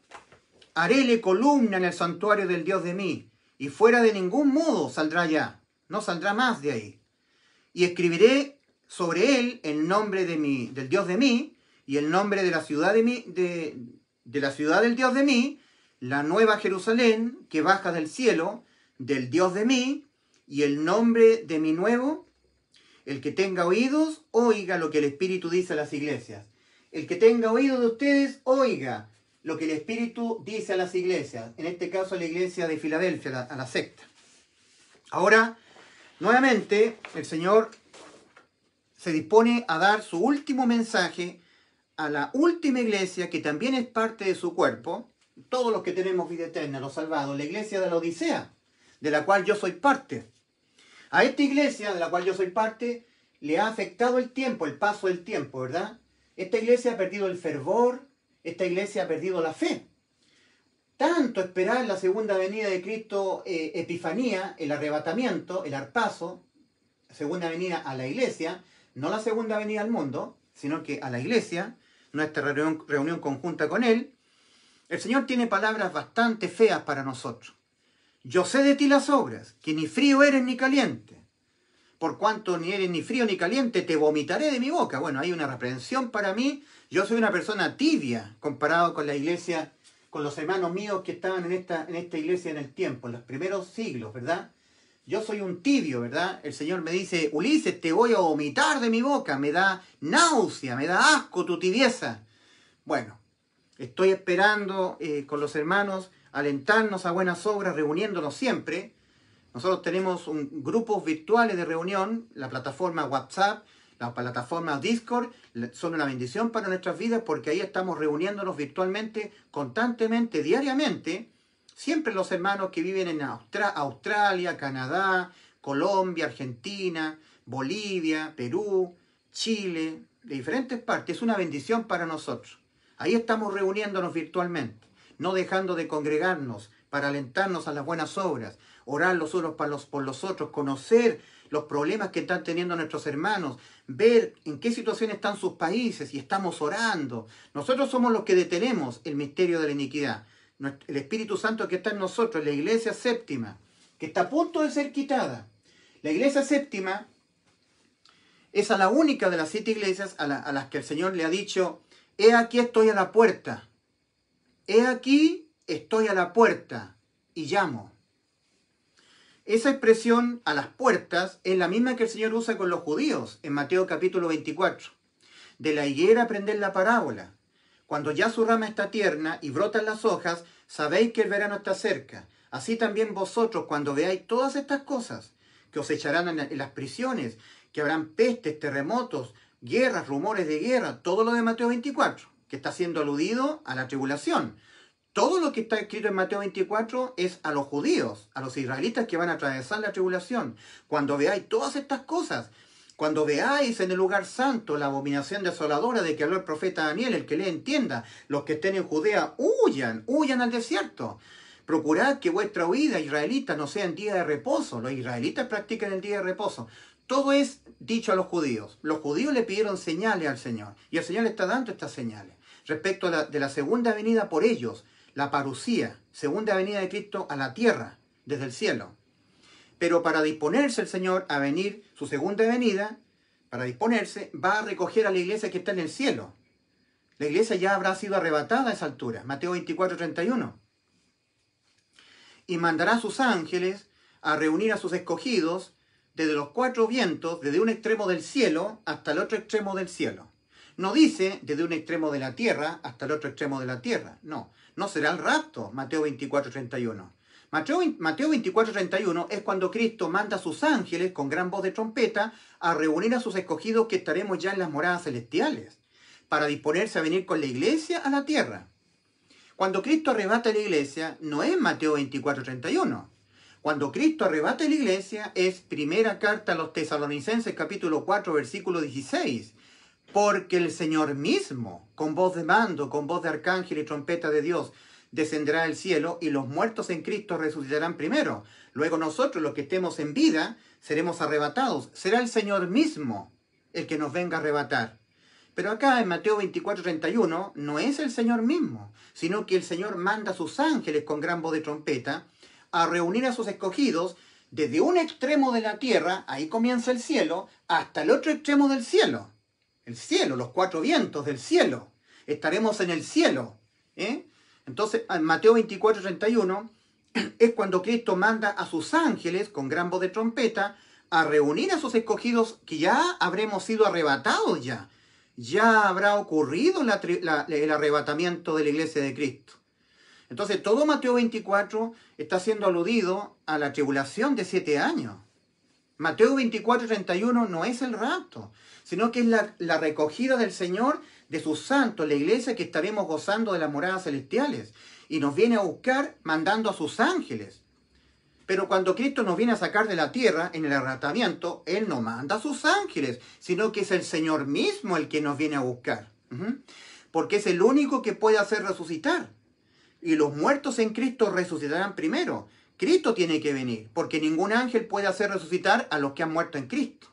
haréle columna en el santuario del Dios de mí, y fuera de ningún modo saldrá ya, no saldrá más de ahí y escribiré sobre él el nombre de del Dios de mí y el nombre de la ciudad del Dios de mí, la nueva Jerusalén que baja del cielo, del Dios de mí y el nombre de mi nuevo. El que tenga oídos, oiga lo que el Espíritu dice a las iglesias. El que tenga oídos de ustedes, oiga lo que el Espíritu dice a las iglesias, en este caso a la iglesia de Filadelfia, a a la secta. Ahora, Nuevamente, el Señor se dispone a dar su último mensaje a la última iglesia que también es parte de su cuerpo, todos los que tenemos vida eterna, los salvados, la iglesia de la Odisea, de la cual yo soy parte. A esta iglesia de la cual yo soy parte le ha afectado el tiempo, el paso del tiempo, ¿verdad? Esta iglesia ha perdido el fervor, esta iglesia ha perdido la fe tanto esperar la segunda venida de Cristo, eh, Epifanía, el arrebatamiento, el arpazo, segunda venida a la iglesia, no la segunda venida al mundo, sino que a la iglesia, nuestra reunión, reunión conjunta con Él, el Señor tiene palabras bastante feas para nosotros. Yo sé de ti las obras, que ni frío eres ni caliente. Por cuanto ni eres ni frío ni caliente, te vomitaré de mi boca. Bueno, hay una reprensión para mí. Yo soy una persona tibia comparado con la iglesia con los hermanos míos que estaban en esta, en esta iglesia en el tiempo, en los primeros siglos, ¿verdad? Yo soy un tibio, ¿verdad? El Señor me dice, Ulises, te voy a vomitar de mi boca, me da náusea, me da asco tu tibieza. Bueno, estoy esperando eh, con los hermanos alentarnos a buenas obras, reuniéndonos siempre. Nosotros tenemos un, grupos virtuales de reunión, la plataforma WhatsApp, las plataformas Discord son una bendición para nuestras vidas porque ahí estamos reuniéndonos virtualmente, constantemente, diariamente. Siempre los hermanos que viven en Australia, Canadá, Colombia, Argentina, Bolivia, Perú, Chile, de diferentes partes. Es una bendición para nosotros. Ahí estamos reuniéndonos virtualmente, no dejando de congregarnos para alentarnos a las buenas obras, orar los unos por los otros, conocer los problemas que están teniendo nuestros hermanos, ver en qué situación están sus países y estamos orando. Nosotros somos los que detenemos el misterio de la iniquidad. El Espíritu Santo que está en nosotros, la iglesia séptima, que está a punto de ser quitada. La iglesia séptima es a la única de las siete iglesias a, a las que el Señor le ha dicho, he aquí estoy a la puerta, he aquí estoy a la puerta y llamo. Esa expresión a las puertas es la misma que el Señor usa con los judíos en Mateo capítulo 24. De la higuera aprended la parábola. Cuando ya su rama está tierna y brotan las hojas, sabéis que el verano está cerca. Así también vosotros, cuando veáis todas estas cosas, que os echarán en las prisiones, que habrán pestes, terremotos, guerras, rumores de guerra, todo lo de Mateo 24, que está siendo aludido a la tribulación, todo lo que está escrito en Mateo 24 es a los judíos, a los israelitas que van a atravesar la tribulación. Cuando veáis todas estas cosas, cuando veáis en el lugar santo la abominación desoladora de que habló el profeta Daniel, el que le entienda, los que estén en Judea, huyan, huyan al desierto. Procurad que vuestra huida israelita no sea en día de reposo. Los israelitas practican el día de reposo. Todo es dicho a los judíos. Los judíos le pidieron señales al Señor y el Señor le está dando estas señales respecto de la segunda venida por ellos la parucía, segunda venida de Cristo a la tierra, desde el cielo. Pero para disponerse el Señor a venir su segunda venida, para disponerse, va a recoger a la iglesia que está en el cielo. La iglesia ya habrá sido arrebatada a esa altura, Mateo 24, 31. Y mandará a sus ángeles a reunir a sus escogidos desde los cuatro vientos, desde un extremo del cielo hasta el otro extremo del cielo. No dice desde un extremo de la tierra hasta el otro extremo de la tierra, no no será el rapto, Mateo 24, 31. Mateo, Mateo 24, 31 es cuando Cristo manda a sus ángeles con gran voz de trompeta a reunir a sus escogidos que estaremos ya en las moradas celestiales, para disponerse a venir con la iglesia a la tierra. Cuando Cristo arrebata la iglesia, no es Mateo 24, 31. Cuando Cristo arrebata la iglesia es primera carta a los tesalonicenses capítulo 4 versículo 16, porque el Señor mismo, con voz de mando, con voz de arcángel y trompeta de Dios, descenderá del cielo y los muertos en Cristo resucitarán primero. Luego nosotros, los que estemos en vida, seremos arrebatados. Será el Señor mismo el que nos venga a arrebatar. Pero acá en Mateo 24, 31, no es el Señor mismo, sino que el Señor manda a sus ángeles con gran voz de trompeta a reunir a sus escogidos desde un extremo de la tierra, ahí comienza el cielo, hasta el otro extremo del cielo cielo, los cuatro vientos del cielo. Estaremos en el cielo. ¿eh? Entonces, en Mateo 24, 31 [CLEARS THROAT] es cuando Cristo manda a sus ángeles con gran voz de trompeta a reunir a sus escogidos que ya habremos sido arrebatados ya. Ya habrá ocurrido el arrebatamiento de la iglesia de Cristo. Entonces todo Mateo 24 está siendo aludido a la tribulación de siete años. Mateo 24, 31 no es el rato sino que es la, recogida del Señor de sus santos, la iglesia que estaremos gozando de las moradas celestiales. Y nos viene a buscar mandando a sus ángeles. Pero cuando Cristo nos viene a sacar de la tierra en el arrebatamiento, Él no manda a sus ángeles, sino que es el Señor mismo el que nos viene a buscar. Porque es el único que puede hacer resucitar. Y los muertos en Cristo resucitarán primero. Cristo tiene que venir, porque ningún ángel puede hacer resucitar a los que han muerto en Cristo.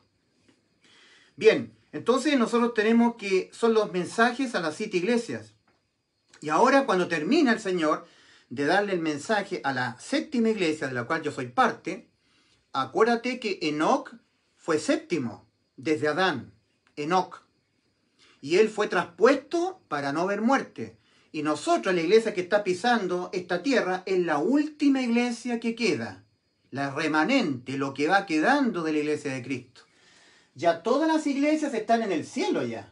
Bien, entonces nosotros tenemos que son los mensajes a las siete iglesias. Y ahora cuando termina el Señor de darle el mensaje a la séptima iglesia de la cual yo soy parte, acuérdate que Enoch fue séptimo desde Adán, Enoch. Y él fue traspuesto para no ver muerte. Y nosotros, la iglesia que está pisando esta tierra, es la última iglesia que queda, la remanente, lo que va quedando de la iglesia de Cristo. Ya todas las iglesias están en el cielo ya.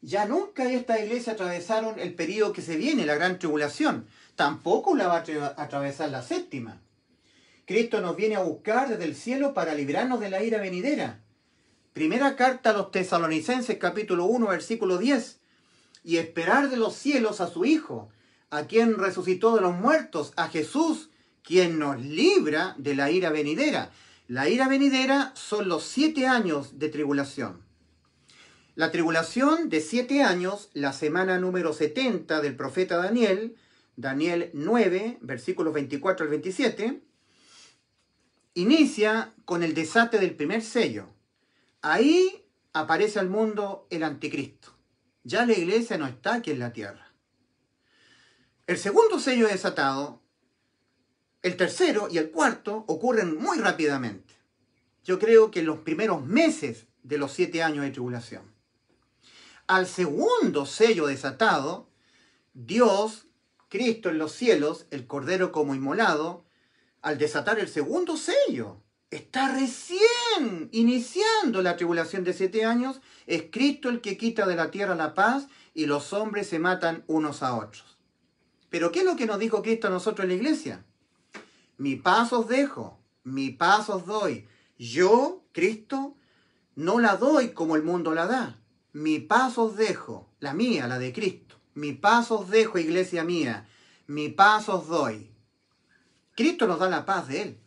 Ya nunca esta iglesia atravesaron el periodo que se viene, la gran tribulación. Tampoco la va a atravesar la séptima. Cristo nos viene a buscar desde el cielo para librarnos de la ira venidera. Primera carta a los tesalonicenses capítulo 1 versículo 10. Y esperar de los cielos a su Hijo, a quien resucitó de los muertos, a Jesús, quien nos libra de la ira venidera. La ira venidera son los siete años de tribulación. La tribulación de siete años, la semana número 70 del profeta Daniel, Daniel 9, versículos 24 al 27, inicia con el desate del primer sello. Ahí aparece al mundo el anticristo. Ya la iglesia no está aquí en la tierra. El segundo sello desatado el tercero y el cuarto ocurren muy rápidamente. Yo creo que en los primeros meses de los siete años de tribulación. Al segundo sello desatado, Dios, Cristo en los cielos, el Cordero como inmolado, al desatar el segundo sello, está recién iniciando la tribulación de siete años, es Cristo el que quita de la tierra la paz y los hombres se matan unos a otros. Pero ¿qué es lo que nos dijo Cristo a nosotros en la iglesia? mi paz os dejo, mi paz os doy. Yo, Cristo, no la doy como el mundo la da. Mi paz os dejo, la mía, la de Cristo. Mi paz os dejo, iglesia mía. Mi paz os doy. Cristo nos da la paz de Él.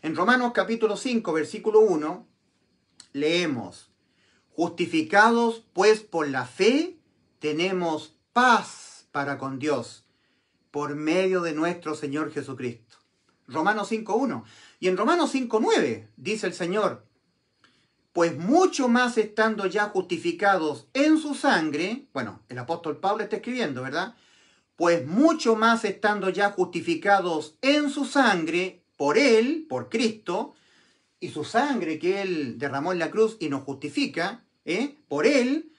En Romanos capítulo 5, versículo 1, leemos, justificados pues por la fe, tenemos paz para con Dios por medio de nuestro Señor Jesucristo. Romanos 5.1. Y en Romanos 5.9 dice el Señor, pues mucho más estando ya justificados en su sangre, bueno, el apóstol Pablo está escribiendo, ¿verdad? Pues mucho más estando ya justificados en su sangre, por Él, por Cristo, y su sangre que Él derramó en la cruz y nos justifica, ¿eh? por Él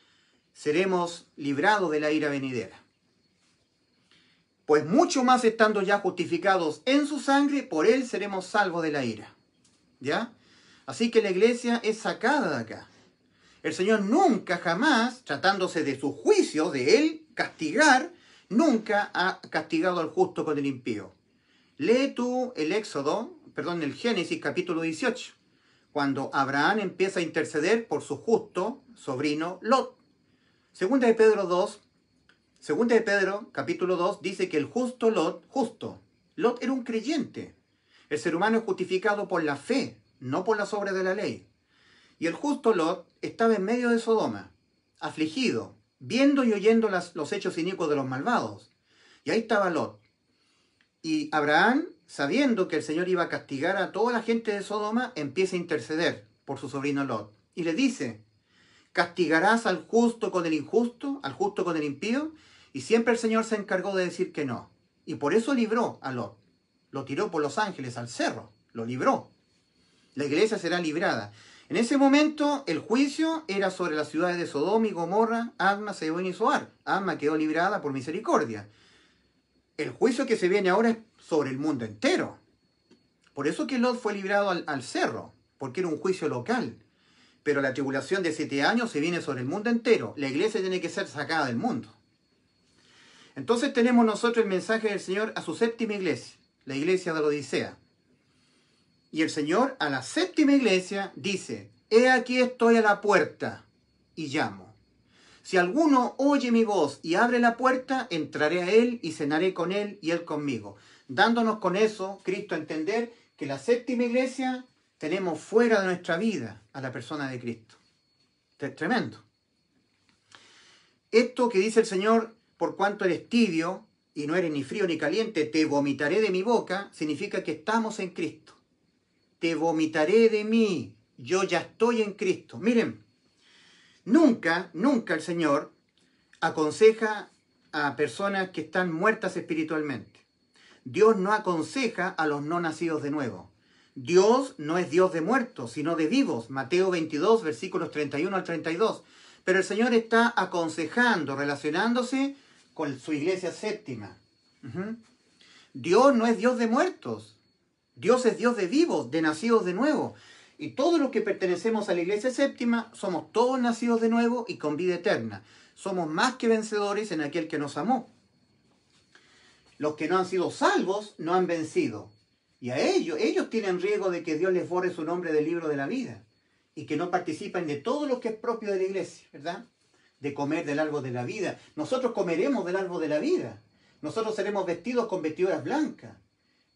seremos librados de la ira venidera pues mucho más estando ya justificados en su sangre, por él seremos salvos de la ira. ¿Ya? Así que la iglesia es sacada de acá. El Señor nunca, jamás, tratándose de su juicio, de él castigar, nunca ha castigado al justo con el impío. Lee tú el Éxodo, perdón, el Génesis capítulo 18, cuando Abraham empieza a interceder por su justo sobrino Lot. Segunda de Pedro 2, Segunda de Pedro, capítulo 2, dice que el justo Lot, justo, Lot era un creyente. El ser humano es justificado por la fe, no por la obras de la ley. Y el justo Lot estaba en medio de Sodoma, afligido, viendo y oyendo los hechos inicuos de los malvados. Y ahí estaba Lot. Y Abraham, sabiendo que el Señor iba a castigar a toda la gente de Sodoma, empieza a interceder por su sobrino Lot. Y le dice, ¿castigarás al justo con el injusto, al justo con el impío? Y siempre el Señor se encargó de decir que no. Y por eso libró a Lot. Lo tiró por los ángeles al cerro. Lo libró. La iglesia será librada. En ese momento el juicio era sobre las ciudades de Sodoma y Gomorra, Adma, se y Soar. Adma quedó librada por misericordia. El juicio que se viene ahora es sobre el mundo entero. Por eso que Lot fue librado al, al cerro, porque era un juicio local. Pero la tribulación de siete años se viene sobre el mundo entero. La iglesia tiene que ser sacada del mundo. Entonces tenemos nosotros el mensaje del Señor a su séptima iglesia, la iglesia de la Odisea. Y el Señor a la séptima iglesia dice, He aquí estoy a la puerta y llamo. Si alguno oye mi voz y abre la puerta, entraré a él y cenaré con él y él conmigo. Dándonos con eso, Cristo, a entender que la séptima iglesia tenemos fuera de nuestra vida a la persona de Cristo. es tremendo. Esto que dice el Señor por cuanto eres tibio y no eres ni frío ni caliente, te vomitaré de mi boca, significa que estamos en Cristo. Te vomitaré de mí, yo ya estoy en Cristo. Miren, nunca, nunca el Señor aconseja a personas que están muertas espiritualmente. Dios no aconseja a los no nacidos de nuevo. Dios no es Dios de muertos, sino de vivos. Mateo 22, versículos 31 al 32. Pero el Señor está aconsejando, relacionándose con su iglesia séptima. Dios no es Dios de muertos. Dios es Dios de vivos, de nacidos de nuevo. Y todos los que pertenecemos a la iglesia séptima somos todos nacidos de nuevo y con vida eterna. Somos más que vencedores en aquel que nos amó. Los que no han sido salvos no han vencido. Y a ellos, ellos tienen riesgo de que Dios les borre su nombre del libro de la vida y que no participen de todo lo que es propio de la iglesia, ¿verdad? de comer del árbol de la vida. Nosotros comeremos del árbol de la vida. Nosotros seremos vestidos con vestiduras blancas.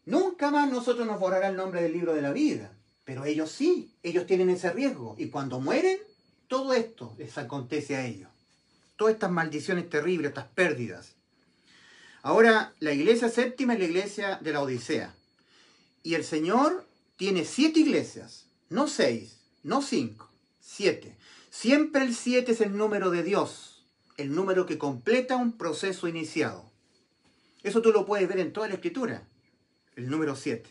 Nunca más nosotros nos borrará el nombre del libro de la vida. Pero ellos sí, ellos tienen ese riesgo. Y cuando mueren, todo esto les acontece a ellos. Todas estas maldiciones terribles, estas pérdidas. Ahora, la iglesia séptima es la iglesia de la Odisea. Y el Señor tiene siete iglesias, no seis, no cinco, siete. Siempre el 7 es el número de Dios, el número que completa un proceso iniciado. Eso tú lo puedes ver en toda la escritura, el número 7.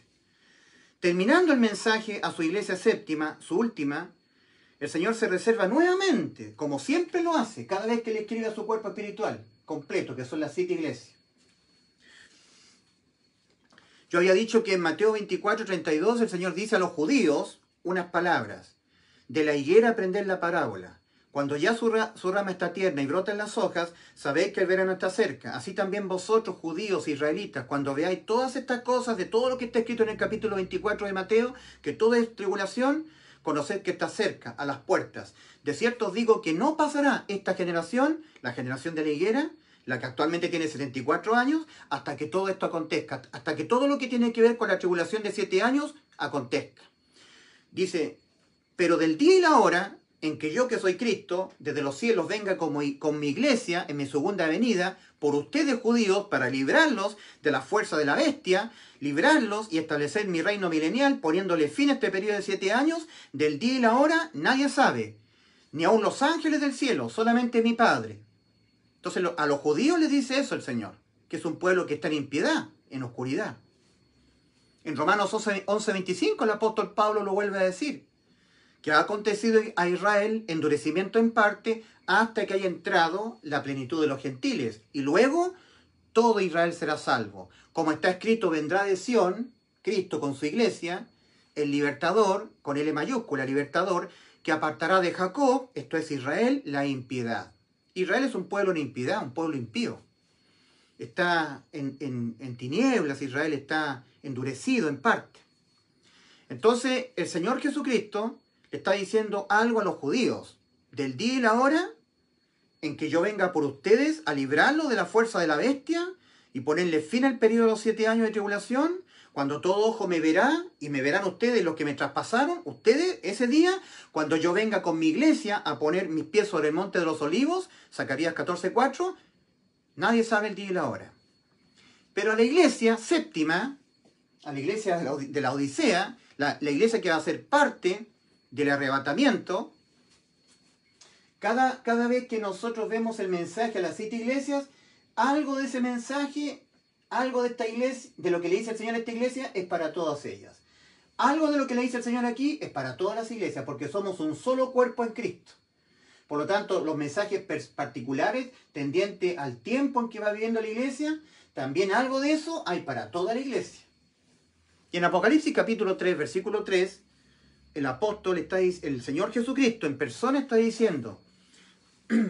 Terminando el mensaje a su iglesia séptima, su última, el Señor se reserva nuevamente, como siempre lo hace, cada vez que le escribe a su cuerpo espiritual completo, que son las siete iglesias. Yo había dicho que en Mateo 24, 32 el Señor dice a los judíos unas palabras de la higuera aprender la parábola. Cuando ya su, rama está tierna y brotan las hojas, sabéis que el verano está cerca. Así también vosotros, judíos, israelitas, cuando veáis todas estas cosas, de todo lo que está escrito en el capítulo 24 de Mateo, que todo es tribulación, conoced que está cerca, a las puertas. De cierto os digo que no pasará esta generación, la generación de la higuera, la que actualmente tiene 74 años, hasta que todo esto acontezca, hasta que todo lo que tiene que ver con la tribulación de 7 años acontezca. Dice, pero del día y la hora en que yo que soy Cristo, desde los cielos venga con mi iglesia en mi segunda venida, por ustedes judíos, para librarlos de la fuerza de la bestia, librarlos y establecer mi reino milenial, poniéndole fin a este periodo de siete años, del día y la hora nadie sabe, ni aun los ángeles del cielo, solamente mi Padre. Entonces a los judíos les dice eso el Señor, que es un pueblo que está en impiedad, en oscuridad. En Romanos 11.25 el apóstol Pablo lo vuelve a decir, que ha acontecido a Israel endurecimiento en parte hasta que haya entrado la plenitud de los gentiles. Y luego todo Israel será salvo. Como está escrito, vendrá de Sión, Cristo con su iglesia, el libertador, con L mayúscula, libertador, que apartará de Jacob, esto es Israel, la impiedad. Israel es un pueblo en impiedad, un pueblo impío. Está en, en tinieblas, Israel está endurecido en parte. Entonces, el Señor Jesucristo está diciendo algo a los judíos del día y la hora en que yo venga por ustedes a librarlos de la fuerza de la bestia y ponerle fin al periodo de los siete años de tribulación, cuando todo ojo me verá y me verán ustedes los que me traspasaron, ustedes ese día, cuando yo venga con mi iglesia a poner mis pies sobre el monte de los olivos, Zacarías 14:4, nadie sabe el día y la hora. Pero a la iglesia séptima, a la iglesia de la, Odisea, la, la iglesia que va a ser parte del arrebatamiento, cada, cada vez que nosotros vemos el mensaje a las siete iglesias, algo de ese mensaje, algo de esta iglesia, de lo que le dice el Señor a esta iglesia, es para todas ellas. Algo de lo que le dice el Señor aquí es para todas las iglesias, porque somos un solo cuerpo en Cristo. Por lo tanto, los mensajes particulares tendientes al tiempo en que va viviendo la iglesia, también algo de eso hay para toda la iglesia. Y en Apocalipsis capítulo 3, versículo 3, el apóstol el Señor Jesucristo en persona está diciendo,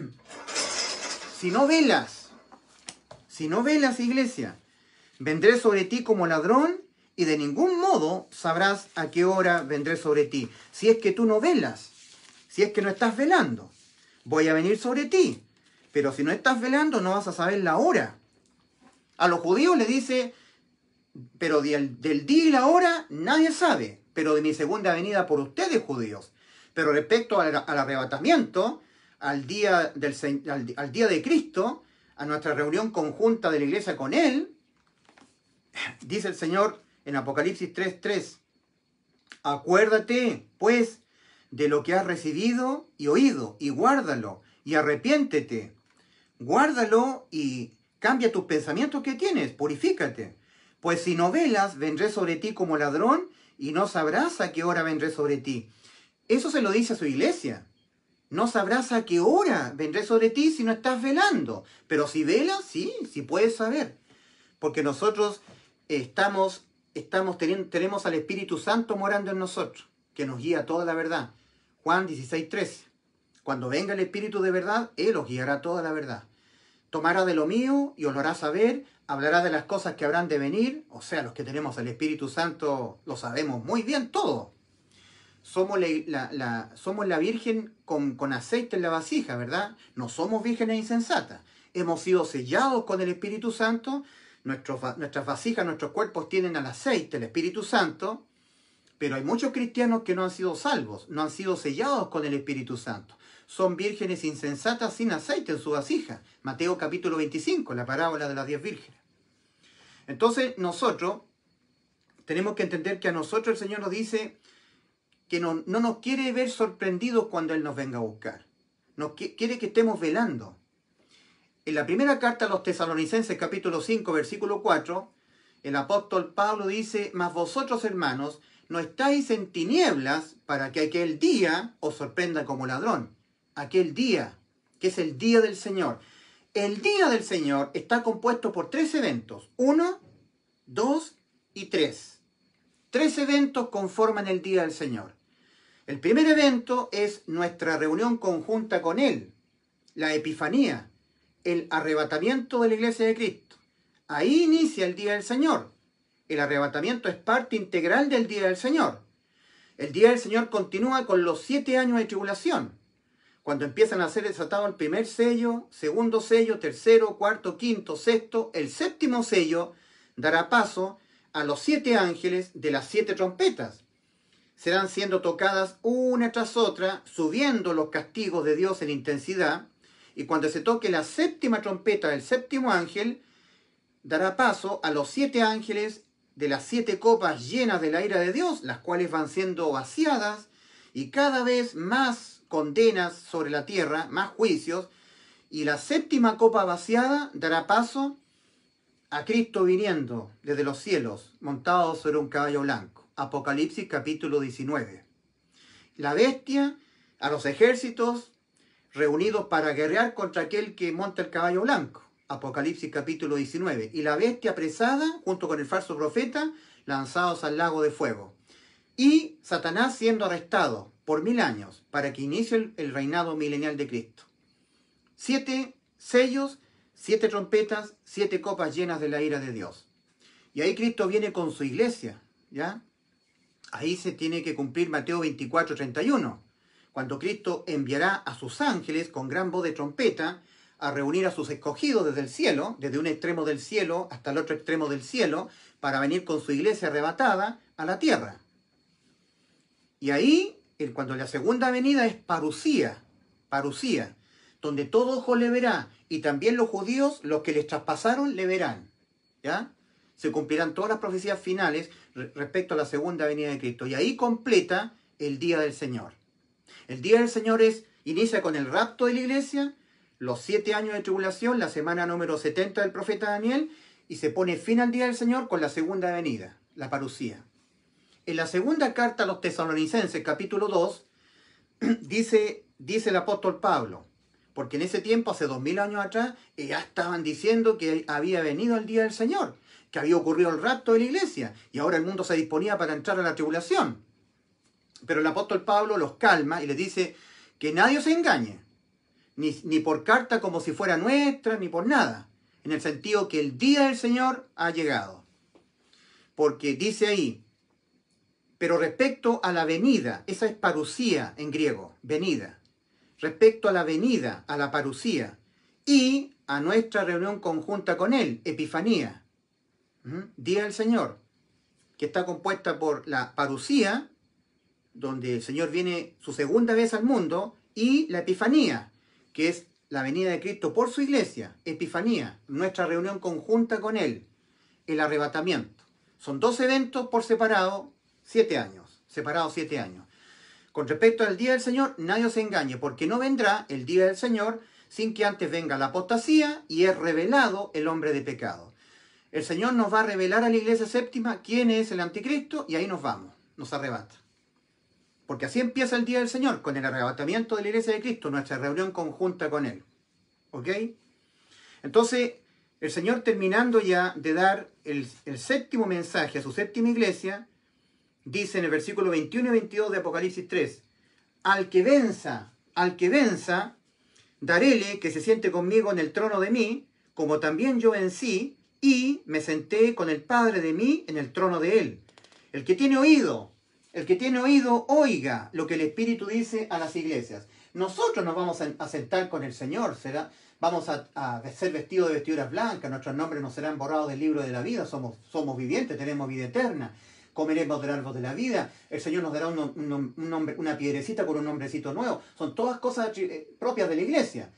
[CLEARS THROAT] si no velas, si no velas iglesia, vendré sobre ti como ladrón y de ningún modo sabrás a qué hora vendré sobre ti. Si es que tú no velas, si es que no estás velando, voy a venir sobre ti. Pero si no estás velando, no vas a saber la hora. A los judíos le dice, pero del día y la hora nadie sabe, pero de mi segunda venida por ustedes judíos. Pero respecto al, arrebatamiento, al día, al, día de Cristo, a nuestra reunión conjunta de la iglesia con Él, [LAUGHS] dice el Señor en Apocalipsis 3:3, acuérdate pues de lo que has recibido y oído y guárdalo y arrepiéntete, guárdalo y cambia tus pensamientos que tienes, purifícate, pues si no velas, vendré sobre ti como ladrón y no sabrás a qué hora vendré sobre ti. Eso se lo dice a su iglesia. No sabrás a qué hora vendré sobre ti si no estás velando. Pero si velas, sí, si puedes saber. Porque nosotros estamos, estamos teniendo, tenemos al Espíritu Santo morando en nosotros, que nos guía toda la verdad. Juan 16, 13. Cuando venga el Espíritu de verdad, Él os guiará toda la verdad. Tomará de lo mío y os lo hará saber hablará de las cosas que habrán de venir, o sea, los que tenemos el Espíritu Santo lo sabemos muy bien todo. Somos la, Virgen con, aceite en la vasija, ¿verdad? No somos vírgenes insensatas. Hemos sido sellados con el Espíritu Santo, nuestras vasijas, nuestros cuerpos tienen al aceite, el Espíritu Santo, pero hay muchos cristianos que no han sido salvos, no han sido sellados con el Espíritu Santo son vírgenes insensatas sin aceite en su vasija. Mateo capítulo 25, la parábola de las diez vírgenes. Entonces nosotros tenemos que entender que a nosotros el Señor nos dice que no, nos quiere ver sorprendidos cuando Él nos venga a buscar. Nos quiere que estemos velando. En la primera carta a los tesalonicenses capítulo 5 versículo 4, el apóstol Pablo dice, mas vosotros hermanos, no estáis en tinieblas para que aquel día os sorprenda como ladrón aquel día, que es el día del Señor. El día del Señor está compuesto por tres eventos. Uno, dos y tres. Tres eventos conforman el día del Señor. El primer evento es nuestra reunión conjunta con Él, la Epifanía, el arrebatamiento de la iglesia de Cristo. Ahí inicia el día del Señor. El arrebatamiento es parte integral del día del Señor. El día del Señor continúa con los siete años de tribulación. Cuando empiezan a ser desatados el primer sello, segundo sello, tercero, cuarto, quinto, sexto, el séptimo sello dará paso a los siete ángeles de las siete trompetas. Serán siendo tocadas una tras otra, subiendo los castigos de Dios en intensidad, y cuando se toque la séptima trompeta del séptimo ángel, dará paso a los siete ángeles de las siete copas llenas de la ira de Dios, las cuales van siendo vaciadas, y cada vez más condenas sobre la tierra, más juicios, y la séptima copa vaciada dará paso a Cristo viniendo desde los cielos, montado sobre un caballo blanco. Apocalipsis capítulo 19. La bestia a los ejércitos reunidos para guerrear contra aquel que monta el caballo blanco. Apocalipsis capítulo 19. Y la bestia apresada junto con el falso profeta lanzados al lago de fuego. Y Satanás siendo arrestado por mil años para que inicie el, reinado milenial de Cristo. Siete sellos, siete trompetas, siete copas llenas de la ira de Dios. Y ahí Cristo viene con su iglesia, ¿ya? Ahí se tiene que cumplir Mateo 24, 31, cuando Cristo enviará a sus ángeles con gran voz de trompeta a reunir a sus escogidos desde el cielo, desde un extremo del cielo hasta el otro extremo del cielo, para venir con su iglesia arrebatada a la tierra. Y ahí cuando la segunda venida es parucía, parucía, donde todo ojo le verá y también los judíos, los que les traspasaron, le verán. ¿Ya? Se cumplirán todas las profecías finales respecto a la segunda venida de Cristo. Y ahí completa el día del Señor. El día del Señor es, inicia con el rapto de la iglesia, los siete años de tribulación, la semana número 70 del profeta Daniel, y se pone fin al día del Señor con la segunda venida, la parucía. En la segunda carta a los tesalonicenses, capítulo 2, [CLEARS THROAT] dice, dice el apóstol Pablo, porque en ese tiempo, hace dos mil años atrás, eh, ya estaban diciendo que había venido el día del Señor, que había ocurrido el rapto de la iglesia, y ahora el mundo se disponía para entrar a la tribulación. Pero el apóstol Pablo los calma y les dice que nadie se engañe, ni, ni por carta como si fuera nuestra, ni por nada, en el sentido que el día del Señor ha llegado. Porque dice ahí, pero respecto a la venida, esa es parucía en griego, venida. Respecto a la venida, a la parucía, y a nuestra reunión conjunta con Él, Epifanía, ¿Mm? Día del Señor, que está compuesta por la parucía, donde el Señor viene su segunda vez al mundo, y la Epifanía, que es la venida de Cristo por su iglesia, Epifanía, nuestra reunión conjunta con Él, el arrebatamiento. Son dos eventos por separado siete años, separados siete años. Con respecto al día del Señor, nadie se engañe, porque no vendrá el día del Señor sin que antes venga la apostasía y es revelado el hombre de pecado. El Señor nos va a revelar a la iglesia séptima quién es el anticristo y ahí nos vamos, nos arrebata. Porque así empieza el día del Señor, con el arrebatamiento de la iglesia de Cristo, nuestra reunión conjunta con Él. ¿Ok? Entonces, el Señor terminando ya de dar el, el séptimo mensaje a su séptima iglesia, dice en el versículo 21 y 22 de Apocalipsis 3, al que venza, al que venza, daréle que se siente conmigo en el trono de mí, como también yo vencí y me senté con el Padre de mí en el trono de él. El que tiene oído, el que tiene oído, oiga lo que el Espíritu dice a las iglesias. Nosotros nos vamos a sentar con el Señor, será, vamos a, ser vestidos de vestiduras blancas, nuestros nombres no serán borrados del libro de la vida, somos, somos vivientes, tenemos vida eterna comeremos del árbol de la vida, el Señor nos dará un, nombre, una piedrecita con un nombrecito nuevo. Son todas cosas eh, propias de la iglesia.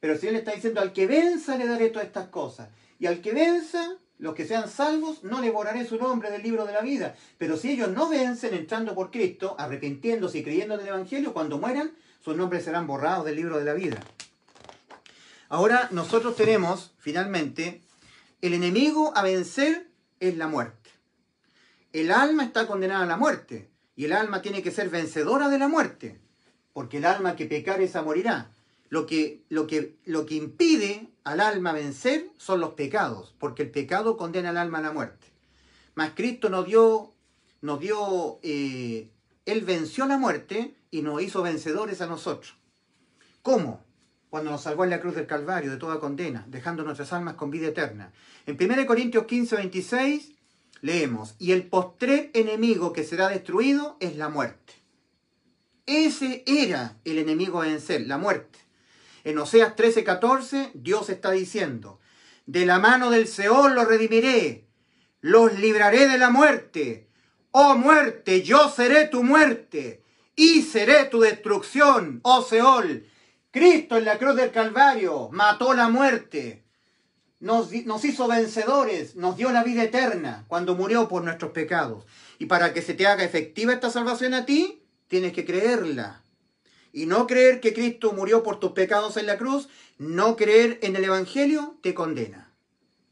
Pero el Señor le está diciendo, al que venza le daré todas estas cosas. Y al que venza, los que sean salvos, no le borraré su nombre del libro de la vida. Pero si ellos no vencen entrando por Cristo, arrepintiéndose y creyendo en el Evangelio, cuando mueran, sus nombres serán borrados del libro de la vida. Ahora nosotros tenemos, finalmente, el enemigo a vencer es la muerte el alma está condenada a la muerte y el alma tiene que ser vencedora de la muerte, porque el alma que pecar esa morirá. Lo que, lo, que, lo que impide al alma vencer son los pecados, porque el pecado condena al alma a la muerte. Mas Cristo nos dio, nos dio eh, Él venció la muerte y nos hizo vencedores a nosotros. ¿Cómo? Cuando nos salvó en la cruz del Calvario de toda condena, dejando nuestras almas con vida eterna. En 1 Corintios 15, 26 Leemos, y el postre enemigo que será destruido es la muerte. Ese era el enemigo en ser, la muerte. En Oseas 13:14 Dios está diciendo, de la mano del Seol los redimiré, los libraré de la muerte. Oh muerte, yo seré tu muerte y seré tu destrucción, oh Seol. Cristo en la cruz del Calvario mató la muerte nos, hizo vencedores, nos dio la vida eterna cuando murió por nuestros pecados. Y para que se te haga efectiva esta salvación a ti, tienes que creerla. Y no creer que Cristo murió por tus pecados en la cruz, no creer en el Evangelio, te condena.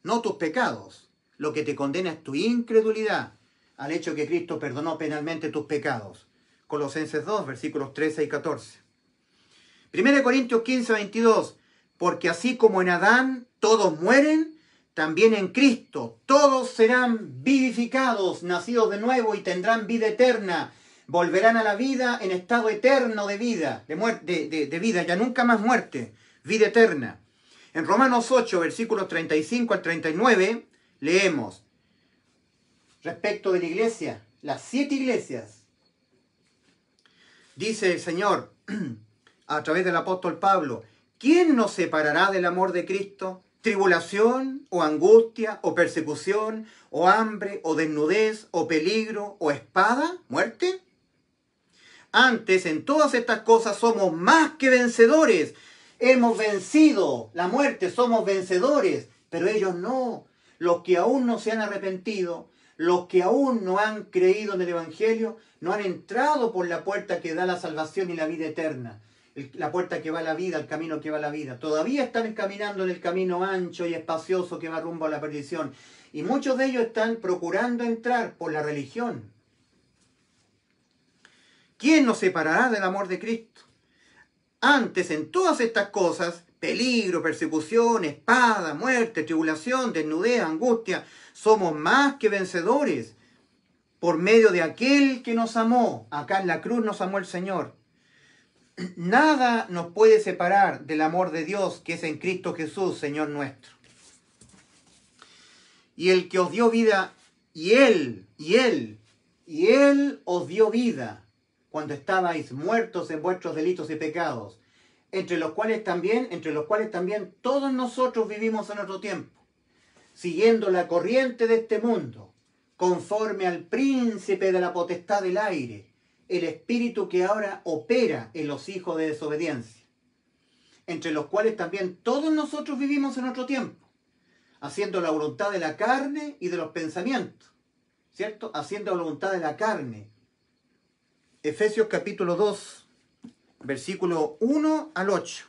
No tus pecados. Lo que te condena es tu incredulidad al hecho que Cristo perdonó penalmente tus pecados. Colosenses 2, versículos 13 y 14. 1 Corintios 15, 22 porque así como en Adán todos mueren, también en Cristo todos serán vivificados, nacidos de nuevo y tendrán vida eterna. Volverán a la vida en estado eterno de vida, de, muerte, de, vida, ya nunca más muerte, vida eterna. En Romanos 8, versículos 35 al 39, leemos respecto de la iglesia, las siete iglesias. Dice el Señor [CLEARS THROAT] a través del apóstol Pablo, ¿quién nos separará del amor de Cristo? ¿Tribulación o angustia o persecución o hambre o desnudez o peligro o espada? ¿Muerte? Antes, en todas estas cosas somos más que vencedores. Hemos vencido la muerte, somos vencedores, pero ellos no. Los que aún no se han arrepentido, los que aún no han creído en el Evangelio, no han entrado por la puerta que da la salvación y la vida eterna la puerta que va a la vida, el camino que va a la vida. Todavía están encaminando en el camino ancho y espacioso que va rumbo a la perdición. Y muchos de ellos están procurando entrar por la religión. ¿Quién nos separará del amor de Cristo? Antes, en todas estas cosas, peligro, persecución, espada, muerte, tribulación, desnudez, angustia, somos más que vencedores por medio de aquel que nos amó. Acá en la cruz nos amó el Señor. Nada nos puede separar del amor de Dios que es en Cristo Jesús, Señor nuestro. Y el que os dio vida, y Él, y Él, y Él os dio vida cuando estabais muertos en vuestros delitos y pecados, entre los cuales también, entre los cuales también todos nosotros vivimos en nuestro tiempo, siguiendo la corriente de este mundo, conforme al príncipe de la potestad del aire el espíritu que ahora opera en los hijos de desobediencia, entre los cuales también todos nosotros vivimos en otro tiempo, haciendo la voluntad de la carne y de los pensamientos, ¿cierto? Haciendo la voluntad de la carne. Efesios capítulo 2, versículo 1 al 8.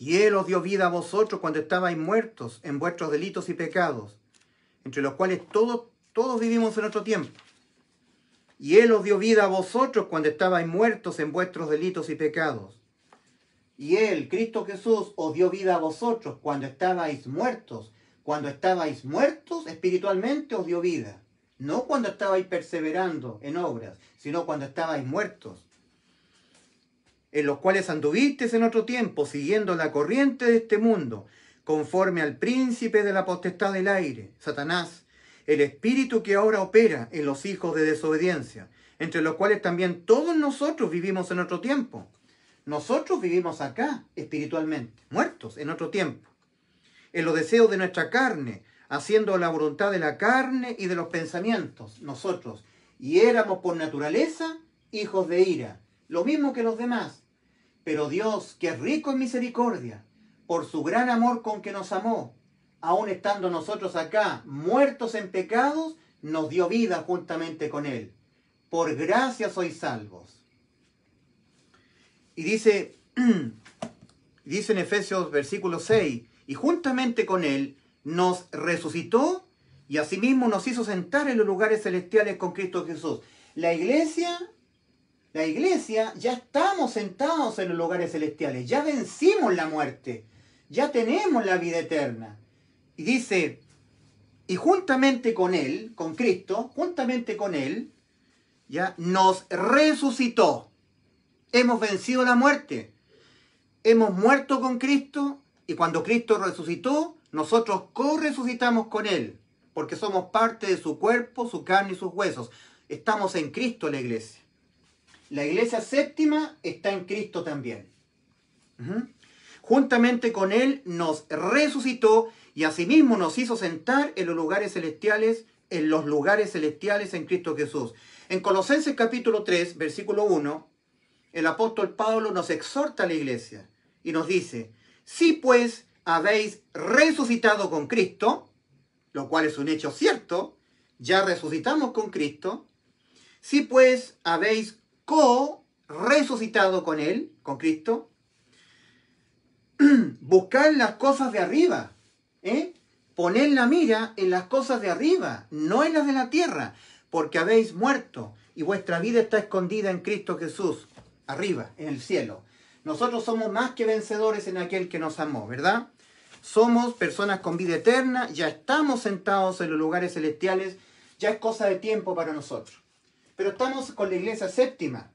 Y Él os dio vida a vosotros cuando estabais muertos en vuestros delitos y pecados, entre los cuales todos, todos vivimos en otro tiempo y Él os dio vida a vosotros cuando estabais muertos en vuestros delitos y pecados. Y Él, Cristo Jesús, os dio vida a vosotros cuando estabais muertos. Cuando estabais muertos espiritualmente os dio vida. No cuando estabais perseverando en obras, sino cuando estabais muertos. En los cuales anduvisteis en otro tiempo, siguiendo la corriente de este mundo, conforme al príncipe de la potestad del aire, Satanás el espíritu que ahora opera en los hijos de desobediencia, entre los cuales también todos nosotros vivimos en otro tiempo. Nosotros vivimos acá espiritualmente, muertos en otro tiempo, en los deseos de nuestra carne, haciendo la voluntad de la carne y de los pensamientos, nosotros, y éramos por naturaleza hijos de ira, lo mismo que los demás. Pero Dios, que es rico en misericordia, por su gran amor con que nos amó, aún estando nosotros acá muertos en pecados, nos dio vida juntamente con Él. Por gracia sois salvos. Y dice, [CLEARS THROAT] dice en Efesios versículo 6, y juntamente con Él nos resucitó y asimismo nos hizo sentar en los lugares celestiales con Cristo Jesús. La iglesia, la iglesia, ya estamos sentados en los lugares celestiales, ya vencimos la muerte, ya tenemos la vida eterna. Y dice, y juntamente con Él, con Cristo, juntamente con Él, ya nos resucitó. Hemos vencido la muerte. Hemos muerto con Cristo y cuando Cristo resucitó, nosotros co-resucitamos con Él, porque somos parte de su cuerpo, su carne y sus huesos. Estamos en Cristo la iglesia. La iglesia séptima está en Cristo también. Juntamente con Él nos resucitó y asimismo nos hizo sentar en los lugares celestiales, en los lugares celestiales en Cristo Jesús. En Colosenses capítulo 3, versículo 1, el apóstol Pablo nos exhorta a la iglesia y nos dice, si pues habéis resucitado con Cristo, lo cual es un hecho cierto, ya resucitamos con Cristo, si pues habéis co-resucitado con Él, con Cristo, [CLEARS THROAT] buscad las cosas de arriba, ¿Eh? Poned la mira en las cosas de arriba, no en las de la tierra, porque habéis muerto y vuestra vida está escondida en Cristo Jesús, arriba, en el cielo. Nosotros somos más que vencedores en aquel que nos amó, ¿verdad? Somos personas con vida eterna, ya estamos sentados en los lugares celestiales, ya es cosa de tiempo para nosotros. Pero estamos con la iglesia séptima,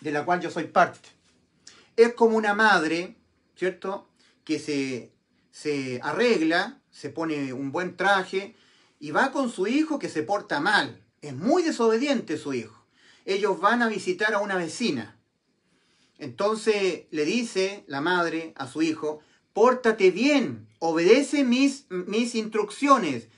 de la cual yo soy parte. Es como una madre, ¿cierto? Que se se arregla, se pone un buen traje y va con su hijo que se porta mal. Es muy desobediente su hijo. Ellos van a visitar a una vecina. Entonces le dice la madre a su hijo, pórtate bien, obedece mis, mis instrucciones.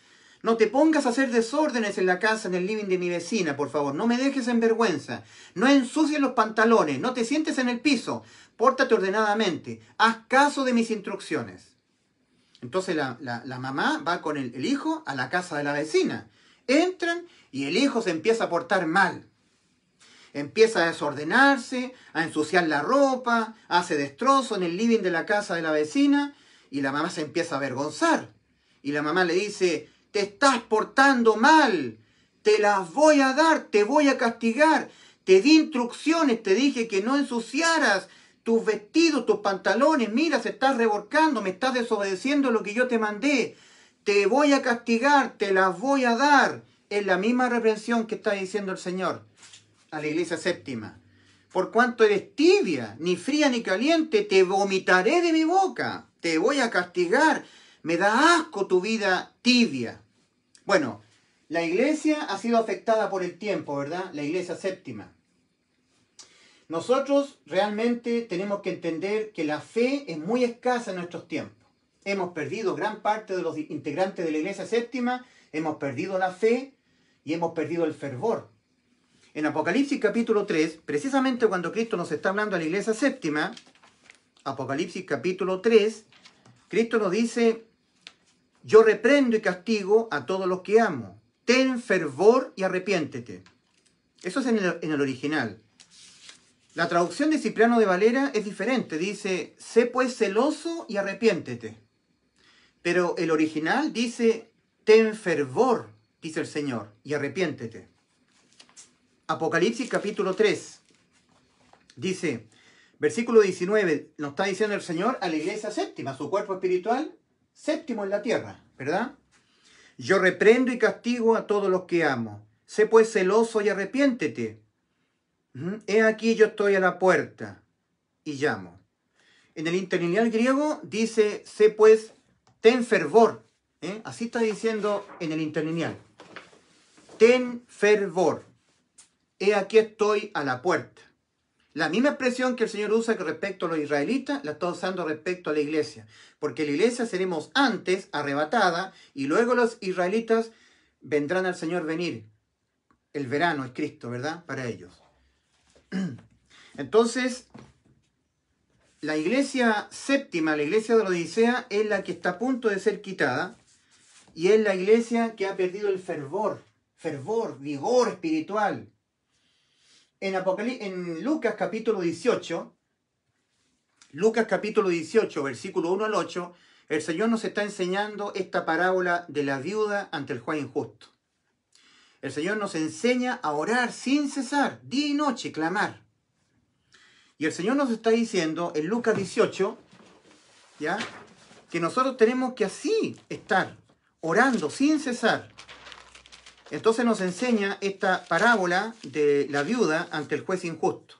No te pongas a hacer desórdenes en la casa, en el living de mi vecina, por favor. No me dejes en vergüenza. No ensucies los pantalones. No te sientes en el piso. Pórtate ordenadamente. Haz caso de mis instrucciones. Entonces la, mamá va con el, el, hijo a la casa de la vecina. Entran y el hijo se empieza a portar mal. Empieza a desordenarse, a ensuciar la ropa, hace destrozo en el living de la casa de la vecina y la mamá se empieza a avergonzar. Y la mamá le dice, te estás portando mal, te las voy a dar, te voy a castigar, te di instrucciones, te dije que no ensuciaras, tus vestidos, tus pantalones, mira, se estás revolcando, me estás desobedeciendo lo que yo te mandé. Te voy a castigar, te las voy a dar. Es la misma reprensión que está diciendo el Señor a la iglesia séptima. Por cuanto eres tibia, ni fría ni caliente, te vomitaré de mi boca. Te voy a castigar. Me da asco tu vida tibia. Bueno, la iglesia ha sido afectada por el tiempo, ¿verdad? La iglesia séptima. Nosotros realmente tenemos que entender que la fe es muy escasa en nuestros tiempos. Hemos perdido gran parte de los integrantes de la Iglesia Séptima, hemos perdido la fe y hemos perdido el fervor. En Apocalipsis capítulo 3, precisamente cuando Cristo nos está hablando a la Iglesia Séptima, Apocalipsis capítulo 3, Cristo nos dice, yo reprendo y castigo a todos los que amo. Ten fervor y arrepiéntete. Eso es en el, en el original. La traducción de Cipriano de Valera es diferente, dice, sé pues celoso y arrepiéntete. Pero el original dice, ten fervor, dice el Señor, y arrepiéntete. Apocalipsis capítulo 3, dice, versículo 19, nos está diciendo el Señor a la iglesia séptima, su cuerpo espiritual séptimo en la tierra, ¿verdad? Yo reprendo y castigo a todos los que amo. Sé pues celoso y arrepiéntete. He aquí yo estoy a la puerta y llamo. En el interlineal griego dice, sé pues, ten fervor. ¿eh? Así está diciendo en el interlineal. Ten fervor. He aquí estoy a la puerta. La misma expresión que el Señor usa respecto a los israelitas, la está usando respecto a la iglesia. Porque la iglesia seremos antes arrebatada y luego los israelitas vendrán al Señor venir. El verano es Cristo, ¿verdad? Para ellos. [CLEARS THROAT] Entonces, la iglesia séptima, la iglesia de la Odisea, es la que está a punto de ser quitada y es la iglesia que ha perdido el fervor, fervor, vigor espiritual. En, en Lucas capítulo 18, Lucas capítulo 18, versículo 1 al 8, el Señor nos está enseñando esta parábola de la viuda ante el juez injusto. El Señor nos enseña a orar sin cesar, día y noche, clamar. Y el Señor nos está diciendo en Lucas 18, ¿ya? Que nosotros tenemos que así estar, orando sin cesar. Entonces nos enseña esta parábola de la viuda ante el juez injusto.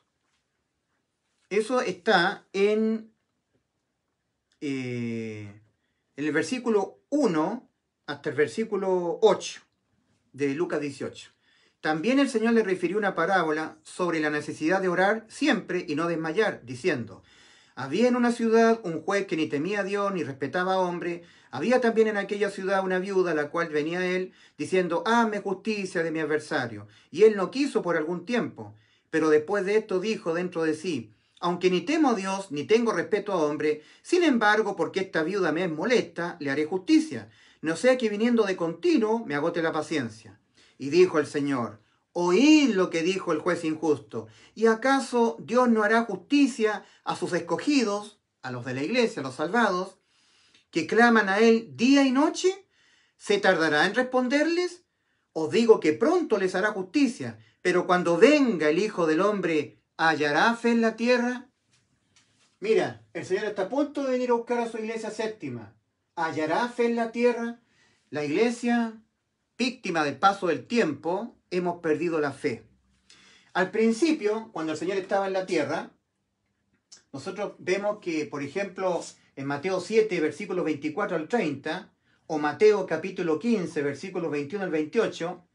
Eso está en, eh, en el versículo 1 hasta el versículo 8 de Lucas 18. También el Señor le refirió una parábola sobre la necesidad de orar siempre y no desmayar, diciendo, había en una ciudad un juez que ni temía a Dios ni respetaba a hombre. Había también en aquella ciudad una viuda, a la cual venía él, diciendo, hame justicia de mi adversario. Y él no quiso por algún tiempo. Pero después de esto dijo dentro de sí, aunque ni temo a Dios ni tengo respeto a hombre, sin embargo, porque esta viuda me es molesta, le haré justicia, no sea que viniendo de continuo me agote la paciencia. Y dijo el Señor, oíd lo que dijo el juez injusto. ¿Y acaso Dios no hará justicia a sus escogidos, a los de la iglesia, a los salvados, que claman a Él día y noche? ¿Se tardará en responderles? Os digo que pronto les hará justicia, pero cuando venga el Hijo del Hombre, ¿hallará fe en la tierra? Mira, el Señor está a punto de venir a buscar a su iglesia séptima hallará fe en la tierra. La iglesia, víctima del paso del tiempo, hemos perdido la fe. Al principio, cuando el Señor estaba en la tierra, nosotros vemos que, por ejemplo, en Mateo 7, versículos 24 al 30, o Mateo capítulo 15, versículos 21 al 28,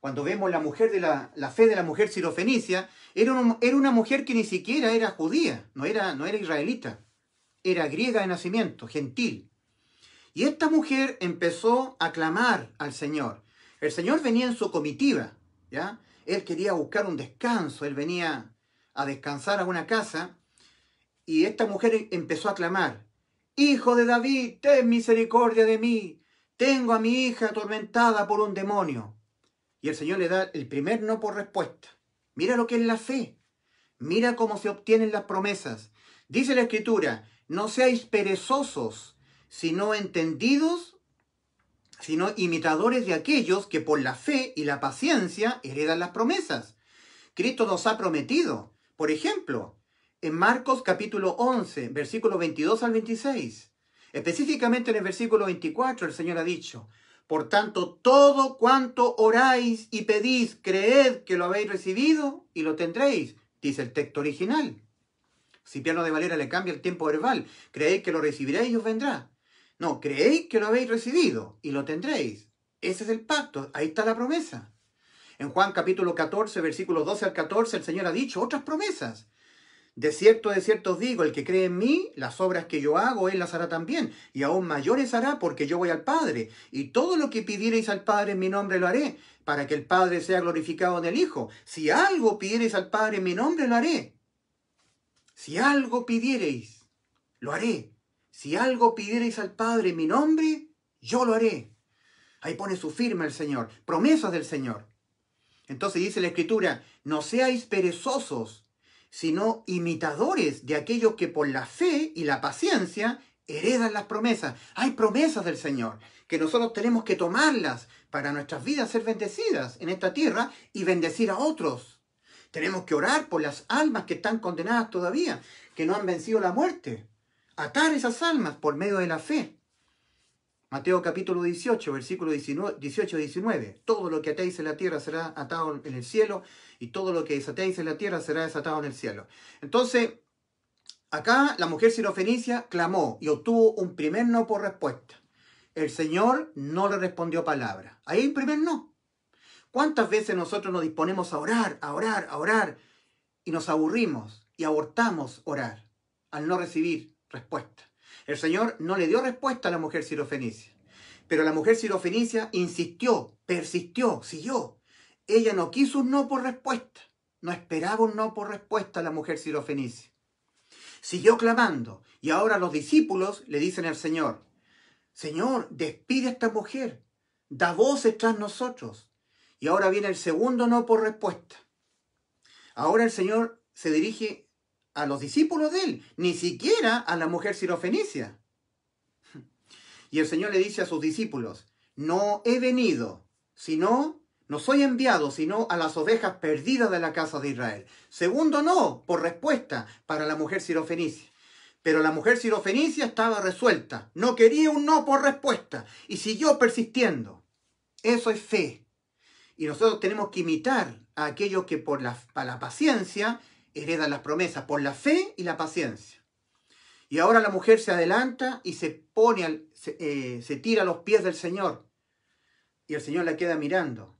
cuando vemos la mujer de la, fe de la mujer sirofenicia, era, una mujer que ni siquiera era judía, no era israelita, era griega de nacimiento, gentil. Y esta mujer empezó a clamar al Señor. El Señor venía en su comitiva, ¿ya? Él quería buscar un descanso, él venía a descansar a una casa y esta mujer empezó a clamar, Hijo de David, ten misericordia de mí, tengo a mi hija atormentada por un demonio. Y el Señor le da el primer no por respuesta. Mira lo que es la fe, mira cómo se obtienen las promesas. Dice la Escritura, no seáis perezosos, sino entendidos, sino imitadores de aquellos que por la fe y la paciencia heredan las promesas. Cristo nos ha prometido, por ejemplo, en Marcos capítulo 11, versículo 22 al 26, específicamente en el versículo 24, el Señor ha dicho, por tanto, todo cuanto oráis y pedís, creed que lo habéis recibido y lo tendréis, dice el texto original. Si Piano de Valera le cambia el tiempo verbal, creed que lo recibiréis y os vendrá. No, creéis que lo habéis recibido y lo tendréis. Ese es el pacto, ahí está la promesa. En Juan capítulo 14, versículos 12 al 14, el Señor ha dicho otras promesas. De cierto, de cierto os digo, el que cree en mí, las obras que yo hago, él las hará también, y aún mayores hará porque yo voy al Padre, y todo lo que pidiereis al Padre en mi nombre lo haré, para que el Padre sea glorificado en el Hijo. Si algo pidiereis al Padre en mi nombre, lo haré. Si algo pidiereis, lo haré. Si algo pidierais al Padre en mi nombre, yo lo haré. Ahí pone su firma el Señor, promesas del Señor. Entonces dice la Escritura, no seáis perezosos, sino imitadores de aquellos que por la fe y la paciencia heredan las promesas. Hay promesas del Señor que nosotros tenemos que tomarlas para nuestras vidas ser bendecidas en esta tierra y bendecir a otros. Tenemos que orar por las almas que están condenadas todavía, que no han vencido la muerte atar esas almas por medio de la fe. Mateo capítulo 18, versículo 18-19. Todo lo que atéis en la tierra será atado en el cielo y todo lo que desatéis en la tierra será desatado en el cielo. Entonces, acá la mujer sirofenicia clamó y obtuvo un primer no por respuesta. El Señor no le respondió palabra. Ahí un primer no. ¿Cuántas veces nosotros nos disponemos a orar, a orar, a orar y nos aburrimos y abortamos orar al no recibir respuesta. El Señor no le dio respuesta a la mujer sirofenicia, pero la mujer sirofenicia insistió, persistió, siguió. Ella no quiso un no por respuesta, no esperaba un no por respuesta a la mujer sirofenicia. Siguió clamando y ahora los discípulos le dicen al Señor, Señor, despide a esta mujer, da voces tras nosotros. Y ahora viene el segundo no por respuesta. Ahora el Señor se dirige a los discípulos de él, ni siquiera a la mujer sirofenicia. Y el Señor le dice a sus discípulos, no he venido, sino, no soy enviado, sino a las ovejas perdidas de la casa de Israel. Segundo no, por respuesta, para la mujer sirofenicia. Pero la mujer sirofenicia estaba resuelta, no quería un no por respuesta y siguió persistiendo. Eso es fe. Y nosotros tenemos que imitar a aquellos que por la, la paciencia heredan las promesas por la fe y la paciencia. Y ahora la mujer se adelanta y se pone, eh, se, tira a los pies del Señor. Y el Señor la queda mirando.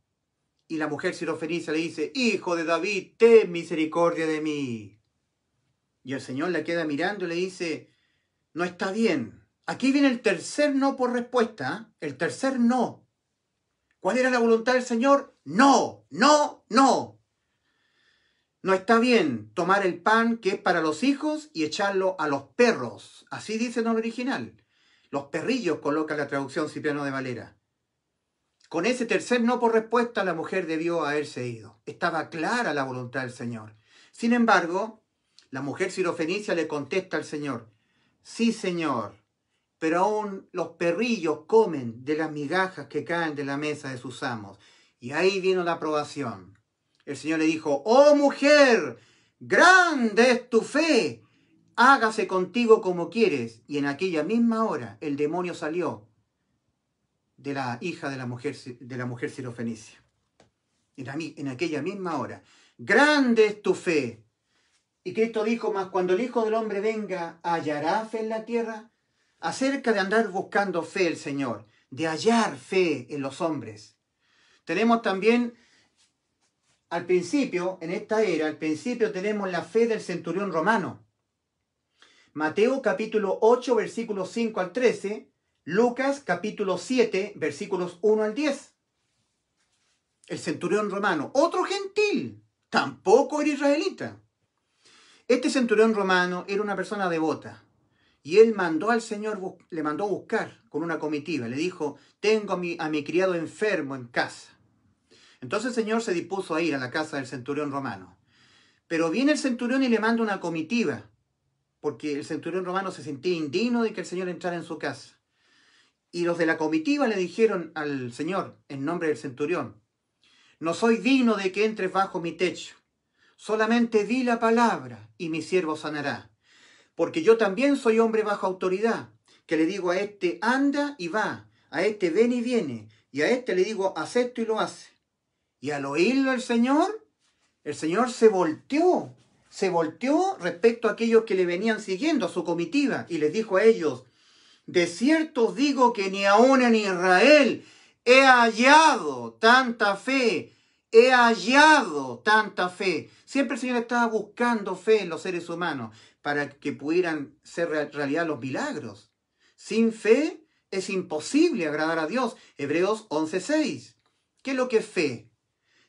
Y la mujer lo sirofenicia le dice, Hijo de David, ten misericordia de mí. Y el Señor la queda mirando y le dice, no está bien. Aquí viene el tercer no por respuesta, ¿eh? el tercer no. ¿Cuál era la voluntad del Señor? No, no, no. No está bien tomar el pan que es para los hijos y echarlo a los perros. Así dice en el original. Los perrillos coloca la traducción Cipriano de Valera. Con ese tercer no por respuesta la mujer debió haberse ido. Estaba clara la voluntad del Señor. Sin embargo, la mujer sirofenicia le contesta al Señor, sí Señor, pero aún los perrillos comen de las migajas que caen de la mesa de sus amos. Y ahí vino la aprobación. El Señor le dijo, oh mujer, grande es tu fe, hágase contigo como quieres. Y en aquella misma hora el demonio salió de la hija de la mujer, de la mujer sirofenicia. En, aquella misma hora. Grande es tu fe. Y Cristo dijo, mas cuando el Hijo del Hombre venga, ¿hallará fe en la tierra? Acerca de andar buscando fe el Señor, de hallar fe en los hombres. Tenemos también al principio, en esta era, al principio tenemos la fe del centurión romano. Mateo capítulo 8, versículos 5 al 13, Lucas capítulo 7, versículos 1 al 10. El centurión romano, otro gentil, tampoco era israelita. Este centurión romano era una persona devota y él mandó al Señor, le mandó buscar con una comitiva. Le dijo, tengo a mi, a mi criado enfermo en casa entonces el Señor se dispuso a ir a la casa del centurión romano. Pero viene el centurión y le manda una comitiva, porque el centurión romano se sentía indigno de que el Señor entrara en su casa. Y los de la comitiva le dijeron al Señor, en nombre del centurión, no soy digno de que entres bajo mi techo, solamente di la palabra y mi siervo sanará, porque yo también soy hombre bajo autoridad, que le digo a este anda y va, a este ven y viene, y a este le digo acepto y lo hace. Y al oírlo el Señor, el Señor se volteó, se volteó respecto a aquellos que le venían siguiendo, a su comitiva, y les dijo a ellos, de cierto os digo que ni aún en Israel he hallado tanta fe, he hallado tanta fe. Siempre el Señor estaba buscando fe en los seres humanos para que pudieran ser realidad los milagros. Sin fe es imposible agradar a Dios. Hebreos 11:6. ¿Qué es lo que es fe?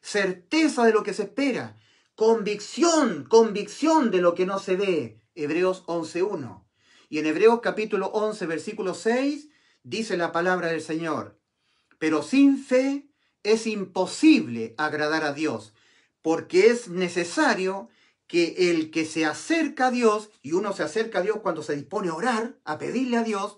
certeza de lo que se espera, convicción, convicción de lo que no se ve. Hebreos 11.1. Y en Hebreos capítulo 11, versículo 6, dice la palabra del Señor, pero sin fe es imposible agradar a Dios, porque es necesario que el que se acerca a Dios, y uno se acerca a Dios cuando se dispone a orar, a pedirle a Dios,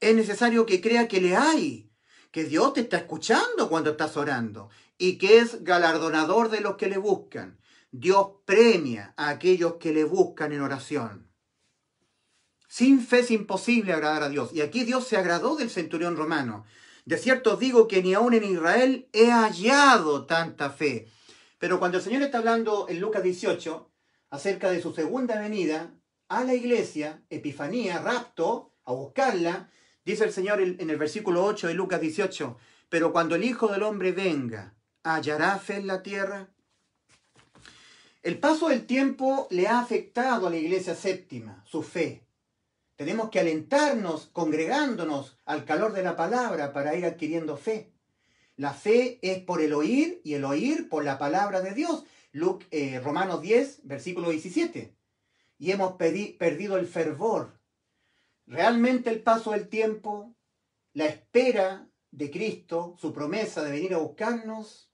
es necesario que crea que le hay, que Dios te está escuchando cuando estás orando y que es galardonador de los que le buscan. Dios premia a aquellos que le buscan en oración. Sin fe es imposible agradar a Dios. Y aquí Dios se agradó del centurión romano. De cierto digo que ni aún en Israel he hallado tanta fe. Pero cuando el Señor está hablando en Lucas 18 acerca de su segunda venida a la iglesia, Epifanía, rapto, a buscarla, dice el Señor en el versículo 8 de Lucas 18, pero cuando el Hijo del Hombre venga hallará fe en la tierra? El paso del tiempo le ha afectado a la iglesia séptima, su fe. Tenemos que alentarnos, congregándonos al calor de la palabra para ir adquiriendo fe. La fe es por el oír y el oír por la palabra de Dios. Luke, eh, Romanos 10, versículo 17. Y hemos perdido el fervor. Realmente el paso del tiempo, la espera de Cristo, su promesa de venir a buscarnos,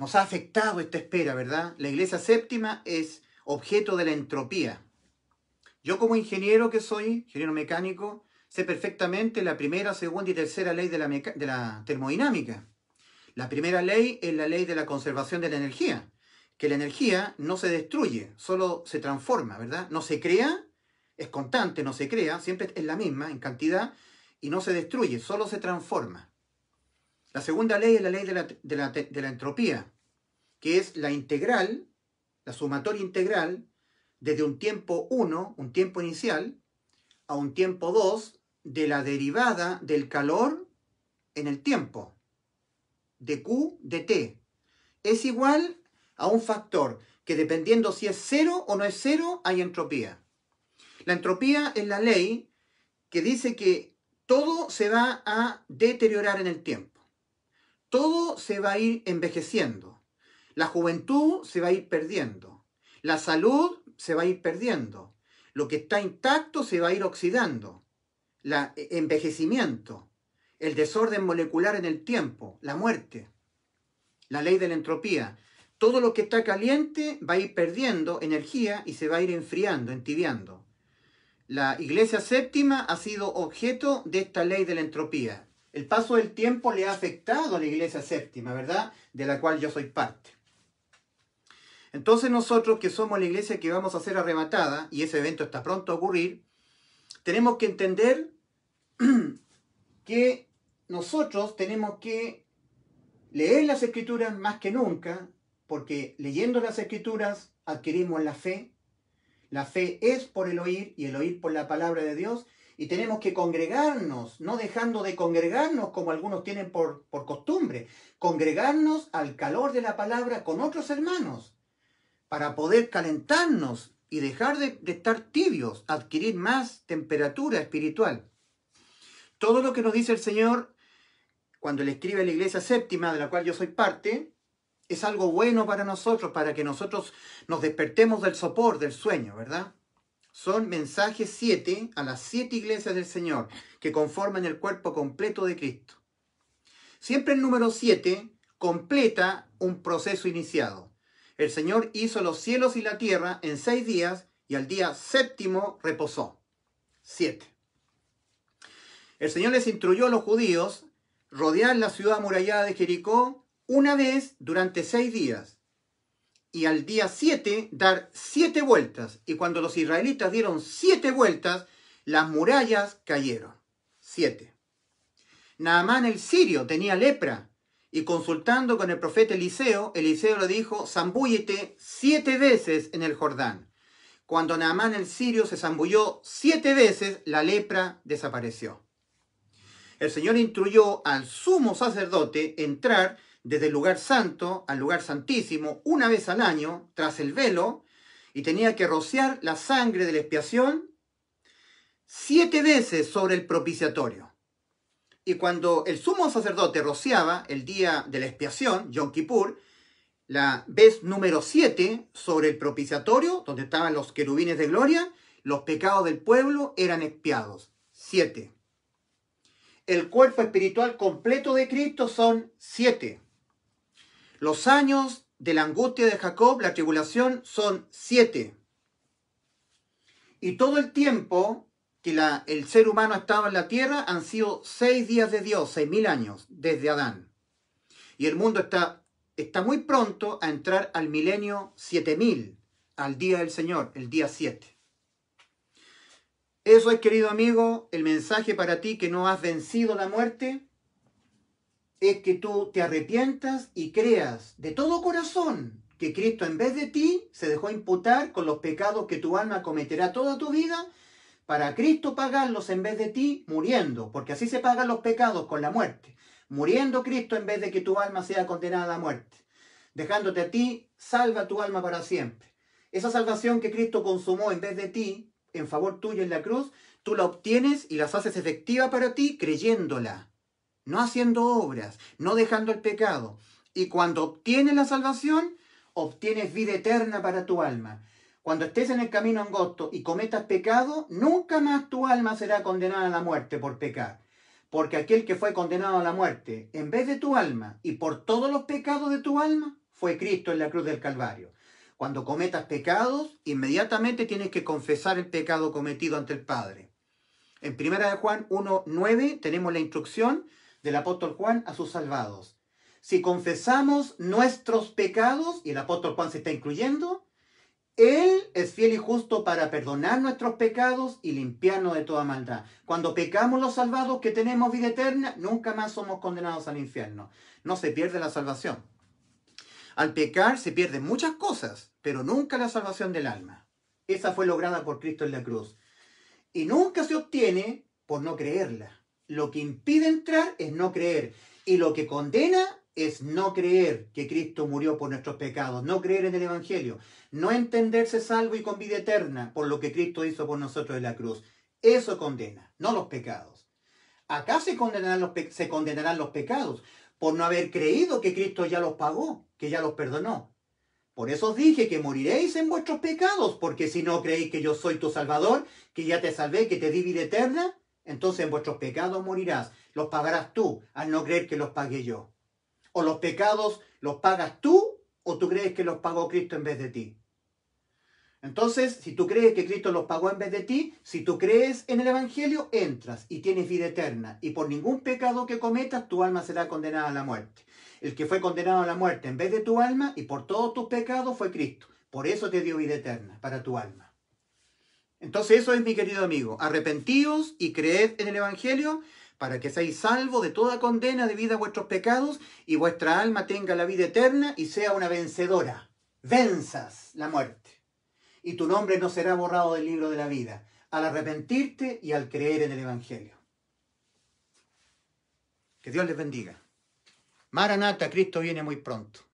nos ha afectado esta espera, ¿verdad? La iglesia séptima es objeto de la entropía. Yo como ingeniero que soy, ingeniero mecánico, sé perfectamente la primera, segunda y tercera ley de la, la termodinámica. La primera ley es la ley de la conservación de la energía, que la energía no se destruye, solo se transforma, ¿verdad? No se crea, es constante, no se crea, siempre es la misma en cantidad y no se destruye, solo se transforma. La segunda ley es la ley de la, entropía, que es la integral, la sumatoria integral, desde un tiempo 1, un tiempo inicial, a un tiempo 2 de la derivada del calor en el tiempo, de Q de T. Es igual a un factor que dependiendo si es cero o no es cero, hay entropía. La entropía es la ley que dice que todo se va a deteriorar en el tiempo todo se va a ir envejeciendo. La juventud se va a ir perdiendo. La salud se va a ir perdiendo. Lo que está intacto se va a ir oxidando. El eh, envejecimiento, el desorden molecular en el tiempo, la muerte, la ley de la entropía. Todo lo que está caliente va a ir perdiendo energía y se va a ir enfriando, entibiando. La iglesia séptima ha sido objeto de esta ley de la entropía. El paso del tiempo le ha afectado a la iglesia séptima, ¿verdad? De la cual yo soy parte. Entonces nosotros que somos la iglesia que vamos a ser arrematada, y ese evento está pronto a ocurrir, tenemos que entender [CLEARS THROAT] que nosotros tenemos que leer las escrituras más que nunca, porque leyendo las escrituras adquirimos la fe. La fe es por el oír y el oír por la palabra de Dios y tenemos que congregarnos, no dejando de congregarnos como algunos tienen por, costumbre, congregarnos al calor de la palabra con otros hermanos, para poder calentarnos y dejar de, de, estar tibios, adquirir más temperatura espiritual. Todo lo que nos dice el Señor cuando le escribe a la iglesia séptima, de la cual yo soy parte, es algo bueno para nosotros, para que nosotros nos despertemos del sopor, del sueño, ¿verdad? Son mensajes siete a las siete iglesias del Señor que conforman el cuerpo completo de Cristo. Siempre el número siete completa un proceso iniciado. El Señor hizo los cielos y la tierra en seis días y al día séptimo reposó. Siete. El Señor les instruyó a los judíos rodear la ciudad amurallada de Jericó una vez durante seis días y al día 7 dar siete vueltas. Y cuando los israelitas dieron siete vueltas, las murallas cayeron. Siete. Naamán el sirio tenía lepra y consultando con el profeta Eliseo, Eliseo le dijo, Zambúyete siete veces en el Jordán. Cuando Naamán el sirio se zambulló siete veces, la lepra desapareció. El Señor instruyó al sumo sacerdote entrar desde el lugar santo al lugar santísimo una vez al año tras el velo y tenía que rociar la sangre de la expiación siete veces sobre el propiciatorio. Y cuando el sumo sacerdote rociaba el día de la expiación, Yom Kippur, la vez número siete sobre el propiciatorio, donde estaban los querubines de gloria, los pecados del pueblo eran expiados. Siete. El cuerpo espiritual completo de Cristo son siete. Los años de la angustia de Jacob, la tribulación, son siete. Y todo el tiempo que el ser humano ha estado en la tierra han sido seis días de Dios, seis mil años, desde Adán. Y el mundo está, está muy pronto a entrar al milenio siete mil, al día del Señor, el día siete. Eso es, querido amigo, el mensaje para ti que no has vencido la muerte es que tú te arrepientas y creas de todo corazón que Cristo en vez de ti se dejó imputar con los pecados que tu alma cometerá toda tu vida, para Cristo pagarlos en vez de ti muriendo, porque así se pagan los pecados con la muerte, muriendo Cristo en vez de que tu alma sea condenada a muerte, dejándote a ti, salva tu alma para siempre. Esa salvación que Cristo consumó en vez de ti, en favor tuyo en la cruz, tú la obtienes y las haces efectiva para ti creyéndola no haciendo obras, no dejando el pecado. Y cuando obtienes la salvación, obtienes vida eterna para tu alma. Cuando estés en el camino angosto y cometas pecado, nunca más tu alma será condenada a la muerte por pecar. Porque aquel que fue condenado a la muerte, en vez de tu alma y por todos los pecados de tu alma, fue Cristo en la cruz del Calvario. Cuando cometas pecados, inmediatamente tienes que confesar el pecado cometido ante el Padre. En 1 Juan 1.9 tenemos la instrucción del apóstol Juan a sus salvados. Si confesamos nuestros pecados, y el apóstol Juan se está incluyendo, Él es fiel y justo para perdonar nuestros pecados y limpiarnos de toda maldad. Cuando pecamos los salvados que tenemos vida eterna, nunca más somos condenados al infierno. No se pierde la salvación. Al pecar se pierden muchas cosas, pero nunca la salvación del alma. Esa fue lograda por Cristo en la cruz. Y nunca se obtiene por no creerla. Lo que impide entrar es no creer. Y lo que condena es no creer que Cristo murió por nuestros pecados, no creer en el Evangelio, no entenderse salvo y con vida eterna por lo que Cristo hizo por nosotros en la cruz. Eso condena, no los pecados. Acá se condenarán los, se condenarán los pecados por no haber creído que Cristo ya los pagó, que ya los perdonó. Por eso os dije que moriréis en vuestros pecados, porque si no creéis que yo soy tu Salvador, que ya te salvé, que te di vida eterna, entonces en vuestros pecados morirás. Los pagarás tú al no creer que los pagué yo. O los pecados los pagas tú o tú crees que los pagó Cristo en vez de ti. Entonces, si tú crees que Cristo los pagó en vez de ti, si tú crees en el Evangelio, entras y tienes vida eterna. Y por ningún pecado que cometas, tu alma será condenada a la muerte. El que fue condenado a la muerte en vez de tu alma y por todos tus pecados fue Cristo. Por eso te dio vida eterna, para tu alma. Entonces eso es mi querido amigo, arrepentíos y creed en el Evangelio para que seáis salvos de toda condena debido a vuestros pecados y vuestra alma tenga la vida eterna y sea una vencedora. Venzas la muerte. Y tu nombre no será borrado del libro de la vida al arrepentirte y al creer en el Evangelio. Que Dios les bendiga. Maranata, Cristo viene muy pronto.